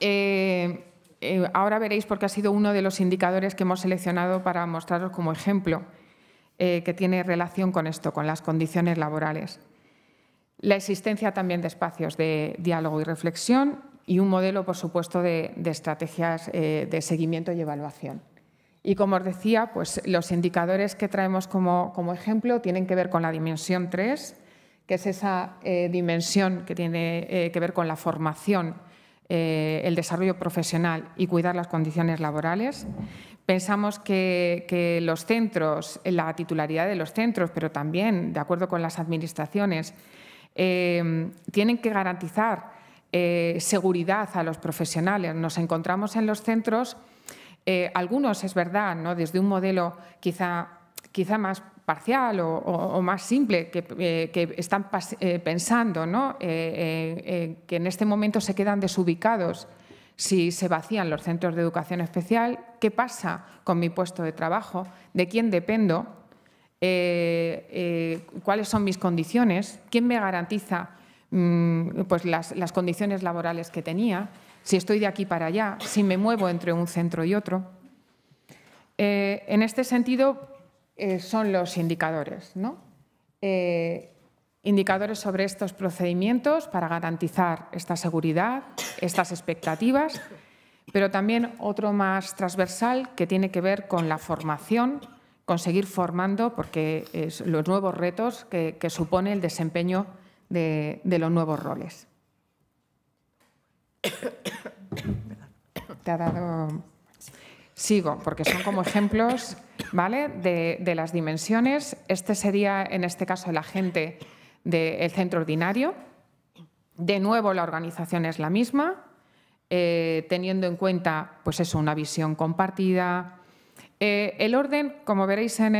Eh, eh, ahora veréis por qué ha sido uno de los indicadores que hemos seleccionado para mostraros como ejemplo eh, que tiene relación con esto, con las condiciones laborales. La existencia también de espacios de diálogo y reflexión y un modelo, por supuesto, de estrategias de seguimiento y evaluación. Y como os decía, pues los indicadores que traemos como, ejemplo tienen que ver con la dimensión 3, que es esa eh, dimensión que tiene eh, que ver con la formación, eh, el desarrollo profesional y cuidar las condiciones laborales. Pensamos que, los centros, la titularidad de los centros, pero también, de acuerdo con las administraciones, tienen que garantizar seguridad a los profesionales. Nos encontramos en los centros eh, algunos, es verdad, desde un modelo quizá, más parcial o, más simple, que, eh, están eh, pensando que en este momento se quedan desubicados si se vacían los centros de educación especial, ¿qué pasa con mi puesto de trabajo? ¿De quién dependo? ¿Cuáles son mis condiciones? ¿Quién me garantiza mm, pues las condiciones laborales que tenía? si estoy de aquí para allá, si me muevo entre un centro y otro. Eh, en este sentido, eh, son los indicadores, ¿no? Eh, indicadores sobre estos procedimientos para garantizar esta seguridad, estas expectativas, pero también otro más transversal que tiene que ver con la formación, conseguir formando, porque es los nuevos retos que, supone el desempeño de los nuevos roles. Te ha dado... Sigo, porque son como ejemplos ¿vale? de, las dimensiones. Este sería, en este caso, el agente del centro ordinario. De nuevo, la organización es la misma, eh, teniendo en cuenta pues eso, una visión compartida. Eh, el orden, como veréis en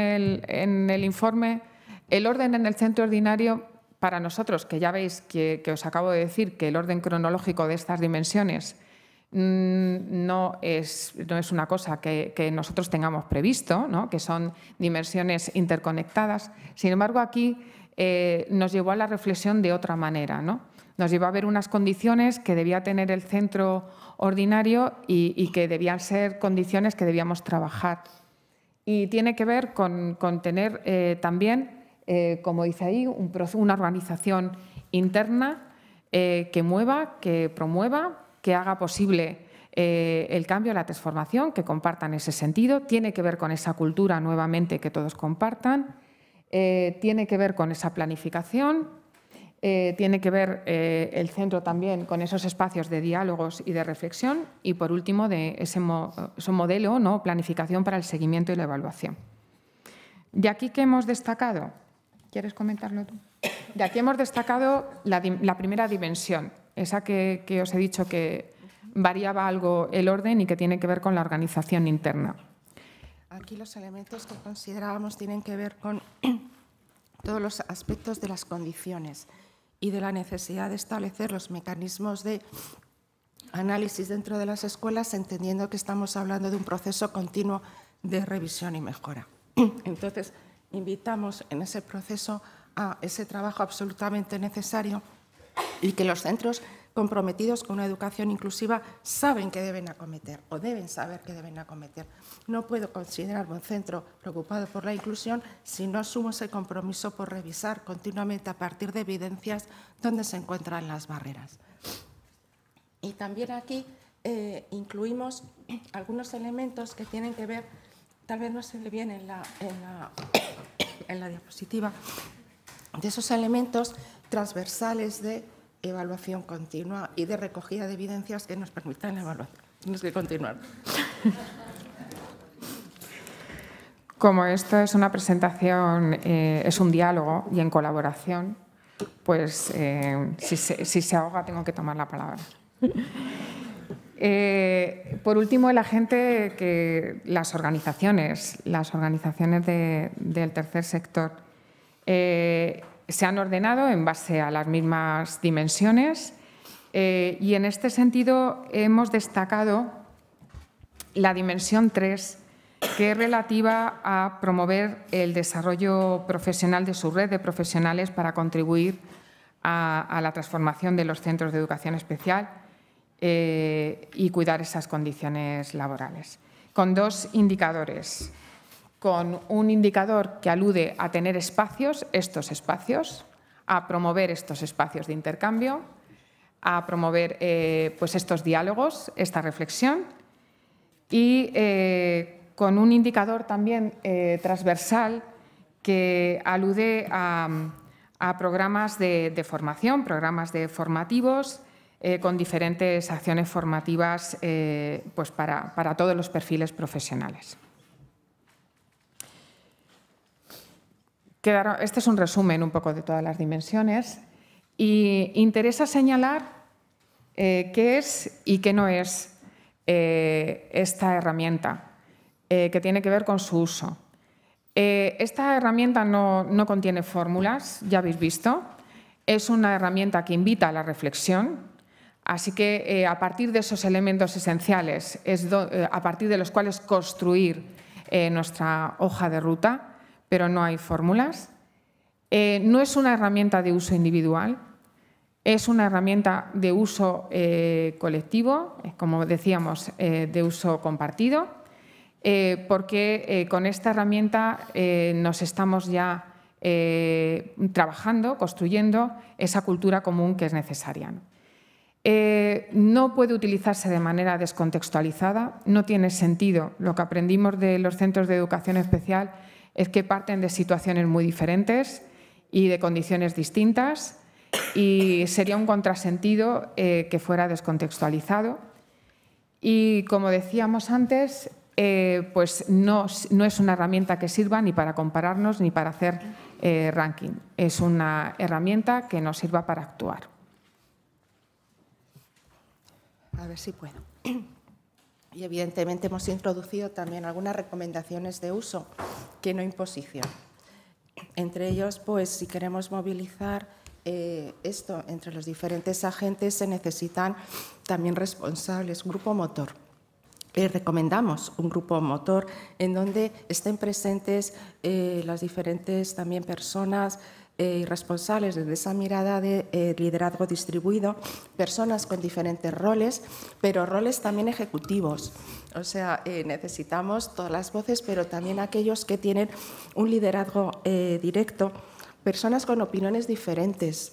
el informe, el orden en el centro ordinario para nosotros, que ya veis que, os acabo de decir que el orden cronológico de estas dimensiones mm, no es, no es una cosa que, nosotros tengamos previsto, que son dimensiones interconectadas. Sin embargo, aquí eh, nos llevó a la reflexión de otra manera. Nos llevó a ver unas condiciones que debía tener el centro ordinario y, que debían ser condiciones que debíamos trabajar. Y tiene que ver con, tener eh, también eh, como dice ahí, una organización interna eh, que mueva, que promueva, que haga posible eh, el cambio, la transformación, que compartan ese sentido. Tiene que ver con esa cultura nuevamente que todos compartan. tiene que ver con esa planificación. tiene que ver el centro también con esos espacios de diálogos y de reflexión. Y por último, de ese, modelo, ¿no? planificación para el seguimiento y la evaluación. ¿Y aquí qué hemos destacado? ¿Quieres comentarlo tú? De aquí hemos destacado la, primera dimensión, esa que, que, os he dicho que variaba algo el orden y que tiene que ver con la organización interna. Aquí los elementos que considerábamos tienen que ver con todos los aspectos de las condiciones y de la necesidad de establecer los mecanismos de análisis dentro de las escuelas, entendiendo que estamos hablando de un proceso continuo de revisión y mejora. Entonces, invitamos en ese proceso a ese trabajo absolutamente necesario y que los centros comprometidos con una educación inclusiva saben que deben acometer o deben saber que deben acometer. No puedo considerar un centro preocupado por la inclusión si no asumo ese compromiso por revisar continuamente a partir de evidencias dónde se encuentran las barreras. Y también aquí eh, incluimos algunos elementos que tienen que ver tal vez no se le bien en la, en la, diapositiva, de esos elementos transversales de evaluación continua y de recogida de evidencias que nos permitan evaluar. Tienes que continuar. Como esto es una presentación, eh, es un diálogo y en colaboración, pues eh, si, si se ahoga tengo que tomar la palabra. Eh, por último, la gente que las organizaciones, las organizaciones del tercer sector, eh, se han ordenado en base a las mismas dimensiones eh, y en este sentido hemos destacado la dimensión 3, que es relativa a promover el desarrollo profesional de su red de profesionales para contribuir a la transformación de los centros de educación especial eh, y cuidar esas condiciones laborales. Con dos indicadores. Con un indicador que alude a tener espacios, estos espacios, a promover estos espacios de intercambio, a promover eh, pues estos diálogos, esta reflexión y eh, con un indicador también transversal que alude a, programas de, de, formación, programas de formativos eh, con diferentes acciones formativas eh, pues para, todos los perfiles profesionales. este es un resumen un poco de todas las dimensiones y interesa señalar eh, qué es y qué no es esta herramienta, que tiene que ver con su uso. esta herramienta no, no contiene fórmulas, ya habéis visto, es una herramienta que invita a la reflexión, Así que eh, a partir de esos elementos esenciales, eh, a partir de los cuales construir eh, nuestra hoja de ruta, pero no hay fórmulas. no es una herramienta de uso individual, es una herramienta de uso colectivo, como decíamos, de uso compartido, porque con esta herramienta nos estamos ya trabajando, construyendo esa cultura común que es necesaria. Eh, no puede utilizarse de manera descontextualizada, no tiene sentido. Lo que aprendimos de los centros de educación especial es que parten de situaciones muy diferentes y de condiciones distintas y sería un contrasentido eh, que fuera descontextualizado. Y como decíamos antes, eh, pues no, no, es una herramienta que sirva ni para compararnos ni para hacer ranking. Es una herramienta que nos sirva para actuar. A ver si puedo. Y evidentemente hemos introducido también algunas recomendaciones de uso que no imposición. Entre ellos, pues si queremos movilizar eh, esto entre los diferentes agentes, se necesitan también responsables, grupo motor. Eh, recomendamos un grupo motor en donde estén presentes eh, las diferentes también personas y eh, responsables desde esa mirada de eh, liderazgo distribuido, personas con diferentes roles, pero roles también ejecutivos. O sea, eh, necesitamos todas las voces, pero también aquellos que tienen un liderazgo directo, personas con opiniones diferentes,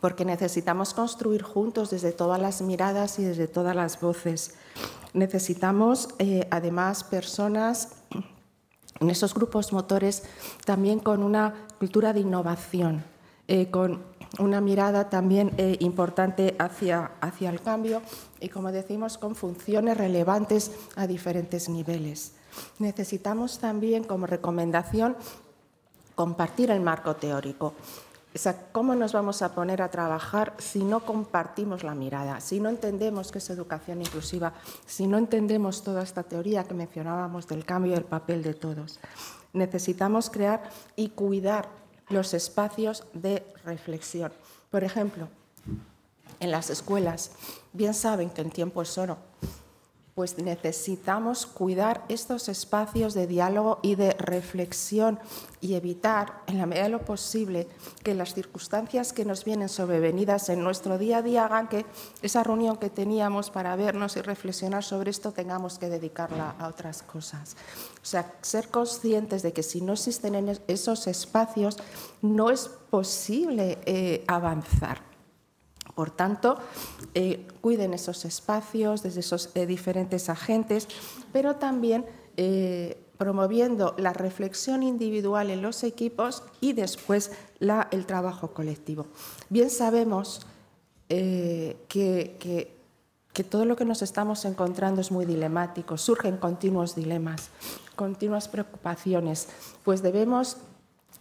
porque necesitamos construir juntos desde todas las miradas y desde todas las voces. Necesitamos, además, personas en esos grupos motores también con una cultura de innovación, eh, con una mirada también eh, importante hacia el cambio y, como decimos, con funciones relevantes a diferentes niveles. Necesitamos también, como recomendación, compartir el marco teórico. ¿cómo nos vamos a poner a trabajar si no compartimos la mirada, si no entendemos qué es educación inclusiva, si no entendemos toda esta teoría que mencionábamos del cambio del el papel de todos? Necesitamos crear y cuidar los espacios de reflexión. Por ejemplo, en las escuelas, bien saben que el tiempo es oro pues necesitamos cuidar estos espacios de diálogo y de reflexión y evitar, en la medida de lo posible, que las circunstancias que nos vienen sobrevenidas en nuestro día a día hagan que esa reunión que teníamos para vernos y reflexionar sobre esto tengamos que dedicarla a otras cosas. O sea, ser conscientes de que si no existen esos espacios, no es posible eh, avanzar. Por tanto, eh, cuiden esos espacios desde esos eh, diferentes agentes, pero también eh, promoviendo la reflexión individual en los equipos y después el trabajo colectivo. Bien sabemos que, que todo lo que nos estamos encontrando es muy dilemático, surgen continuos dilemas, continuas preocupaciones, pues debemos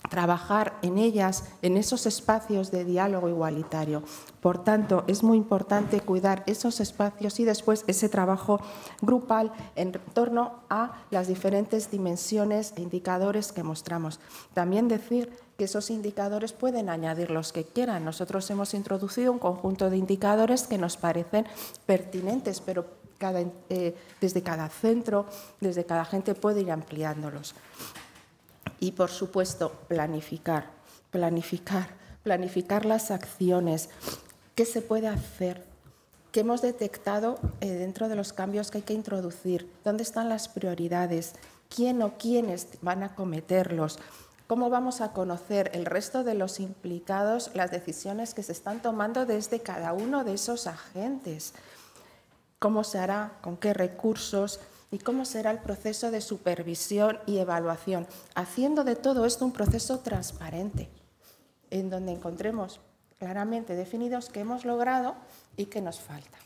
trabajar en ellas, en esos espacios de diálogo igualitario. Por tanto, es muy importante cuidar esos espacios y después ese trabajo grupal en torno a las diferentes dimensiones e indicadores que mostramos. También decir que esos indicadores pueden añadir los que quieran. Nosotros hemos introducido un conjunto de indicadores que nos parecen pertinentes, pero eh, desde cada centro, desde cada gente puede ir ampliándolos y, por supuesto, planificar, planificar, planificar las acciones, qué se puede hacer, qué hemos detectado eh, dentro de los cambios que hay que introducir, dónde están las prioridades, quién o quiénes van a cometerlos. ¿Cómo vamos a conocer el resto de los implicados las decisiones que se están tomando desde cada uno de esos agentes? ¿Cómo se hará? ¿Con qué recursos? y cómo será el proceso de supervisión y evaluación, haciendo de todo esto un proceso transparente, en donde encontremos claramente definidos qué hemos logrado y qué nos falta.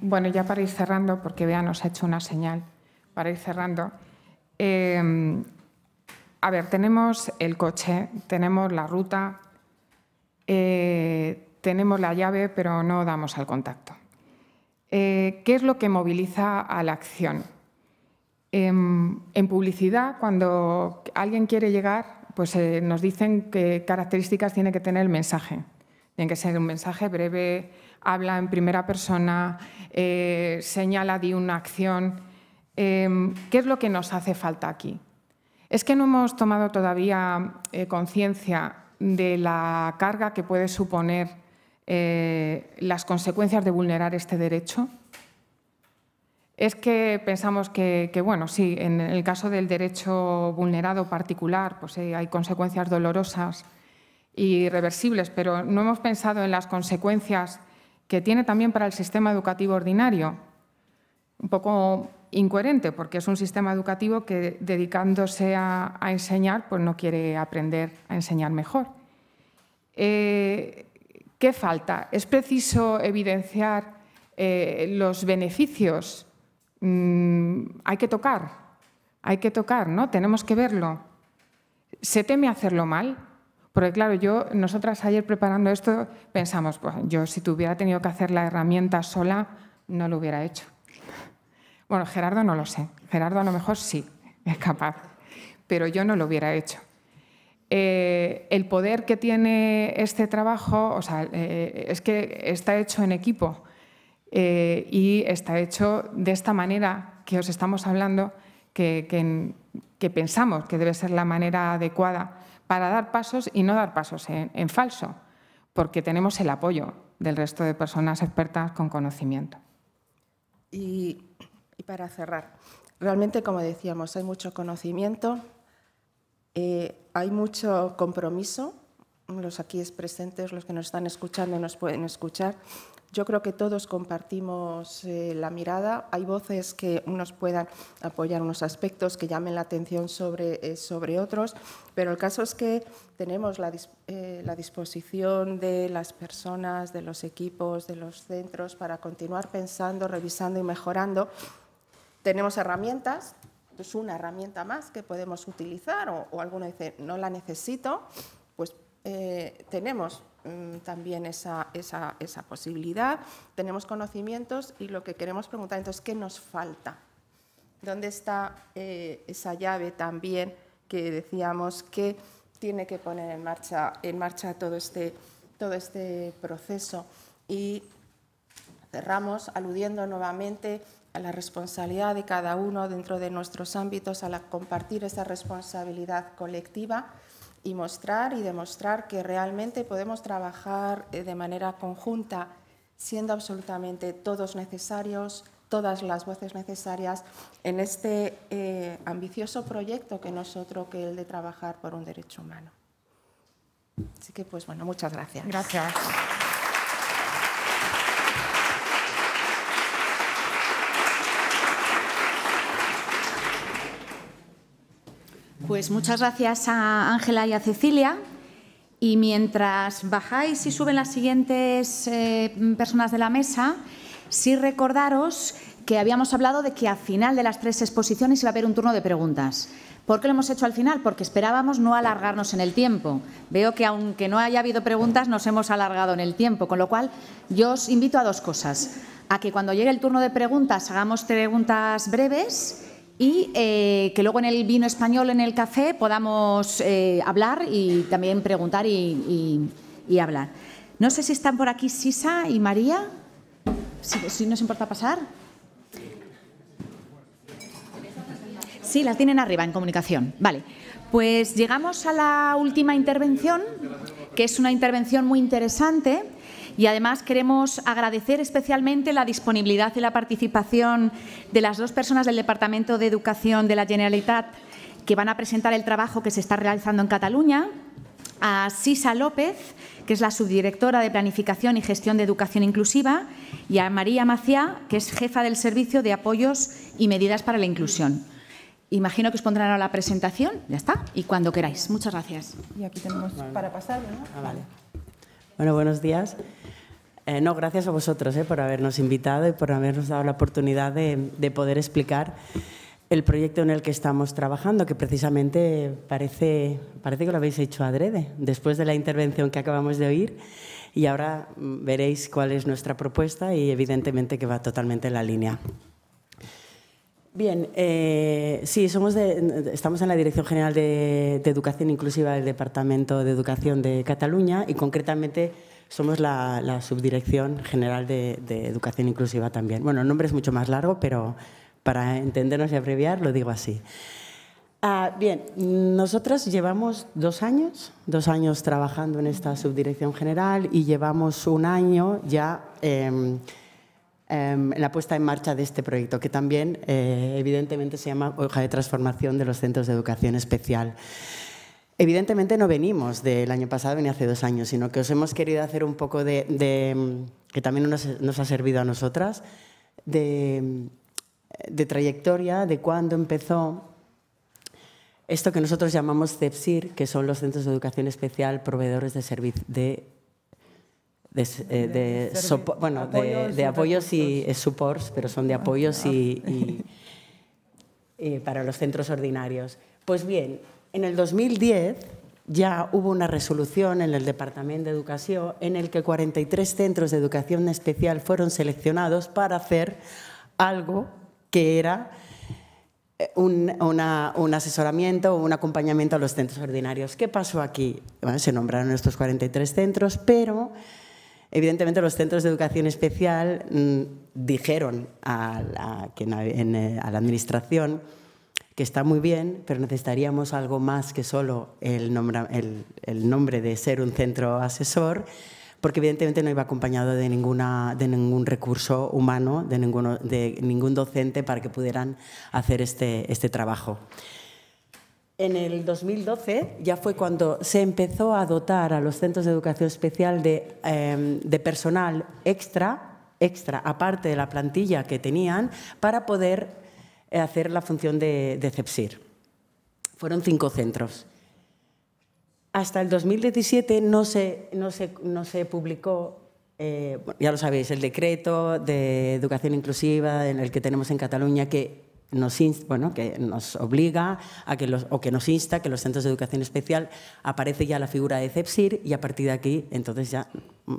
Bueno, ya para ir cerrando, porque Bea nos ha hecho una señal, para ir cerrando. Em, a ver, tenemos el coche, tenemos la ruta, eh, tenemos la llave, pero no damos al contacto. Eh, ¿qué es lo que moviliza a la acción? Em, en, publicidad, cuando alguien quiere llegar, pues eh, nos dicen qué características tiene que tener el mensaje. Tiene que ser un mensaje breve, habla en primera persona, eh, señala de una acción. Em, ¿Qué es lo que nos hace falta aquí? Es que no hemos tomado todavía conciencia de la carga que puede suponer eh, las consecuencias de vulnerar este derecho? Es que pensamos que, bueno, sí, en el caso del derecho vulnerado particular, pues eh, hay consecuencias dolorosas y irreversibles, pero no hemos pensado en las consecuencias que tiene también para el sistema educativo ordinario. Un poco incoherente, porque es un sistema educativo que dedicándose a, enseñar, pues no quiere aprender a enseñar mejor. Eh, ¿Qué falta? Es preciso evidenciar eh, los beneficios. Mm, hay que tocar, hay que tocar, ¿no? Tenemos que verlo. ¿Se teme hacerlo mal? Porque claro, yo, nosotras ayer preparando esto pensamos, pues yo si tuviera tenido que hacer la herramienta sola, no lo hubiera hecho. Bueno, Gerardo no lo sé. Gerardo a lo mejor sí, es capaz, pero yo no lo hubiera hecho. Eh, el poder que tiene este trabajo, o sea, eh, es que está hecho en equipo eh, y está hecho de esta manera que os estamos hablando, que, pensamos que debe ser la manera adecuada para dar pasos y no dar pasos en, falso, porque tenemos el apoyo del resto de personas expertas con conocimiento. Y, para cerrar, realmente, como decíamos, hay mucho conocimiento hay mucho compromiso. Los aquí presentes, los que nos están escuchando, nos pueden escuchar. Yo creo que todos compartimos eh, la mirada. Hay voces que nos puedan apoyar unos aspectos, que llamen la atención sobre, eh, sobre otros, pero el caso es que tenemos la, eh, la, disposición de las personas, de los equipos, de los centros para continuar pensando, revisando y mejorando. Tenemos herramientas, es pues, una herramienta más que podemos utilizar o, alguno dice no la necesito, pues eh, tenemos mm, también esa, posibilidad, tenemos conocimientos y lo que queremos preguntar entonces, ¿qué nos falta? ¿Dónde está eh, esa llave también que decíamos que tiene que poner en marcha, en marcha todo, este, todo este proceso? Y cerramos aludiendo nuevamente a la responsabilidad de cada uno dentro de nuestros ámbitos, a compartir esa responsabilidad colectiva y mostrar y demostrar que realmente podemos trabajar eh, de manera conjunta, siendo absolutamente todos necesarios, todas las voces necesarias en este eh, ambicioso proyecto que no es otro que el de trabajar por un derecho humano. Así que, pues bueno, muchas gracias. Gracias. Pues muchas gracias a Ángela y a Cecilia. Y mientras bajáis y suben las siguientes eh, personas de la mesa, sí recordaros que habíamos hablado de que al final de las tres exposiciones iba a haber un turno de preguntas. ¿Por qué lo hemos hecho al final? Porque esperábamos no alargarnos en el tiempo. Veo que aunque no haya habido preguntas, nos hemos alargado en el tiempo, con lo cual yo os invito a dos cosas. A que cuando llegue el turno de preguntas hagamos preguntas breves y eh, que luego en el vino español, en el café, podamos eh, hablar y también preguntar y, hablar. No sé si están por aquí Sisa y María, si, si nos importa pasar. Sí, la tienen arriba en comunicación. Vale, pues llegamos a la última intervención, que es una intervención muy interesante y además queremos agradecer especialmente la disponibilidad y la participación de las dos personas del Departamento de Educación de la Generalitat que van a presentar el trabajo que se está realizando en Cataluña, a Sisa López, que es la subdirectora de Planificación y Gestión de Educación Inclusiva, y a María Maciá, que es jefa del Servicio de Apoyos y Medidas para la Inclusión. Imagino que os pondrán a la presentación, ya está, y cuando queráis. Muchas gracias. Y aquí tenemos para pasar, ¿no? Ah, vale. Bueno, buenos días. Eh, no, gracias a vosotros eh, por habernos invitado y por habernos dado la oportunidad de, poder explicar el proyecto en el que estamos trabajando, que precisamente parece, parece que lo habéis hecho adrede, después de la intervención que acabamos de oír. Y ahora veréis cuál es nuestra propuesta y evidentemente que va totalmente en la línea. Bien, eh, sí, somos estamos en la Dirección General de Educación Inclusiva del Departamento de Educación de Cataluña y concretamente somos la, Subdirección General de, Educación Inclusiva también. Bueno, el nombre es mucho más largo, pero para entendernos y abreviar lo digo así. Ah, bien, nosotras llevamos dos años, dos años trabajando en esta Subdirección General y llevamos un año ya... Em, em, en la puesta en marcha de este proyecto, que también eh, evidentemente se llama Hoja de Transformación de los Centros de Educación Especial. Evidentemente no venimos del año pasado ni hace dos años, sino que os hemos querido hacer un poco de, que también nos, ha servido a nosotras, de, trayectoria, de cuándo empezó esto que nosotros llamamos CEPSIR, que son los Centros de Educación Especial Proveedores de eh, de, apoyos, y supports, pero son de ah, apoyos ah. y, y eh, para los centros ordinarios. Pues bien, en el 2010 ya hubo una resolución en el Departamento de Educación en el que 43 centros de educación especial fueron seleccionados para hacer algo que era eh, un, asesoramiento o un acompañamiento a los centros ordinarios. ¿Qué pasó aquí? se nombraron estos 43 centros, pero evidentemente los centros de educación especial mm, dijeron a la, eh, a la administración que está muy bien, pero necesitaríamos algo más que solo el, nombre de ser un centro asesor, porque evidentemente no iba acompañado de, ningún recurso humano, de, ningún docente para que pudieran hacer este, este trabajo. En el 2012 ya fue cuando se empezó a dotar a los centros de educación especial de, em, personal extra, extra, aparte de la plantilla que tenían, para poder eh, hacer la función de, CEPSIR. Fueron cinco centros. Hasta el 2017 no se, no se, publicó, eh, ya lo sabéis, el decreto de educación inclusiva en el que tenemos en Cataluña que nos, bueno, que nos obliga a que los, o que nos insta que los centros de educación especial aparece ya la figura de CEPSIR y a partir de aquí entonces ya mm,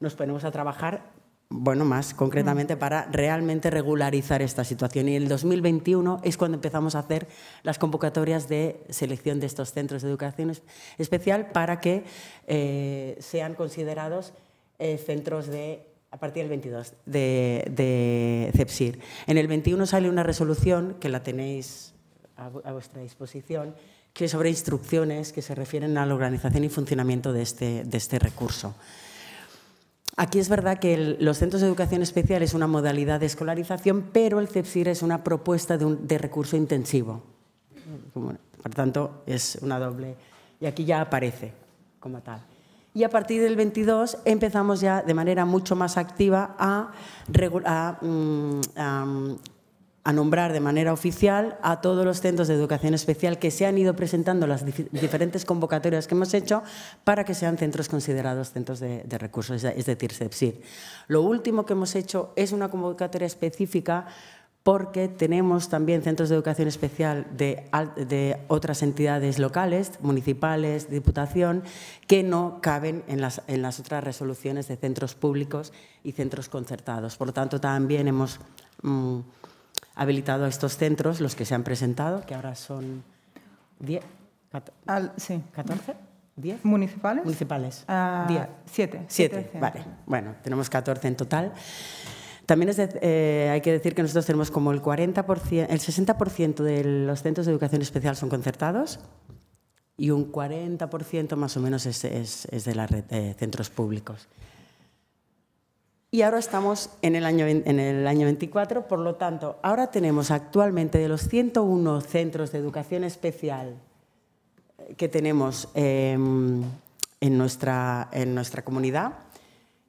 nos ponemos a trabajar bueno, más mm. concretamente para realmente regularizar esta situación. Y el 2021 es cuando empezamos a hacer las convocatorias de selección de estos centros de educación especial para que eh, sean considerados eh, centros de a partir del 22 de, CEPSIR. En el 21 sale una resolución que la tenéis a, vuestra disposición que sobre instrucciones que se refieren a la organización y funcionamiento de este, este recurso. Aquí es verdad que los centros de educación especial es una modalidad de escolarización, pero el CEPSIR es una propuesta de, recurso intensivo. Por tanto, es una doble. Y aquí ya aparece como tal. Y a partir del 22 empezamos ya de manera mucho más activa a, regular… a mm, mm, a nombrar de manera oficial a todos los centros de educación especial que se han ido presentando las diferentes convocatorias que hemos hecho para que sean centros considerados centros de, recursos, es decir, CEPSIR. Lo último que hemos hecho es una convocatoria específica porque tenemos también centros de educación especial de, de, otras entidades locales, municipales, diputación, que no caben en las, en las otras resoluciones de centros públicos y centros concertados. Por lo tanto, también hemos... Mm, habilitado a estos centros, los que se han presentado, que ahora son 10, 14, sí. 10 municipales. Municipales. 7. Ah, vale. Bueno, tenemos 14 en total. También eh, hay que decir que nosotros tenemos como el 40%, el 60% de los centros de educación especial son concertados y un 40% más o menos es, es, es de la red de centros públicos. Y ahora estamos en el, año, en el año 24, por lo tanto, ahora tenemos actualmente de los 101 centros de educación especial que tenemos em, en, nuestra, en nuestra comunidad,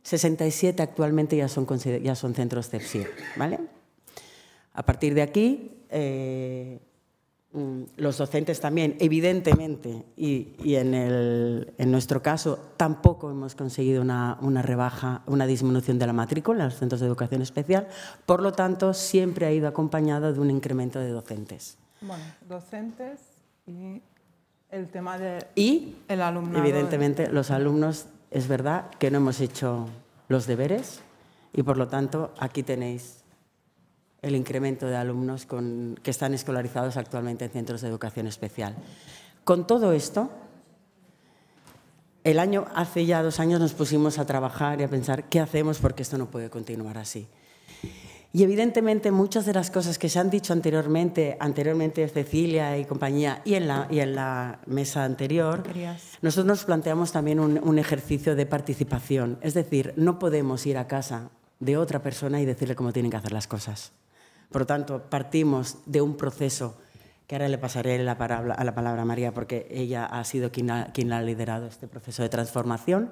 67 actualmente ya son, ya son centros CEPSIR, ¿vale? A partir de aquí, eh, Mm, los docentes también, evidentemente, y, en, el, en, nuestro caso tampoco hemos conseguido una, rebaja, una disminución de la matrícula en los centros de educación especial, por lo tanto, siempre ha ido acompañado de un incremento de docentes. Bueno, docentes y el tema de y, el alumnado. Evidentemente, los alumnos, es verdad que no hemos hecho los deberes y, por lo tanto, aquí tenéis el incremento de alumnos que están escolarizados actualmente en centros de educación especial. Con todo esto, el año, hace ya dos años nos pusimos a trabajar y a pensar qué hacemos porque esto no puede continuar así. Y evidentemente muchas de las cosas que se han dicho anteriormente, anteriormente Cecilia y compañía, y en la, mesa anterior, nosotros nos planteamos también un ejercicio de participación. Es decir, no podemos ir a casa de otra persona y decirle cómo tienen que hacer las cosas. Por lo tanto, partimos de un proceso que ahora le pasaré la palabra, a la palabra a María porque ella ha sido quien ha, ha liderado este proceso de transformación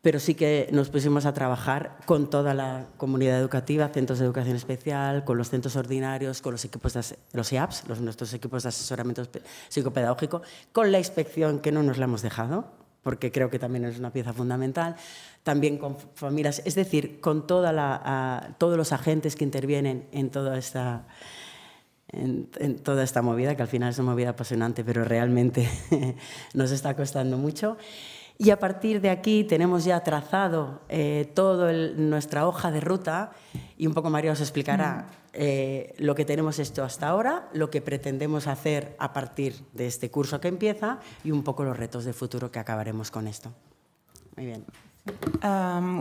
pero sí que nos pusimos a trabajar con toda la comunidad educativa, centros de educación especial, con los centros ordinarios, con los equipos los e los, nuestros equipos de asesoramiento psicopedagógico, con la inspección que no nos la hemos dejado, porque creo que también es una pieza fundamental, también con familias, es decir, con toda todos los agentes que intervienen en toda esta... En, toda esta movida, que al final es una movida apasionante, pero realmente nos está costando mucho. Y a partir de aquí tenemos ya trazado eh, toda nuestra hoja de ruta y un poco María os explicará eh, lo que tenemos hecho hasta ahora, lo que pretendemos hacer a partir de este curso que empieza y un poco los retos de futuro que acabaremos con esto. Muy bien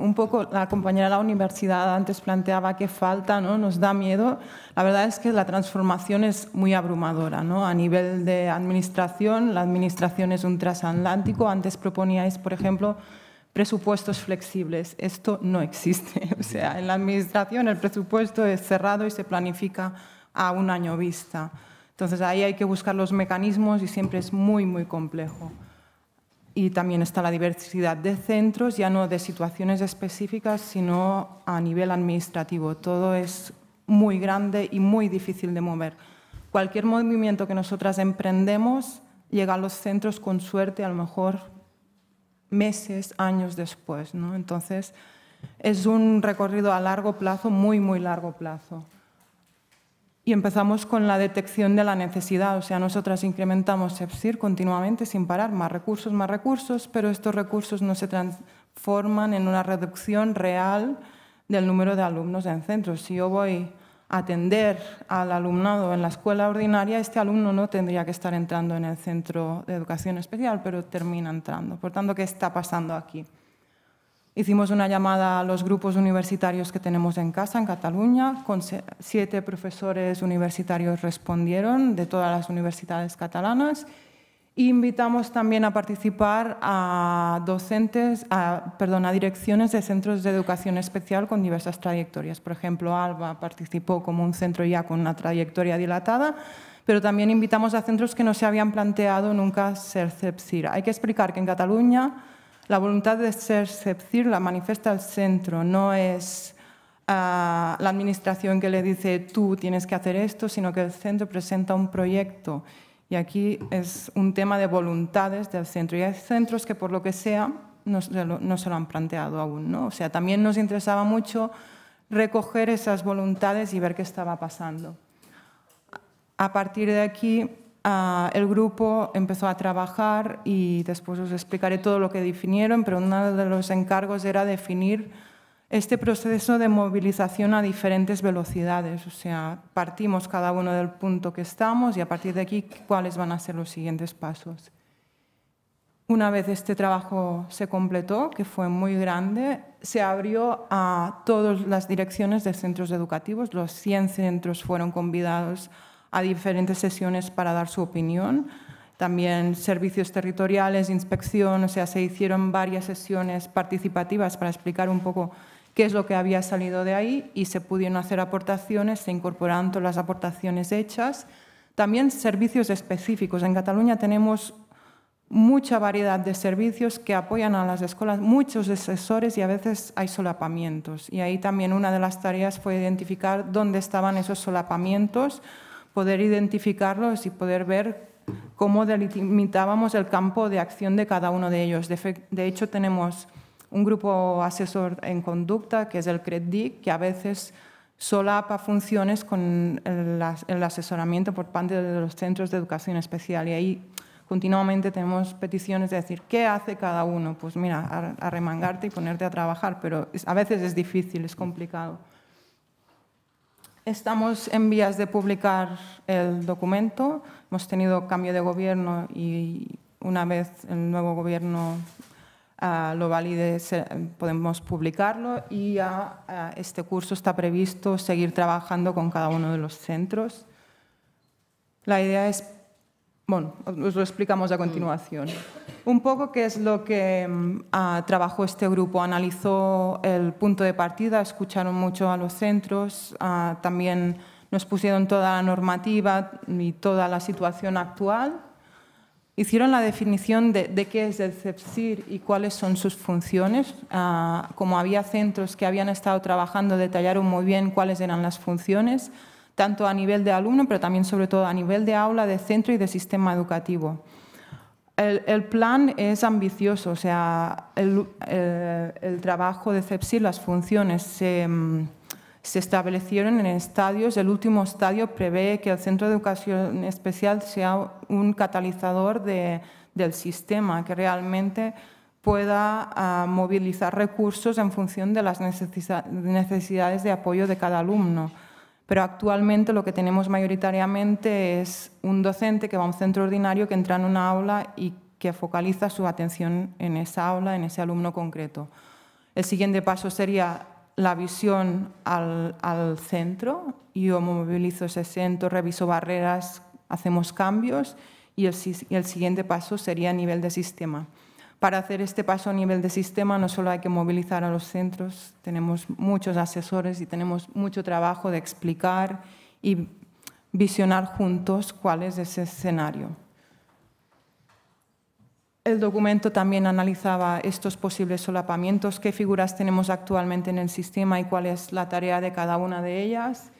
un poco la compañera de la universidad antes planteaba que falta, ¿no? nos da miedo. La verdad es que la transformación es muy abrumadora. ¿no? A nivel de administración, la administración es un trasatlántico. Antes proponíais, por ejemplo, presupuestos flexibles. Esto no existe. O sea, en la administración el presupuesto es cerrado y se planifica a un año vista. Entonces ahí hay que buscar los mecanismos y siempre es muy, muy complejo y también está la diversidad de centros, ya no de situaciones específicas, sino a nivel administrativo. Todo es muy grande y muy difícil de mover. Cualquier movimiento que nosotras emprendemos llega a los centros con suerte, a lo mejor meses, años después. Entonces, es un recorrido a largo plazo, muy, muy largo plazo y empezamos con la detección de la necesidad. O sea, nosotras incrementamos EPSIR continuamente sin parar, más recursos, más recursos, pero estos recursos no se transforman en una reducción real del número de alumnos en centros. Si yo voy a atender al alumnado en la escuela ordinaria, este alumno no tendría que estar entrando en el centro de educación especial, pero termina entrando. Por tanto, ¿qué está pasando aquí? Hicimos una llamada a los grupos universitarios que tenemos en casa, en Cataluña, con siete profesores universitarios respondieron de todas las universidades catalanas. invitamos también a participar a docentes, perdón, a direcciones de centros de educación especial con diversas trayectorias. Por ejemplo, Alba participó como un centro ya con una trayectoria dilatada, pero también invitamos a centros que no se habían planteado nunca ser CEPSIR. Hay que explicar que en Cataluña la voluntad de ser sepcir la manifiesta el centro, no es ah, la administración que le dice tú tienes que hacer esto, sino que el centro presenta un proyecto. Y aquí es un tema de voluntades del centro. Y hay centros que por lo que sea no se lo, han planteado aún. ¿no? O sea, también nos interesaba mucho recoger esas voluntades y ver qué estaba pasando. A partir de aquí, Ah, el grupo empezó a trabajar y después os explicaré todo lo que definieron, pero uno de los encargos era definir este proceso de movilización a diferentes velocidades. O sea, partimos cada uno del punto que estamos y a partir de aquí cuáles van a ser los siguientes pasos. Una vez este trabajo se completó, que fue muy grande, se abrió a todas las direcciones de centros educativos. Los 100 centros fueron convidados a diferentes sesiones para dar su opinión. También servicios territoriales, inspección, o sea, se hicieron varias sesiones participativas para explicar un poco qué es lo que había salido de ahí y se pudieron hacer aportaciones, se incorporaron todas las aportaciones hechas. También servicios específicos. En Cataluña tenemos mucha variedad de servicios que apoyan a las escuelas, muchos asesores y a veces hay solapamientos. Y ahí también una de las tareas fue identificar dónde estaban esos solapamientos poder identificarlos y poder ver cómo delimitábamos el campo de acción de cada uno de ellos. De, hecho, tenemos un grupo asesor en conducta, que es el CREDIC, que a veces solapa funciones con el, asesoramiento por parte de los centros de educación especial. Y ahí continuamente tenemos peticiones de decir, ¿qué hace cada uno? Pues mira, arremangarte y ponerte a trabajar, pero a veces es difícil, es complicado. Estamos en vías de publicar el documento. Hemos tenido cambio de gobierno y una vez el nuevo gobierno ah, lo valide podemos publicarlo y ah, este curso está previsto seguir trabajando con cada uno de los centros. La idea es bueno, os lo explicamos a mm. continuación. Un poco qué es lo que mm, trabajó este grupo. Analizó el punto de partida, escucharon mucho a los centros, también nos pusieron toda la normativa y toda la situación actual. Hicieron la definición de, qué es el CEPSIR y cuáles son sus funciones. como había centros que habían estado trabajando, detallaron muy bien cuáles eran las funciones tanto a nivel de alumno, pero también sobre todo a nivel de aula, de centro y de sistema educativo. El, plan es ambicioso, o sea, el, eh, trabajo de CEPSI, las funciones mm, se, establecieron en estadios. El último estadio prevé que el Centro de Educación Especial sea un catalizador del sistema, que realmente pueda ah, movilizar recursos en función de las necesidades de apoyo de cada alumno. Pero actualmente lo que tenemos mayoritariamente es un docente que va a un centro ordinario, que entra en una aula y que focaliza su atención en esa aula, en ese alumno concreto. El siguiente paso sería la visión al, centro. Yo movilizo ese centro, reviso barreras, hacemos cambios y el, y el siguiente paso sería a nivel de sistema. Para hacer este paso a nivel de sistema no solo hay que movilizar a los centros, tenemos muchos asesores y tenemos mucho trabajo de explicar y visionar juntos cuál es ese escenario. El documento también analizaba estos posibles solapamientos, qué figuras tenemos actualmente en el sistema y cuál es la tarea de cada una de ellas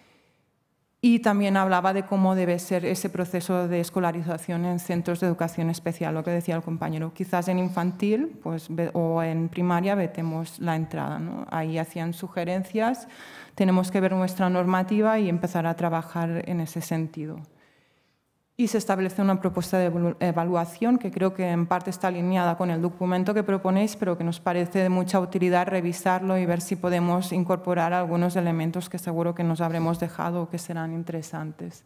y también hablaba de cómo debe ser ese proceso de escolarización en centros de educación especial, lo que decía el compañero. Quizás en infantil pues, o en primaria vetemos la entrada. Ahí hacían sugerencias, tenemos que ver nuestra normativa y empezar a trabajar en ese sentido y se establece una propuesta de evaluación que creo que en parte está alineada con el documento que proponéis, pero que nos parece de mucha utilidad revisarlo y ver si podemos incorporar algunos elementos que seguro que nos habremos dejado o que serán interesantes.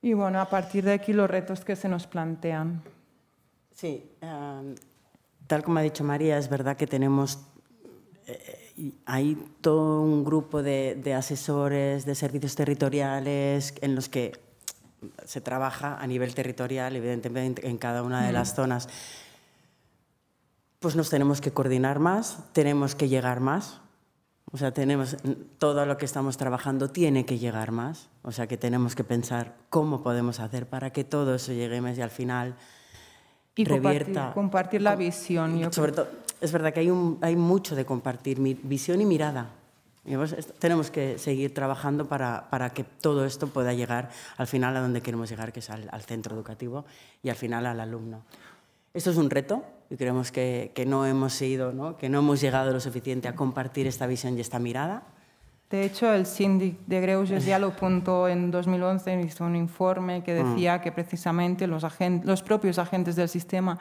Y bueno, a partir de aquí los retos que se nos plantean. Sí, eh, tal como ha dicho María, es verdad que tenemos eh, hay todo un grupo de, asesores de servicios territoriales en los que se trabaja a nivel territorial, evidentemente, en cada una de las zonas. Pues nos tenemos que coordinar más, tenemos que llegar más. O sea, tenemos, todo lo que estamos trabajando tiene que llegar más. O sea, que tenemos que pensar cómo podemos hacer para que todo eso llegue más y al final revierta. Compartir, compartir la visión. sobre todo es verdad que hay, un, hay mucho de compartir, visión y mirada. Tenemos que seguir trabajando para, que todo esto pueda llegar al final a donde queremos llegar, que es al, centro educativo y al final al alumno. Esto es un reto y creemos que, no hemos ido, que no hemos llegado lo suficiente a compartir esta visión y esta mirada. De hecho, el síndic de Greuges ya lo apuntó en 2011, hizo un informe que mm. decía que precisamente los, los propios agentes del sistema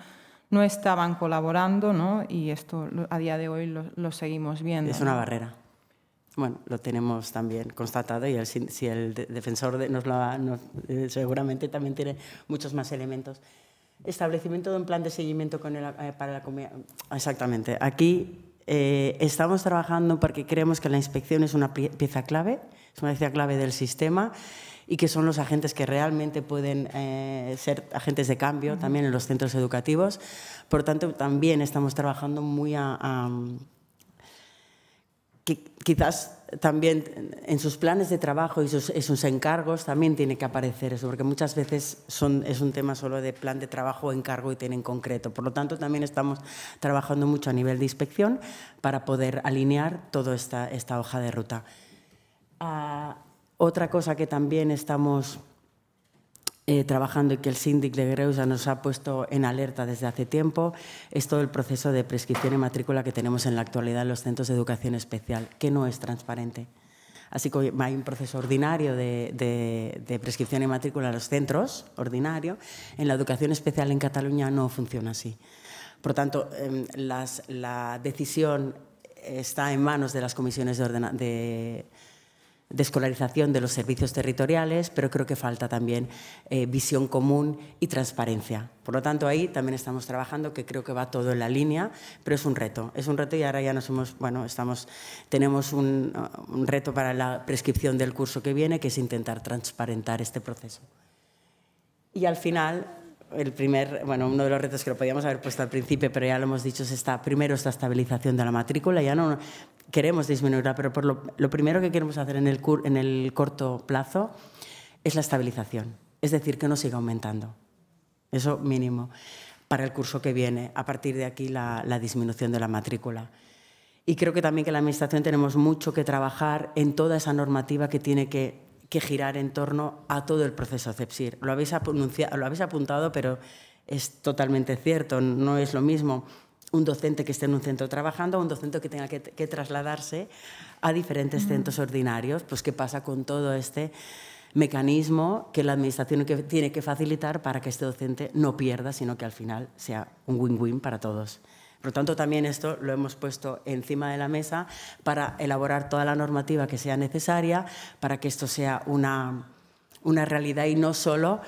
no estaban colaborando, ¿no? Y esto a día de hoy lo, seguimos viendo. Es una barrera. Bueno, lo tenemos también constatado y si el defensor nos lo eh, seguramente también tiene muchos más elementos. Establecimiento de un plan de seguimiento eh, para la comunidad. Exactamente. Aquí eh, estamos trabajando porque creemos que la inspección es una pieza clave, es una pieza clave del sistema y que son los agentes que realmente pueden eh, ser agentes de cambio también en los centros educativos. Por tanto, también estamos trabajando muy a, quizás también en sus planes de trabajo y sus, encargos también tiene que aparecer eso, porque muchas veces son, es un tema solo de plan de trabajo o encargo y tienen concreto. Por lo tanto, también estamos trabajando mucho a nivel de inspección para poder alinear toda esta, esta hoja de ruta. Ah, otra cosa que también estamos eh, trabajando y que el síndic de Greusa nos ha puesto en alerta desde hace tiempo es todo el proceso de prescripción y matrícula que tenemos en la actualidad en los centros de educación especial, que no es transparente. Así que hay un proceso ordinario de, prescripción y matrícula en los centros, ordinario. En la educación especial en Cataluña no funciona así. Por tanto, em, la decisión está en manos de las comisiones de, de escolarización de los servicios territoriales, pero creo que falta también eh, visión común y transparencia. Por lo tanto, ahí también estamos trabajando, que creo que va todo en la línea, pero es un reto. Es un reto y ahora ya nos hemos, bueno, estamos, tenemos un, uh, un reto para la prescripción del curso que viene, que es intentar transparentar este proceso. Y al final, el primer, bueno, uno de los retos que lo podíamos haber puesto al principio, pero ya lo hemos dicho, es esta, primero esta estabilización de la matrícula, ya no queremos disminuirla, pero por lo, primero que queremos hacer en el, en el corto plazo es la estabilización, es decir, que no siga aumentando, eso mínimo, para el curso que viene, a partir de aquí la disminución de la matrícula. Y creo que también que la Administración tenemos mucho que trabajar en toda esa normativa que tiene que que girar en torno a todo el proceso CEPSIR. Lo habéis, apuntado, pero es totalmente cierto, no es lo mismo un docente que esté en un centro trabajando a un docente que tenga que, trasladarse a diferentes mm. centros ordinarios, pues qué pasa con todo este mecanismo que la Administración tiene que facilitar para que este docente no pierda, sino que al final sea un win-win para todos. Por lo tanto, también esto lo hemos puesto encima de la mesa para elaborar toda la normativa que sea necesaria para que esto sea una, realidad y no solo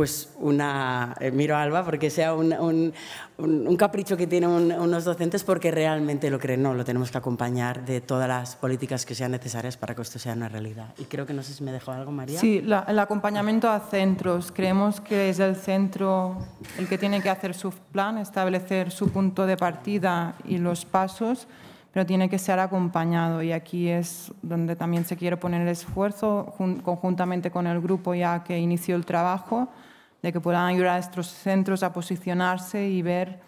pues una, eh, miro a Alba porque sea un, un, capricho que tienen unos docentes porque realmente lo creen, no, lo tenemos que acompañar de todas las políticas que sean necesarias para que esto sea una realidad. Y creo que no sé si me dejó algo, María. Sí, el acompañamiento a centros. Creemos que es el centro el que tiene que hacer su plan, establecer su punto de partida y los pasos pero tiene que ser acompañado y aquí es donde también se quiere poner el esfuerzo conjuntamente con el grupo ya que inició el trabajo de que puedan ayudar a estos centros a posicionarse y ver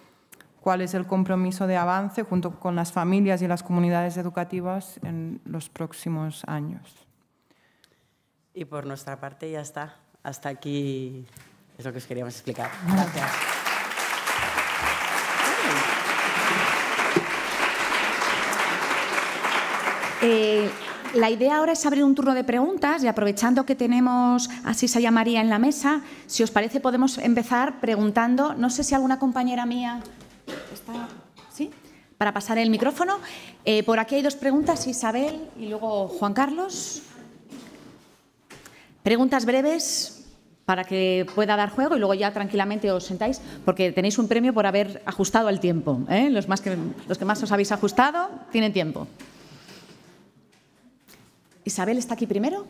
cuál es el compromiso de avance junto con las familias y las comunidades educativas en los próximos años. Y por nuestra parte ya está. Hasta aquí es lo que os queríamos explicar. Gracias. Eh, la idea ahora es abrir un turno de preguntas y aprovechando que tenemos así se María en la mesa, si os parece podemos empezar preguntando, no sé si alguna compañera mía está, ¿sí? Para pasar el micrófono. Eh, por aquí hay dos preguntas, Isabel y luego Juan Carlos. Preguntas breves, para que pueda dar juego y luego ya tranquilamente os sentáis, porque tenéis un premio por haber ajustado al tiempo. ¿eh? Los, más que, los que más os habéis ajustado tienen tiempo. Isabel está aquí primero.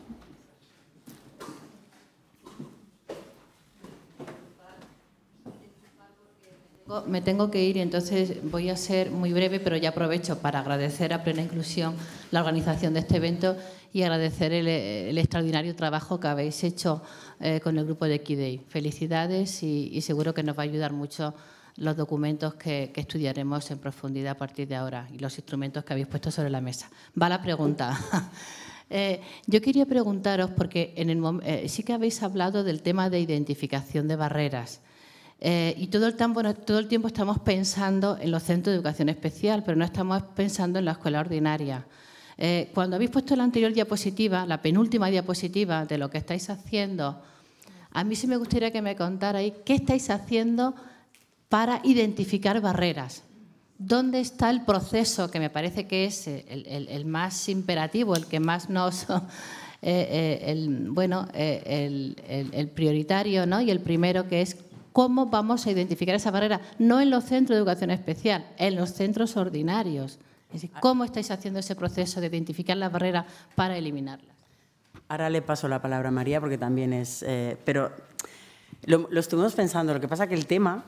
Me tengo que ir, y entonces voy a ser muy breve, pero ya aprovecho para agradecer a Plena Inclusión la organización de este evento y agradecer el, extraordinario trabajo que habéis hecho eh, con el grupo de KIDEI. Felicidades y, seguro que nos va a ayudar mucho los documentos que, que, estudiaremos en profundidad a partir de ahora y los instrumentos que habéis puesto sobre la mesa. Va la pregunta. Eh, yo quería preguntaros, porque eh, sí que habéis hablado del tema de identificación de barreras. Eh, y todo el, tiempo, estamos pensando en los centros de educación especial, pero no estamos pensando en la escuela ordinaria. cuando habéis puesto la anterior diapositiva, la penúltima diapositiva de lo que estáis haciendo, a mí sí me gustaría que me contarais qué estáis haciendo para identificar barreras. ¿Dónde está el proceso que me parece que es el, más imperativo, el que más nos... Eh, eh, bueno, eh, el, prioritario ¿no? y el primero que es cómo vamos a identificar esa barrera, no en los centros de educación especial, en los centros ordinarios. Es decir, ¿cómo estáis haciendo ese proceso de identificar la barrera para eliminarla? Ahora le paso la palabra a María porque también es... pero lo, lo, estuvimos pensando, lo que pasa que el tema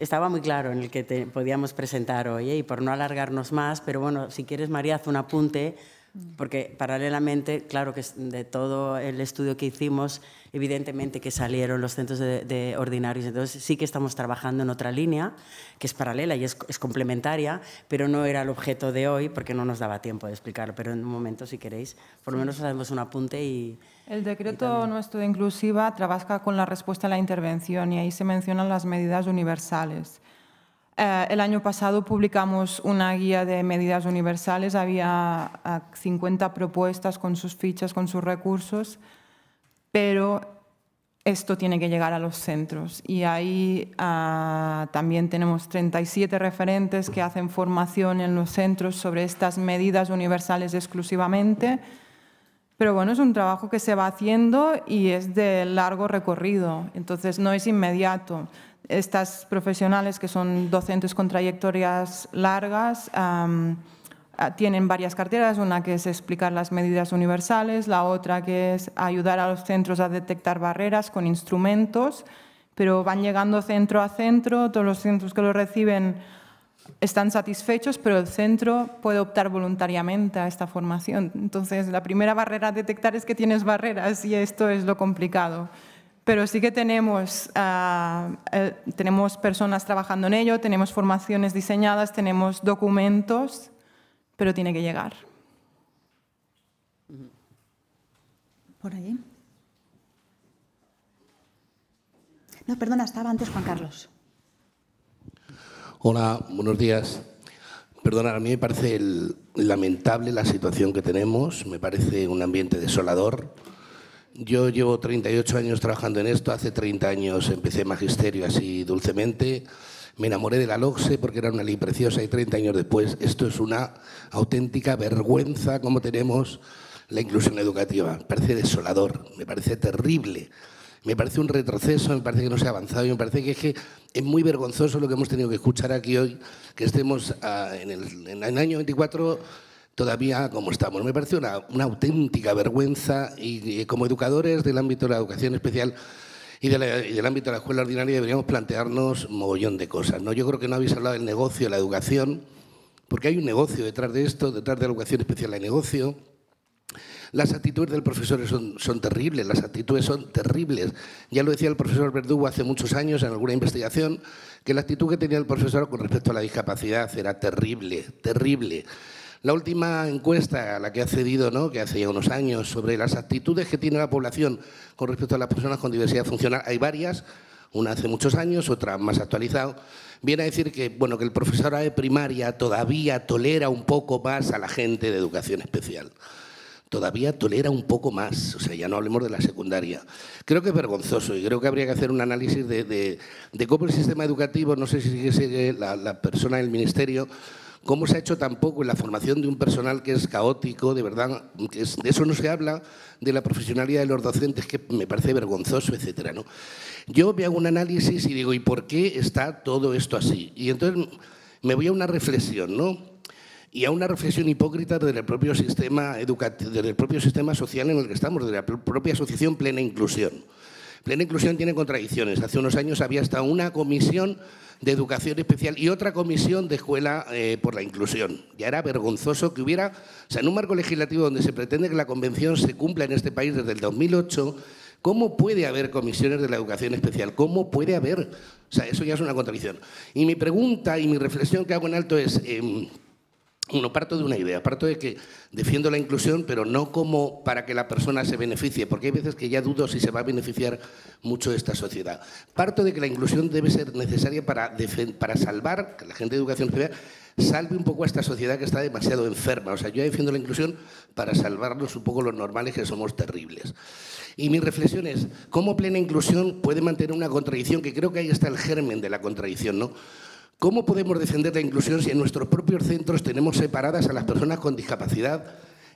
estaba muy claro en el que te podíamos presentar hoy ¿eh? y por no alargarnos más, pero bueno, si quieres María, haz un apunte porque paralelamente, claro que de todo el estudio que hicimos, evidentemente que salieron los centros de, ordinarios, entonces sí que estamos trabajando en otra línea, que es paralela y es, complementaria, pero no era el objeto de hoy porque no nos daba tiempo de explicarlo, pero en un momento, si queréis, por lo menos hacemos un apunte y... El decreto nuestro de inclusiva trabaja con la respuesta a la intervención y ahí se mencionan las medidas universales. Eh, el año pasado publicamos una guía de medidas universales, había 50 eh, propuestas con sus fichas, con sus recursos, pero esto tiene que llegar a los centros y ahí eh, también tenemos 37 referentes que hacen formación en los centros sobre estas medidas universales exclusivamente. Pero bueno, es un trabajo que se va haciendo y es de largo recorrido, entonces no es inmediato estas profesionales que son docentes con trayectorias largas ah, tienen varias carteras, una que es explicar las medidas universales, la otra que es ayudar a los centros a detectar barreras con instrumentos, pero van llegando centro a centro, todos los centros que lo reciben están satisfechos, pero el centro puede optar voluntariamente a esta formación. Entonces, la primera barrera a detectar es que tienes barreras y esto es lo complicado pero sí que tenemos, ah, eh, tenemos personas trabajando en ello, tenemos formaciones diseñadas, tenemos documentos, pero tiene que llegar. Por ahí. No, perdona, estaba antes Juan Carlos. Hola, buenos días. Perdona, a mí me parece lamentable la situación que tenemos, me parece un ambiente desolador yo llevo 38 años trabajando en esto, hace 30 años empecé magisterio así dulcemente, me enamoré de la LOXE porque era una ley preciosa y 30 años después esto es una auténtica vergüenza como tenemos la inclusión educativa. Me parece desolador, me parece terrible, me parece un retroceso, me parece que no se ha avanzado y me parece que es, muy vergonzoso lo que hemos tenido que escuchar aquí hoy, que estemos ah, en el, en el año 24 todavía como estamos. Me parece una, auténtica vergüenza y, como educadores del ámbito de la educación especial y, del ámbito de la escuela ordinaria deberíamos plantearnos mogollón de cosas. ¿no? Yo creo que no habéis hablado del negocio de la educación, porque hay un negocio detrás de esto, detrás de la educación especial hay negocio. Las actitudes del profesor son terribles, las actitudes son terribles. Ya lo decía el profesor Verdugo hace muchos años en alguna investigación, que la actitud que tenía el profesor con respecto a la discapacidad era terrible, terrible. La última encuesta a la que ha cedido, ¿no? que hace ya unos años, sobre las actitudes que tiene la población con respecto a las personas con diversidad funcional, hay varias, una hace muchos años, otra más actualizada, viene a decir que, bueno, que el profesorado de primaria todavía tolera un poco más a la gente de educación especial. Todavía tolera un poco más, o sea, ya no hablemos de la secundaria. Creo que es vergonzoso y creo que habría que hacer un análisis de, cómo el sistema educativo, no sé si sigue la, la persona del ministerio, cómo se ha hecho tampoco en la formación de un personal que es caótico, de verdad, de eso no se habla, de la profesionalidad de los docentes, que me parece vergonzoso, etcétera. Yo me hago un análisis y digo, ¿y por qué está todo esto así? Y entonces me voy a una reflexión, ¿no? y a una reflexión hipócrita del propio sistema educativo, del propio sistema social en el que estamos, de la propia asociación plena inclusión. Plena inclusión tiene contradicciones. Hace unos años había hasta una comisión de educación especial y otra comisión de escuela eh, por la inclusión. Ya era vergonzoso que hubiera, o sea, en un marco legislativo donde se pretende que la convención se cumpla en este país desde el 2008, ¿Cómo puede haber comisiones de la educación especial? ¿Cómo puede haber? O sea, eso ya es una contradicción. Y mi pregunta y mi reflexión que hago en alto es, em, uno parto de una idea, parto de que defiendo la inclusión, pero no como para que la persona se beneficie, porque hay veces que ya dudo si se va a beneficiar mucho esta sociedad. Parto de que la inclusión debe ser necesaria para, para salvar, que la gente de educación vea, salve un poco a esta sociedad que está demasiado enferma. O sea, yo defiendo la inclusión para salvarnos un poco los normales que somos terribles. Y mi reflexión es, ¿cómo plena inclusión puede mantener una contradicción? Que creo que ahí está el germen de la contradicción, ¿no? ¿Cómo podemos defender la inclusión si en nuestros propios centros tenemos separadas a las personas con discapacidad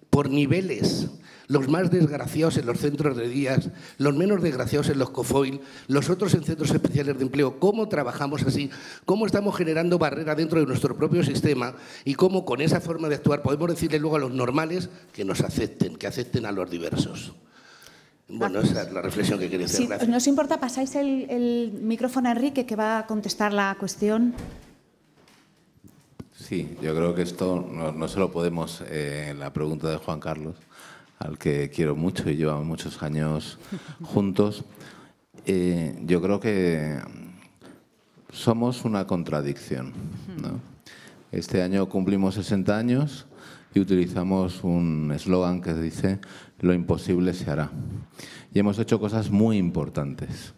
por niveles? Los más desgraciados en los centros de días, los menos desgraciados en los COFOIL, los otros en centros especiales de empleo. ¿Cómo trabajamos así? ¿Cómo estamos generando barrera dentro de nuestro propio sistema? ¿Y cómo con esa forma de actuar podemos decirle luego a los normales que nos acepten, que acepten a los diversos? Bueno, esa es la reflexión que quería hacer. Si importa, pasáis el, micrófono a Enrique, que va a contestar la cuestión. Sí, yo creo que esto no, no se lo podemos, eh, la pregunta de Juan Carlos, al que quiero mucho y llevamos muchos años juntos. Eh, yo creo que somos una contradicción. Este año cumplimos 60 años y utilizamos un eslogan que dice lo imposible se hará. Y hemos hecho cosas muy importantes.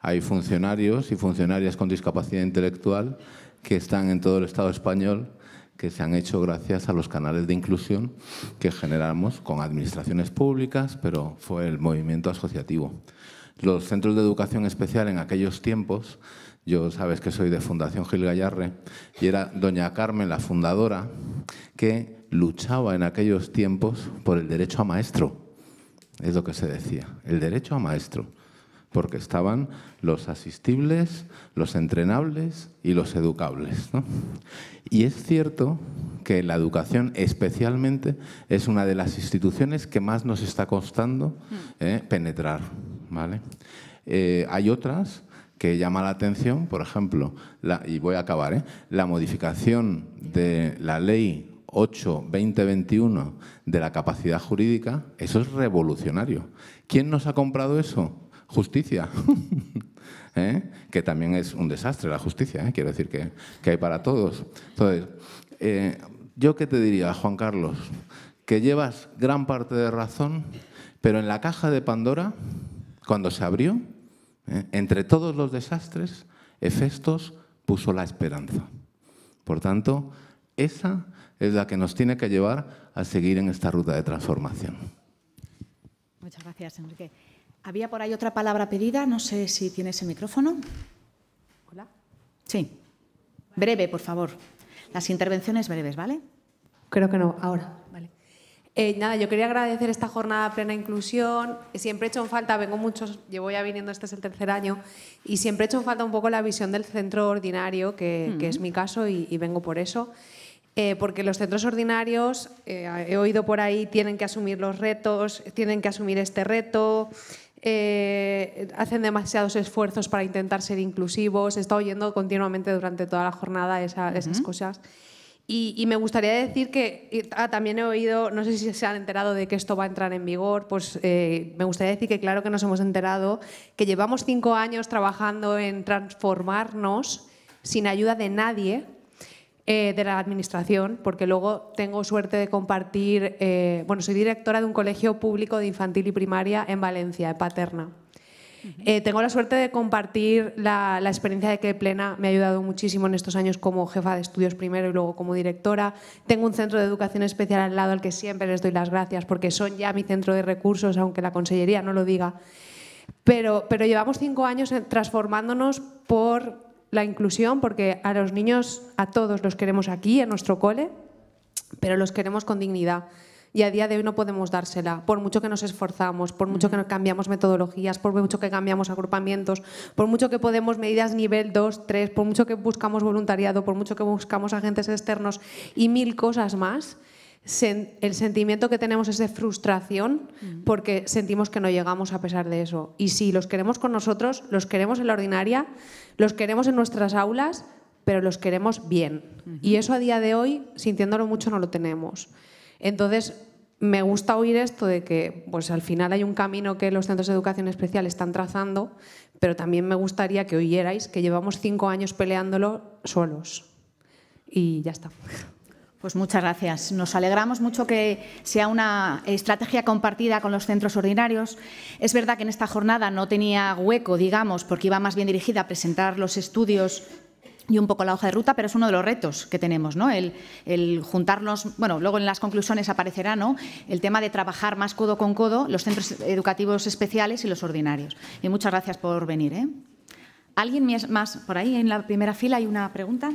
Hay funcionarios y funcionarias con discapacidad intelectual que están en todo el Estado español que se han hecho gracias a los canales de inclusión que generamos con administraciones públicas, pero fue el movimiento asociativo. Los centros de educación especial en aquellos tiempos, yo sabes que soy de Fundación Gil Gallarre, y era doña Carmen, la fundadora, que luchaba en aquellos tiempos por el derecho a maestro, es lo que se decía, el derecho a maestro, porque estaban los asistibles, los entrenables y los educables. Y es cierto que la educación especialmente es una de las instituciones que más nos está costando mm. eh, penetrar. ¿vale? Eh, hay otras que llama la atención, por ejemplo, y voy a acabar, ¿eh? la modificación de la ley 8-2021 de la capacidad jurídica, eso es revolucionario. ¿Quién nos ha comprado eso? Justicia. ¿Eh? Que también es un desastre la justicia, ¿eh? quiero decir que, hay para todos. Entonces, eh, ¿yo qué te diría, Juan Carlos? Que llevas gran parte de razón, pero en la caja de Pandora, cuando se abrió, entre todos los desastres, Hefestos puso la esperanza. Por tanto, esa es la que nos tiene que llevar a seguir en esta ruta de transformación. Muchas gracias, Enrique. Había por ahí otra palabra pedida, no sé si tiene ese micrófono. Hola. Sí. Breve, por favor. Las intervenciones breves, ¿vale? Creo que no, ahora. Vale. Eh, nada, yo quería agradecer esta jornada plena inclusión. Siempre he hecho en falta, vengo muchos, llevo ya viniendo, este es el tercer año, y siempre he hecho en falta un poco la visión del centro ordinario, que, es mi caso y, y vengo por eso. Eh, porque los centros ordinarios, eh, he oído por ahí, tienen que asumir los retos, tienen que asumir este reto, eh, hacen demasiados esfuerzos para intentar ser inclusivos. He estado oyendo continuamente durante toda la jornada esas cosas. Y, me gustaría decir que ah, también he oído, no sé si se han enterado de que esto va a entrar en vigor, pues me gustaría decir que claro que nos hemos enterado, que llevamos cinco años trabajando en transformarnos sin ayuda de nadie, eh, de la administración, porque luego tengo suerte de compartir, eh, bueno, soy directora de un colegio público de infantil y primaria en Valencia, en Paterna. Eh, tengo la suerte de compartir la, experiencia de que Plena me ha ayudado muchísimo en estos años como jefa de estudios primero y luego como directora. Tengo un centro de educación especial al lado al que siempre les doy las gracias porque son ya mi centro de recursos, aunque la consellería no lo diga. Pero, pero llevamos cinco años transformándonos por la inclusión, porque a los niños, a todos los queremos aquí, en nuestro cole, pero los queremos con dignidad. Y a día de hoy no podemos dársela, por mucho que nos esforzamos, por mucho que cambiamos metodologías, por mucho que cambiamos agrupamientos, por mucho que podemos medidas nivel 2, 3, por mucho que buscamos voluntariado, por mucho que buscamos agentes externos y mil cosas más, el sentimiento que tenemos es de frustración mm. porque sentimos que no llegamos a pesar de eso. Y si los queremos con nosotros, los queremos en la ordinaria, los queremos en nuestras aulas, pero los queremos bien. Y eso a día de hoy, sintiéndolo mucho, no lo tenemos. Entonces, me gusta oír esto de que pues al final hay un camino que los centros de educación especial están trazando, pero también me gustaría que oyerais que llevamos cinco años peleándolo solos. Y ya está. Pues muchas gracias. Nos alegramos mucho que sea una estrategia compartida con los centros ordinarios. Es verdad que en esta jornada no tenía hueco, digamos, porque iba más bien dirigida a presentar los estudios y un poco la hoja de ruta, pero es uno de los retos que tenemos, ¿no? El, juntarnos, bueno, luego en las conclusiones aparecerá, ¿no? El tema de trabajar más codo con codo los centros educativos especiales y los ordinarios. Y muchas gracias por venir, ¿eh? ¿Alguien más por ahí? En la primera fila hay una pregunta.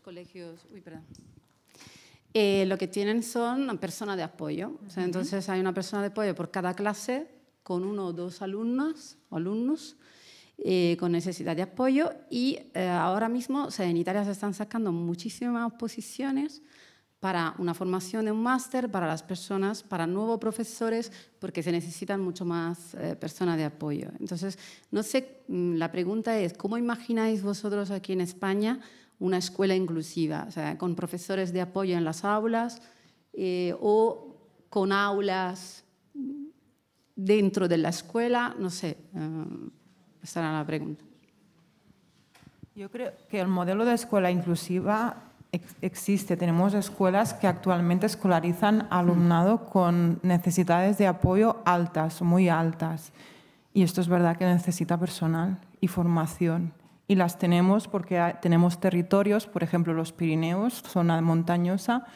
colegios... Eh, lo que tienen son personas de apoyo. entonces hay una persona de apoyo por cada clase con uno o dos alumnos alumnos eh, con necesidad de apoyo y eh, ahora mismo en Italia se están sacando muchísimas posiciones para una formación de un máster, para las personas, para nuevos profesores, porque se necesitan mucho más personas de apoyo. Entonces, no sé, mm, la pregunta es, ¿cómo imagináis vosotros aquí en España una escuela inclusiva, o sea, con profesores de apoyo en las aulas eh, o con aulas dentro de la escuela, no sé, eh, la pregunta. Yo creo que el modelo de escuela inclusiva existe. Tenemos escuelas que actualmente escolarizan alumnado con necesidades de apoyo altas, muy altas. Y esto es verdad que necesita personal y formación y las tenemos porque tenemos territorios, por ejemplo los Pirineos, zona montañosa,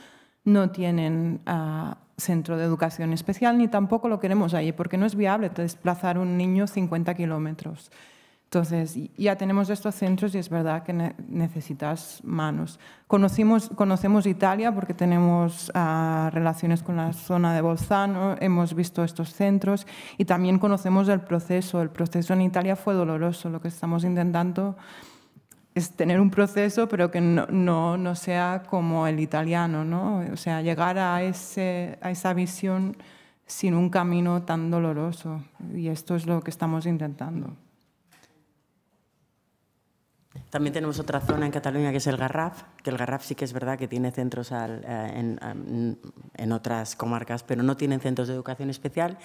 no tienen ah, centro de educación especial ni tampoco lo queremos allí porque no es viable desplazar un niño 50 kilómetros. Entonces, ya tenemos estos centros y es verdad que necesitas manos. Conocimos, conocemos Italia porque tenemos ah, relaciones con la zona de Bolzano, hemos visto estos centros y también conocemos el proceso. El proceso en Italia fue doloroso. Lo que estamos intentando es tener un proceso, pero que no, sea como el italiano, ¿no? O sea, llegar a esa visión sin un camino tan doloroso. Y esto es lo que estamos intentando. También tenemos otra zona en Cataluña que es el Garraf, que el Garraf sí que es verdad que tiene centros eh, en, otras comarcas, pero no tienen centros de educación especial.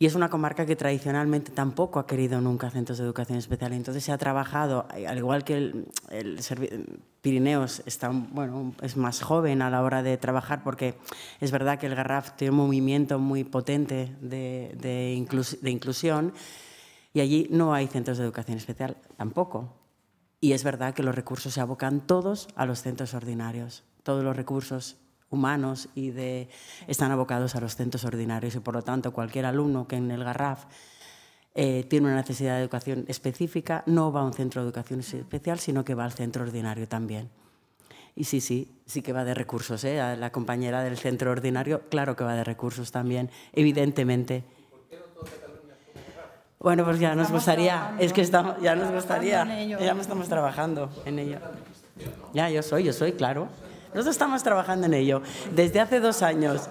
Y es una comarca que tradicionalmente tampoco ha querido nunca centros de educación especial. Entonces se ha trabajado, eh, al igual que el, Pirineos está, bueno, es más joven a la hora de trabajar, porque es verdad que el Garraf tiene un movimiento muy potente de inclusión. Y allí no hay centros de educación especial tampoco. Y es verdad que los recursos se abocan todos a los centros ordinarios. Todos los recursos humanos y de, están abocados a los centros ordinarios y por lo tanto cualquier alumno que en el Garraf eh, tiene una necesidad de educación específica no va a un centro de educación especial sino que va al centro ordinario también. Y sí, sí, sí que va de recursos. ¿eh? la compañera del centro ordinario, claro que va de recursos también, evidentemente. Bueno, pues ya nos gustaría, es que estamos, ya nos gustaría, ya estamos trabajando en ello. Ya, yo soy, yo soy, claro. Nosotros estamos trabajando en ello desde hace dos años.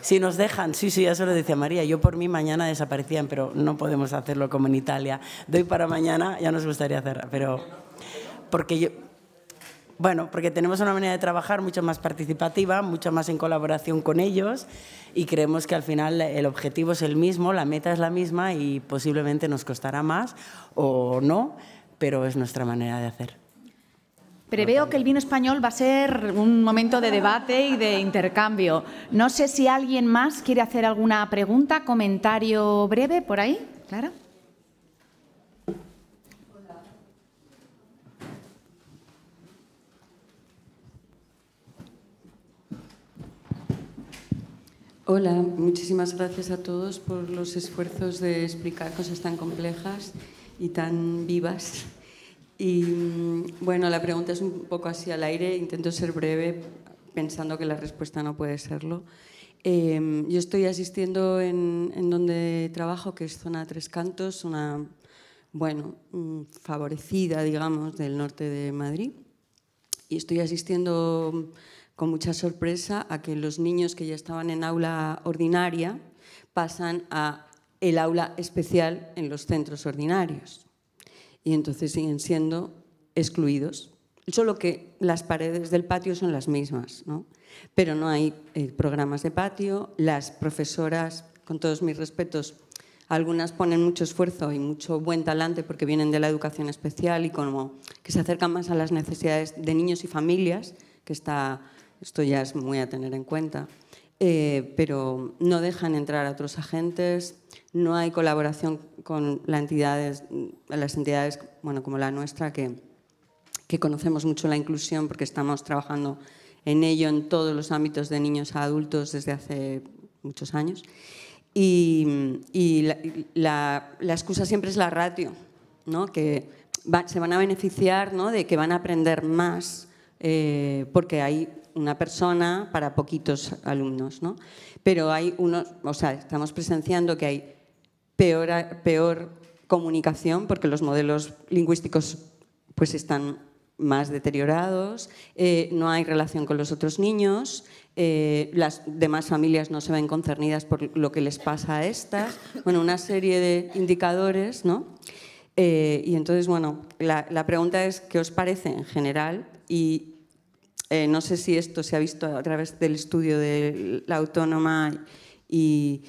Si nos dejan, sí, sí, ya se lo decía María, yo por mí mañana desaparecían, pero no podemos hacerlo como en Italia. Doy para mañana ya nos gustaría hacer, pero porque yo, bueno, porque tenemos una manera de trabajar mucho más participativa, mucho más en colaboración con ellos y creemos que al final el objetivo es el mismo, la meta es la misma y posiblemente nos costará más o no, pero es nuestra manera de hacer. Preveo que el vino español va a ser un momento de debate y de intercambio. No sé si alguien más quiere hacer alguna pregunta, comentario breve por ahí, Clara. Hola, muchísimas gracias a todos por los esfuerzos de explicar cosas tan complejas y tan vivas. Y mm, bueno, la pregunta es un poco así al aire, intento ser breve pensando que la respuesta no puede serlo. Em, yo estoy asistiendo en, en, donde trabajo, que es zona Tres Cantos, una, bueno, mm, favorecida, digamos, del norte de Madrid. Y estoy asistiendo con mucha sorpresa a que los niños que ya estaban en aula ordinaria pasan a el aula especial en los centros ordinarios. Y entonces siguen siendo excluidos, solo que las paredes del patio son las mismas, pero no hay eh, programas de patio, las profesoras, con todos mis respetos, algunas ponen mucho esfuerzo y mucho buen talante porque vienen de la educación especial y como que se acercan más a las necesidades de niños y familias, que está esto ya es muy a tener en cuenta, eh, pero no dejan entrar a otros agentes, no hay colaboración con entidades, mm, las entidades bueno, como la nuestra, que, conocemos mucho la inclusión porque estamos trabajando en ello en todos los ámbitos de niños a adultos desde hace muchos años. Y, la, excusa siempre es la ratio, ¿no? que se van a beneficiar ¿no? de que van a aprender más eh, porque hay una persona para poquitos alumnos, Pero hay unos, o sea, estamos presenciando que hay peor, peor comunicación porque los modelos lingüísticos pues están más deteriorados, eh, no hay relación con los otros niños, eh, las demás familias no se ven concernidas por lo que les pasa a estas, bueno, una serie de indicadores, ¿no? Eh, y entonces, bueno, la, la, pregunta es qué os parece en general y eh, no sé si esto se ha visto a través del estudio de la autónoma y,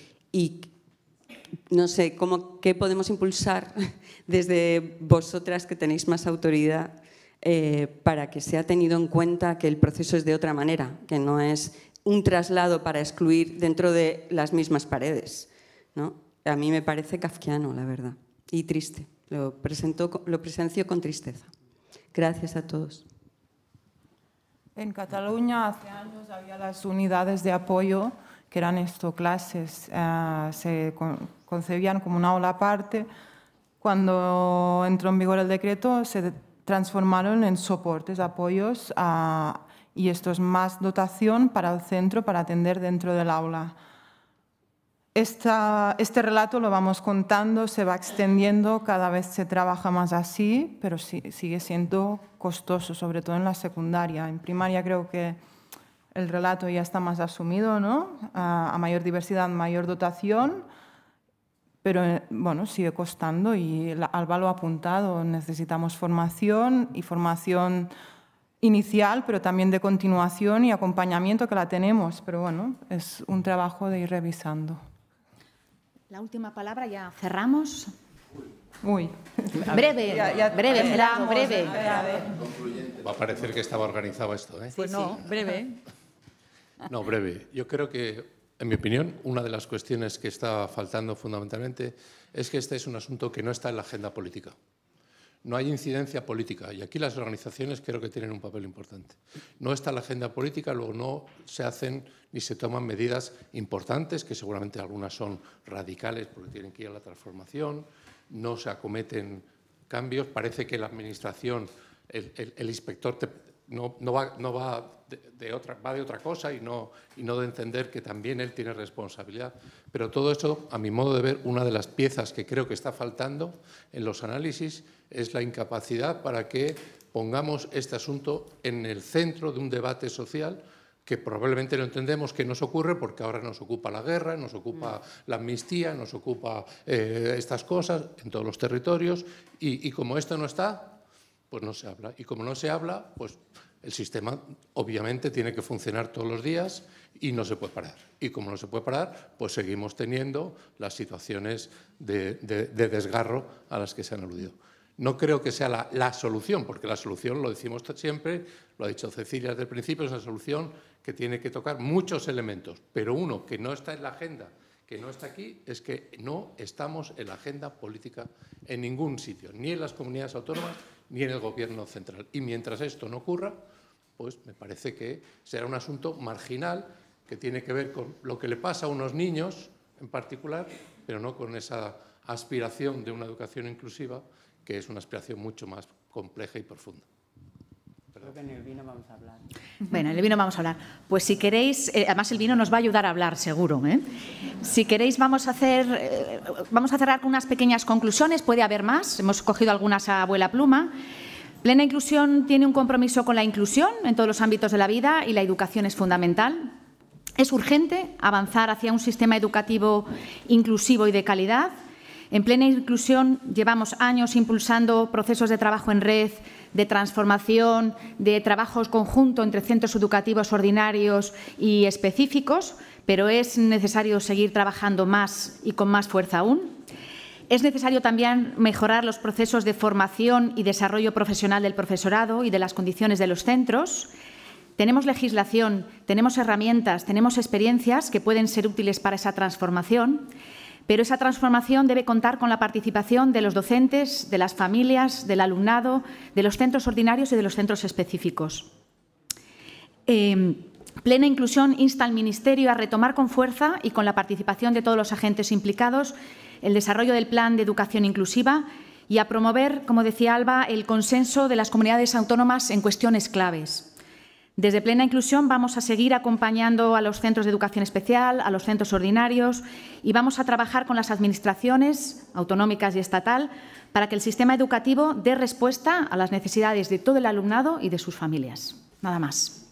no sé, cómo, ¿qué podemos impulsar desde vosotras que tenéis más autoridad eh, para que sea tenido en cuenta que el proceso es de otra manera, que no es un traslado para excluir dentro de las mismas paredes? A mí me parece kafkiano, la verdad, y triste. Lo, presento, lo presencio con tristeza. Gracias a todos. En Cataluña hace años había las unidades de apoyo, que eran esto, clases, ah, se concebían como una aula aparte. Cuando entró en vigor el decreto, se transformaron en soportes, apoyos, ah, y esto es más dotación para el centro para atender dentro del aula este relato lo vamos contando, se va extendiendo, cada vez se trabaja más así, pero sigue siendo costoso, sobre todo en la secundaria. En primaria creo que el relato ya está más asumido, ¿no? A, mayor diversidad, mayor dotación, pero eh, bueno, sigue costando y la, Alba lo ha apuntado, necesitamos formación y formación inicial, pero también de continuación y acompañamiento que la tenemos, pero bueno, es un trabajo de ir revisando. La última palabra, ya cerramos. Uy. Breve, breve, será breve. Va a parecer que estaba organizado esto, ¿eh? Pues no, breve. No, breve. Yo creo que, en mi opinión, una de las cuestiones que está faltando fundamentalmente es que este es un asunto que no está en la agenda política no hay incidencia política. Y aquí las organizaciones creo que tienen un papel importante. No está la agenda política, luego no se hacen ni se toman medidas importantes, que seguramente algunas son radicales porque tienen que ir a la transformación, no se acometen cambios. Parece que la Administración, el, inspector no, va, de, otra, cosa y no, y no de entender que también él tiene responsabilidad. Pero todo eso, a mi modo de ver, una de las piezas que creo que está faltando en los análisis es la incapacidad para que pongamos este asunto en el centro de un debate social que probablemente no entendemos que nos ocurre porque ahora nos ocupa la guerra, nos ocupa mm. la amnistía, nos ocupa eh, estas cosas en todos los territorios y, como esto no está, pues no se habla. Y como no se habla, pues el sistema obviamente tiene que funcionar todos los días y no se puede parar. Y como no se puede parar, pues seguimos teniendo las situaciones de desgarro a las que se han aludido. No creo que sea la, solución, porque la solución, lo decimos siempre, lo ha dicho Cecilia desde el principio, es una solución que tiene que tocar muchos elementos, pero uno que no está en la agenda, que no está aquí, es que no estamos en la agenda política en ningún sitio, ni en las comunidades autónomas, ni en el Gobierno central. Y mientras esto no ocurra, pues me parece que será un asunto marginal que tiene que ver con lo que le pasa a unos niños en particular, pero no con esa aspiración de una educación inclusiva que es una aspiración mucho más compleja y profunda. Creo que en el vino vamos a hablar. Bueno, en el vino vamos a hablar. Pues si queréis, eh, además el vino nos va a ayudar a hablar, seguro. ¿eh? Si queréis, vamos a hacer, eh, vamos a cerrar con unas pequeñas conclusiones. Puede haber más. Hemos cogido algunas a abuela pluma. Plena inclusión tiene un compromiso con la inclusión en todos los ámbitos de la vida y la educación es fundamental. Es urgente avanzar hacia un sistema educativo inclusivo y de calidad en plena inclusión llevamos años impulsando procesos de trabajo en red, de transformación, de trabajos conjunto entre centros educativos ordinarios y específicos, pero es necesario seguir trabajando más y con más fuerza aún. Es necesario también mejorar los procesos de formación y desarrollo profesional del profesorado y de las condiciones de los centros. Tenemos legislación, tenemos herramientas, tenemos experiencias que pueden ser útiles para esa transformación pero esa transformación debe contar con la participación de los docentes, de las familias, del alumnado, de los centros ordinarios y de los centros específicos. Em, plena Inclusión insta al Ministerio a retomar con fuerza y con la participación de todos los agentes implicados el desarrollo del Plan de Educación Inclusiva y a promover, como decía Alba, el consenso de las comunidades autónomas en cuestiones claves. Desde Plena Inclusión vamos a seguir acompañando a los centros de educación especial, a los centros ordinarios y vamos a trabajar con las administraciones autonómicas y estatal para que el sistema educativo dé respuesta a las necesidades de todo el alumnado y de sus familias. Nada más.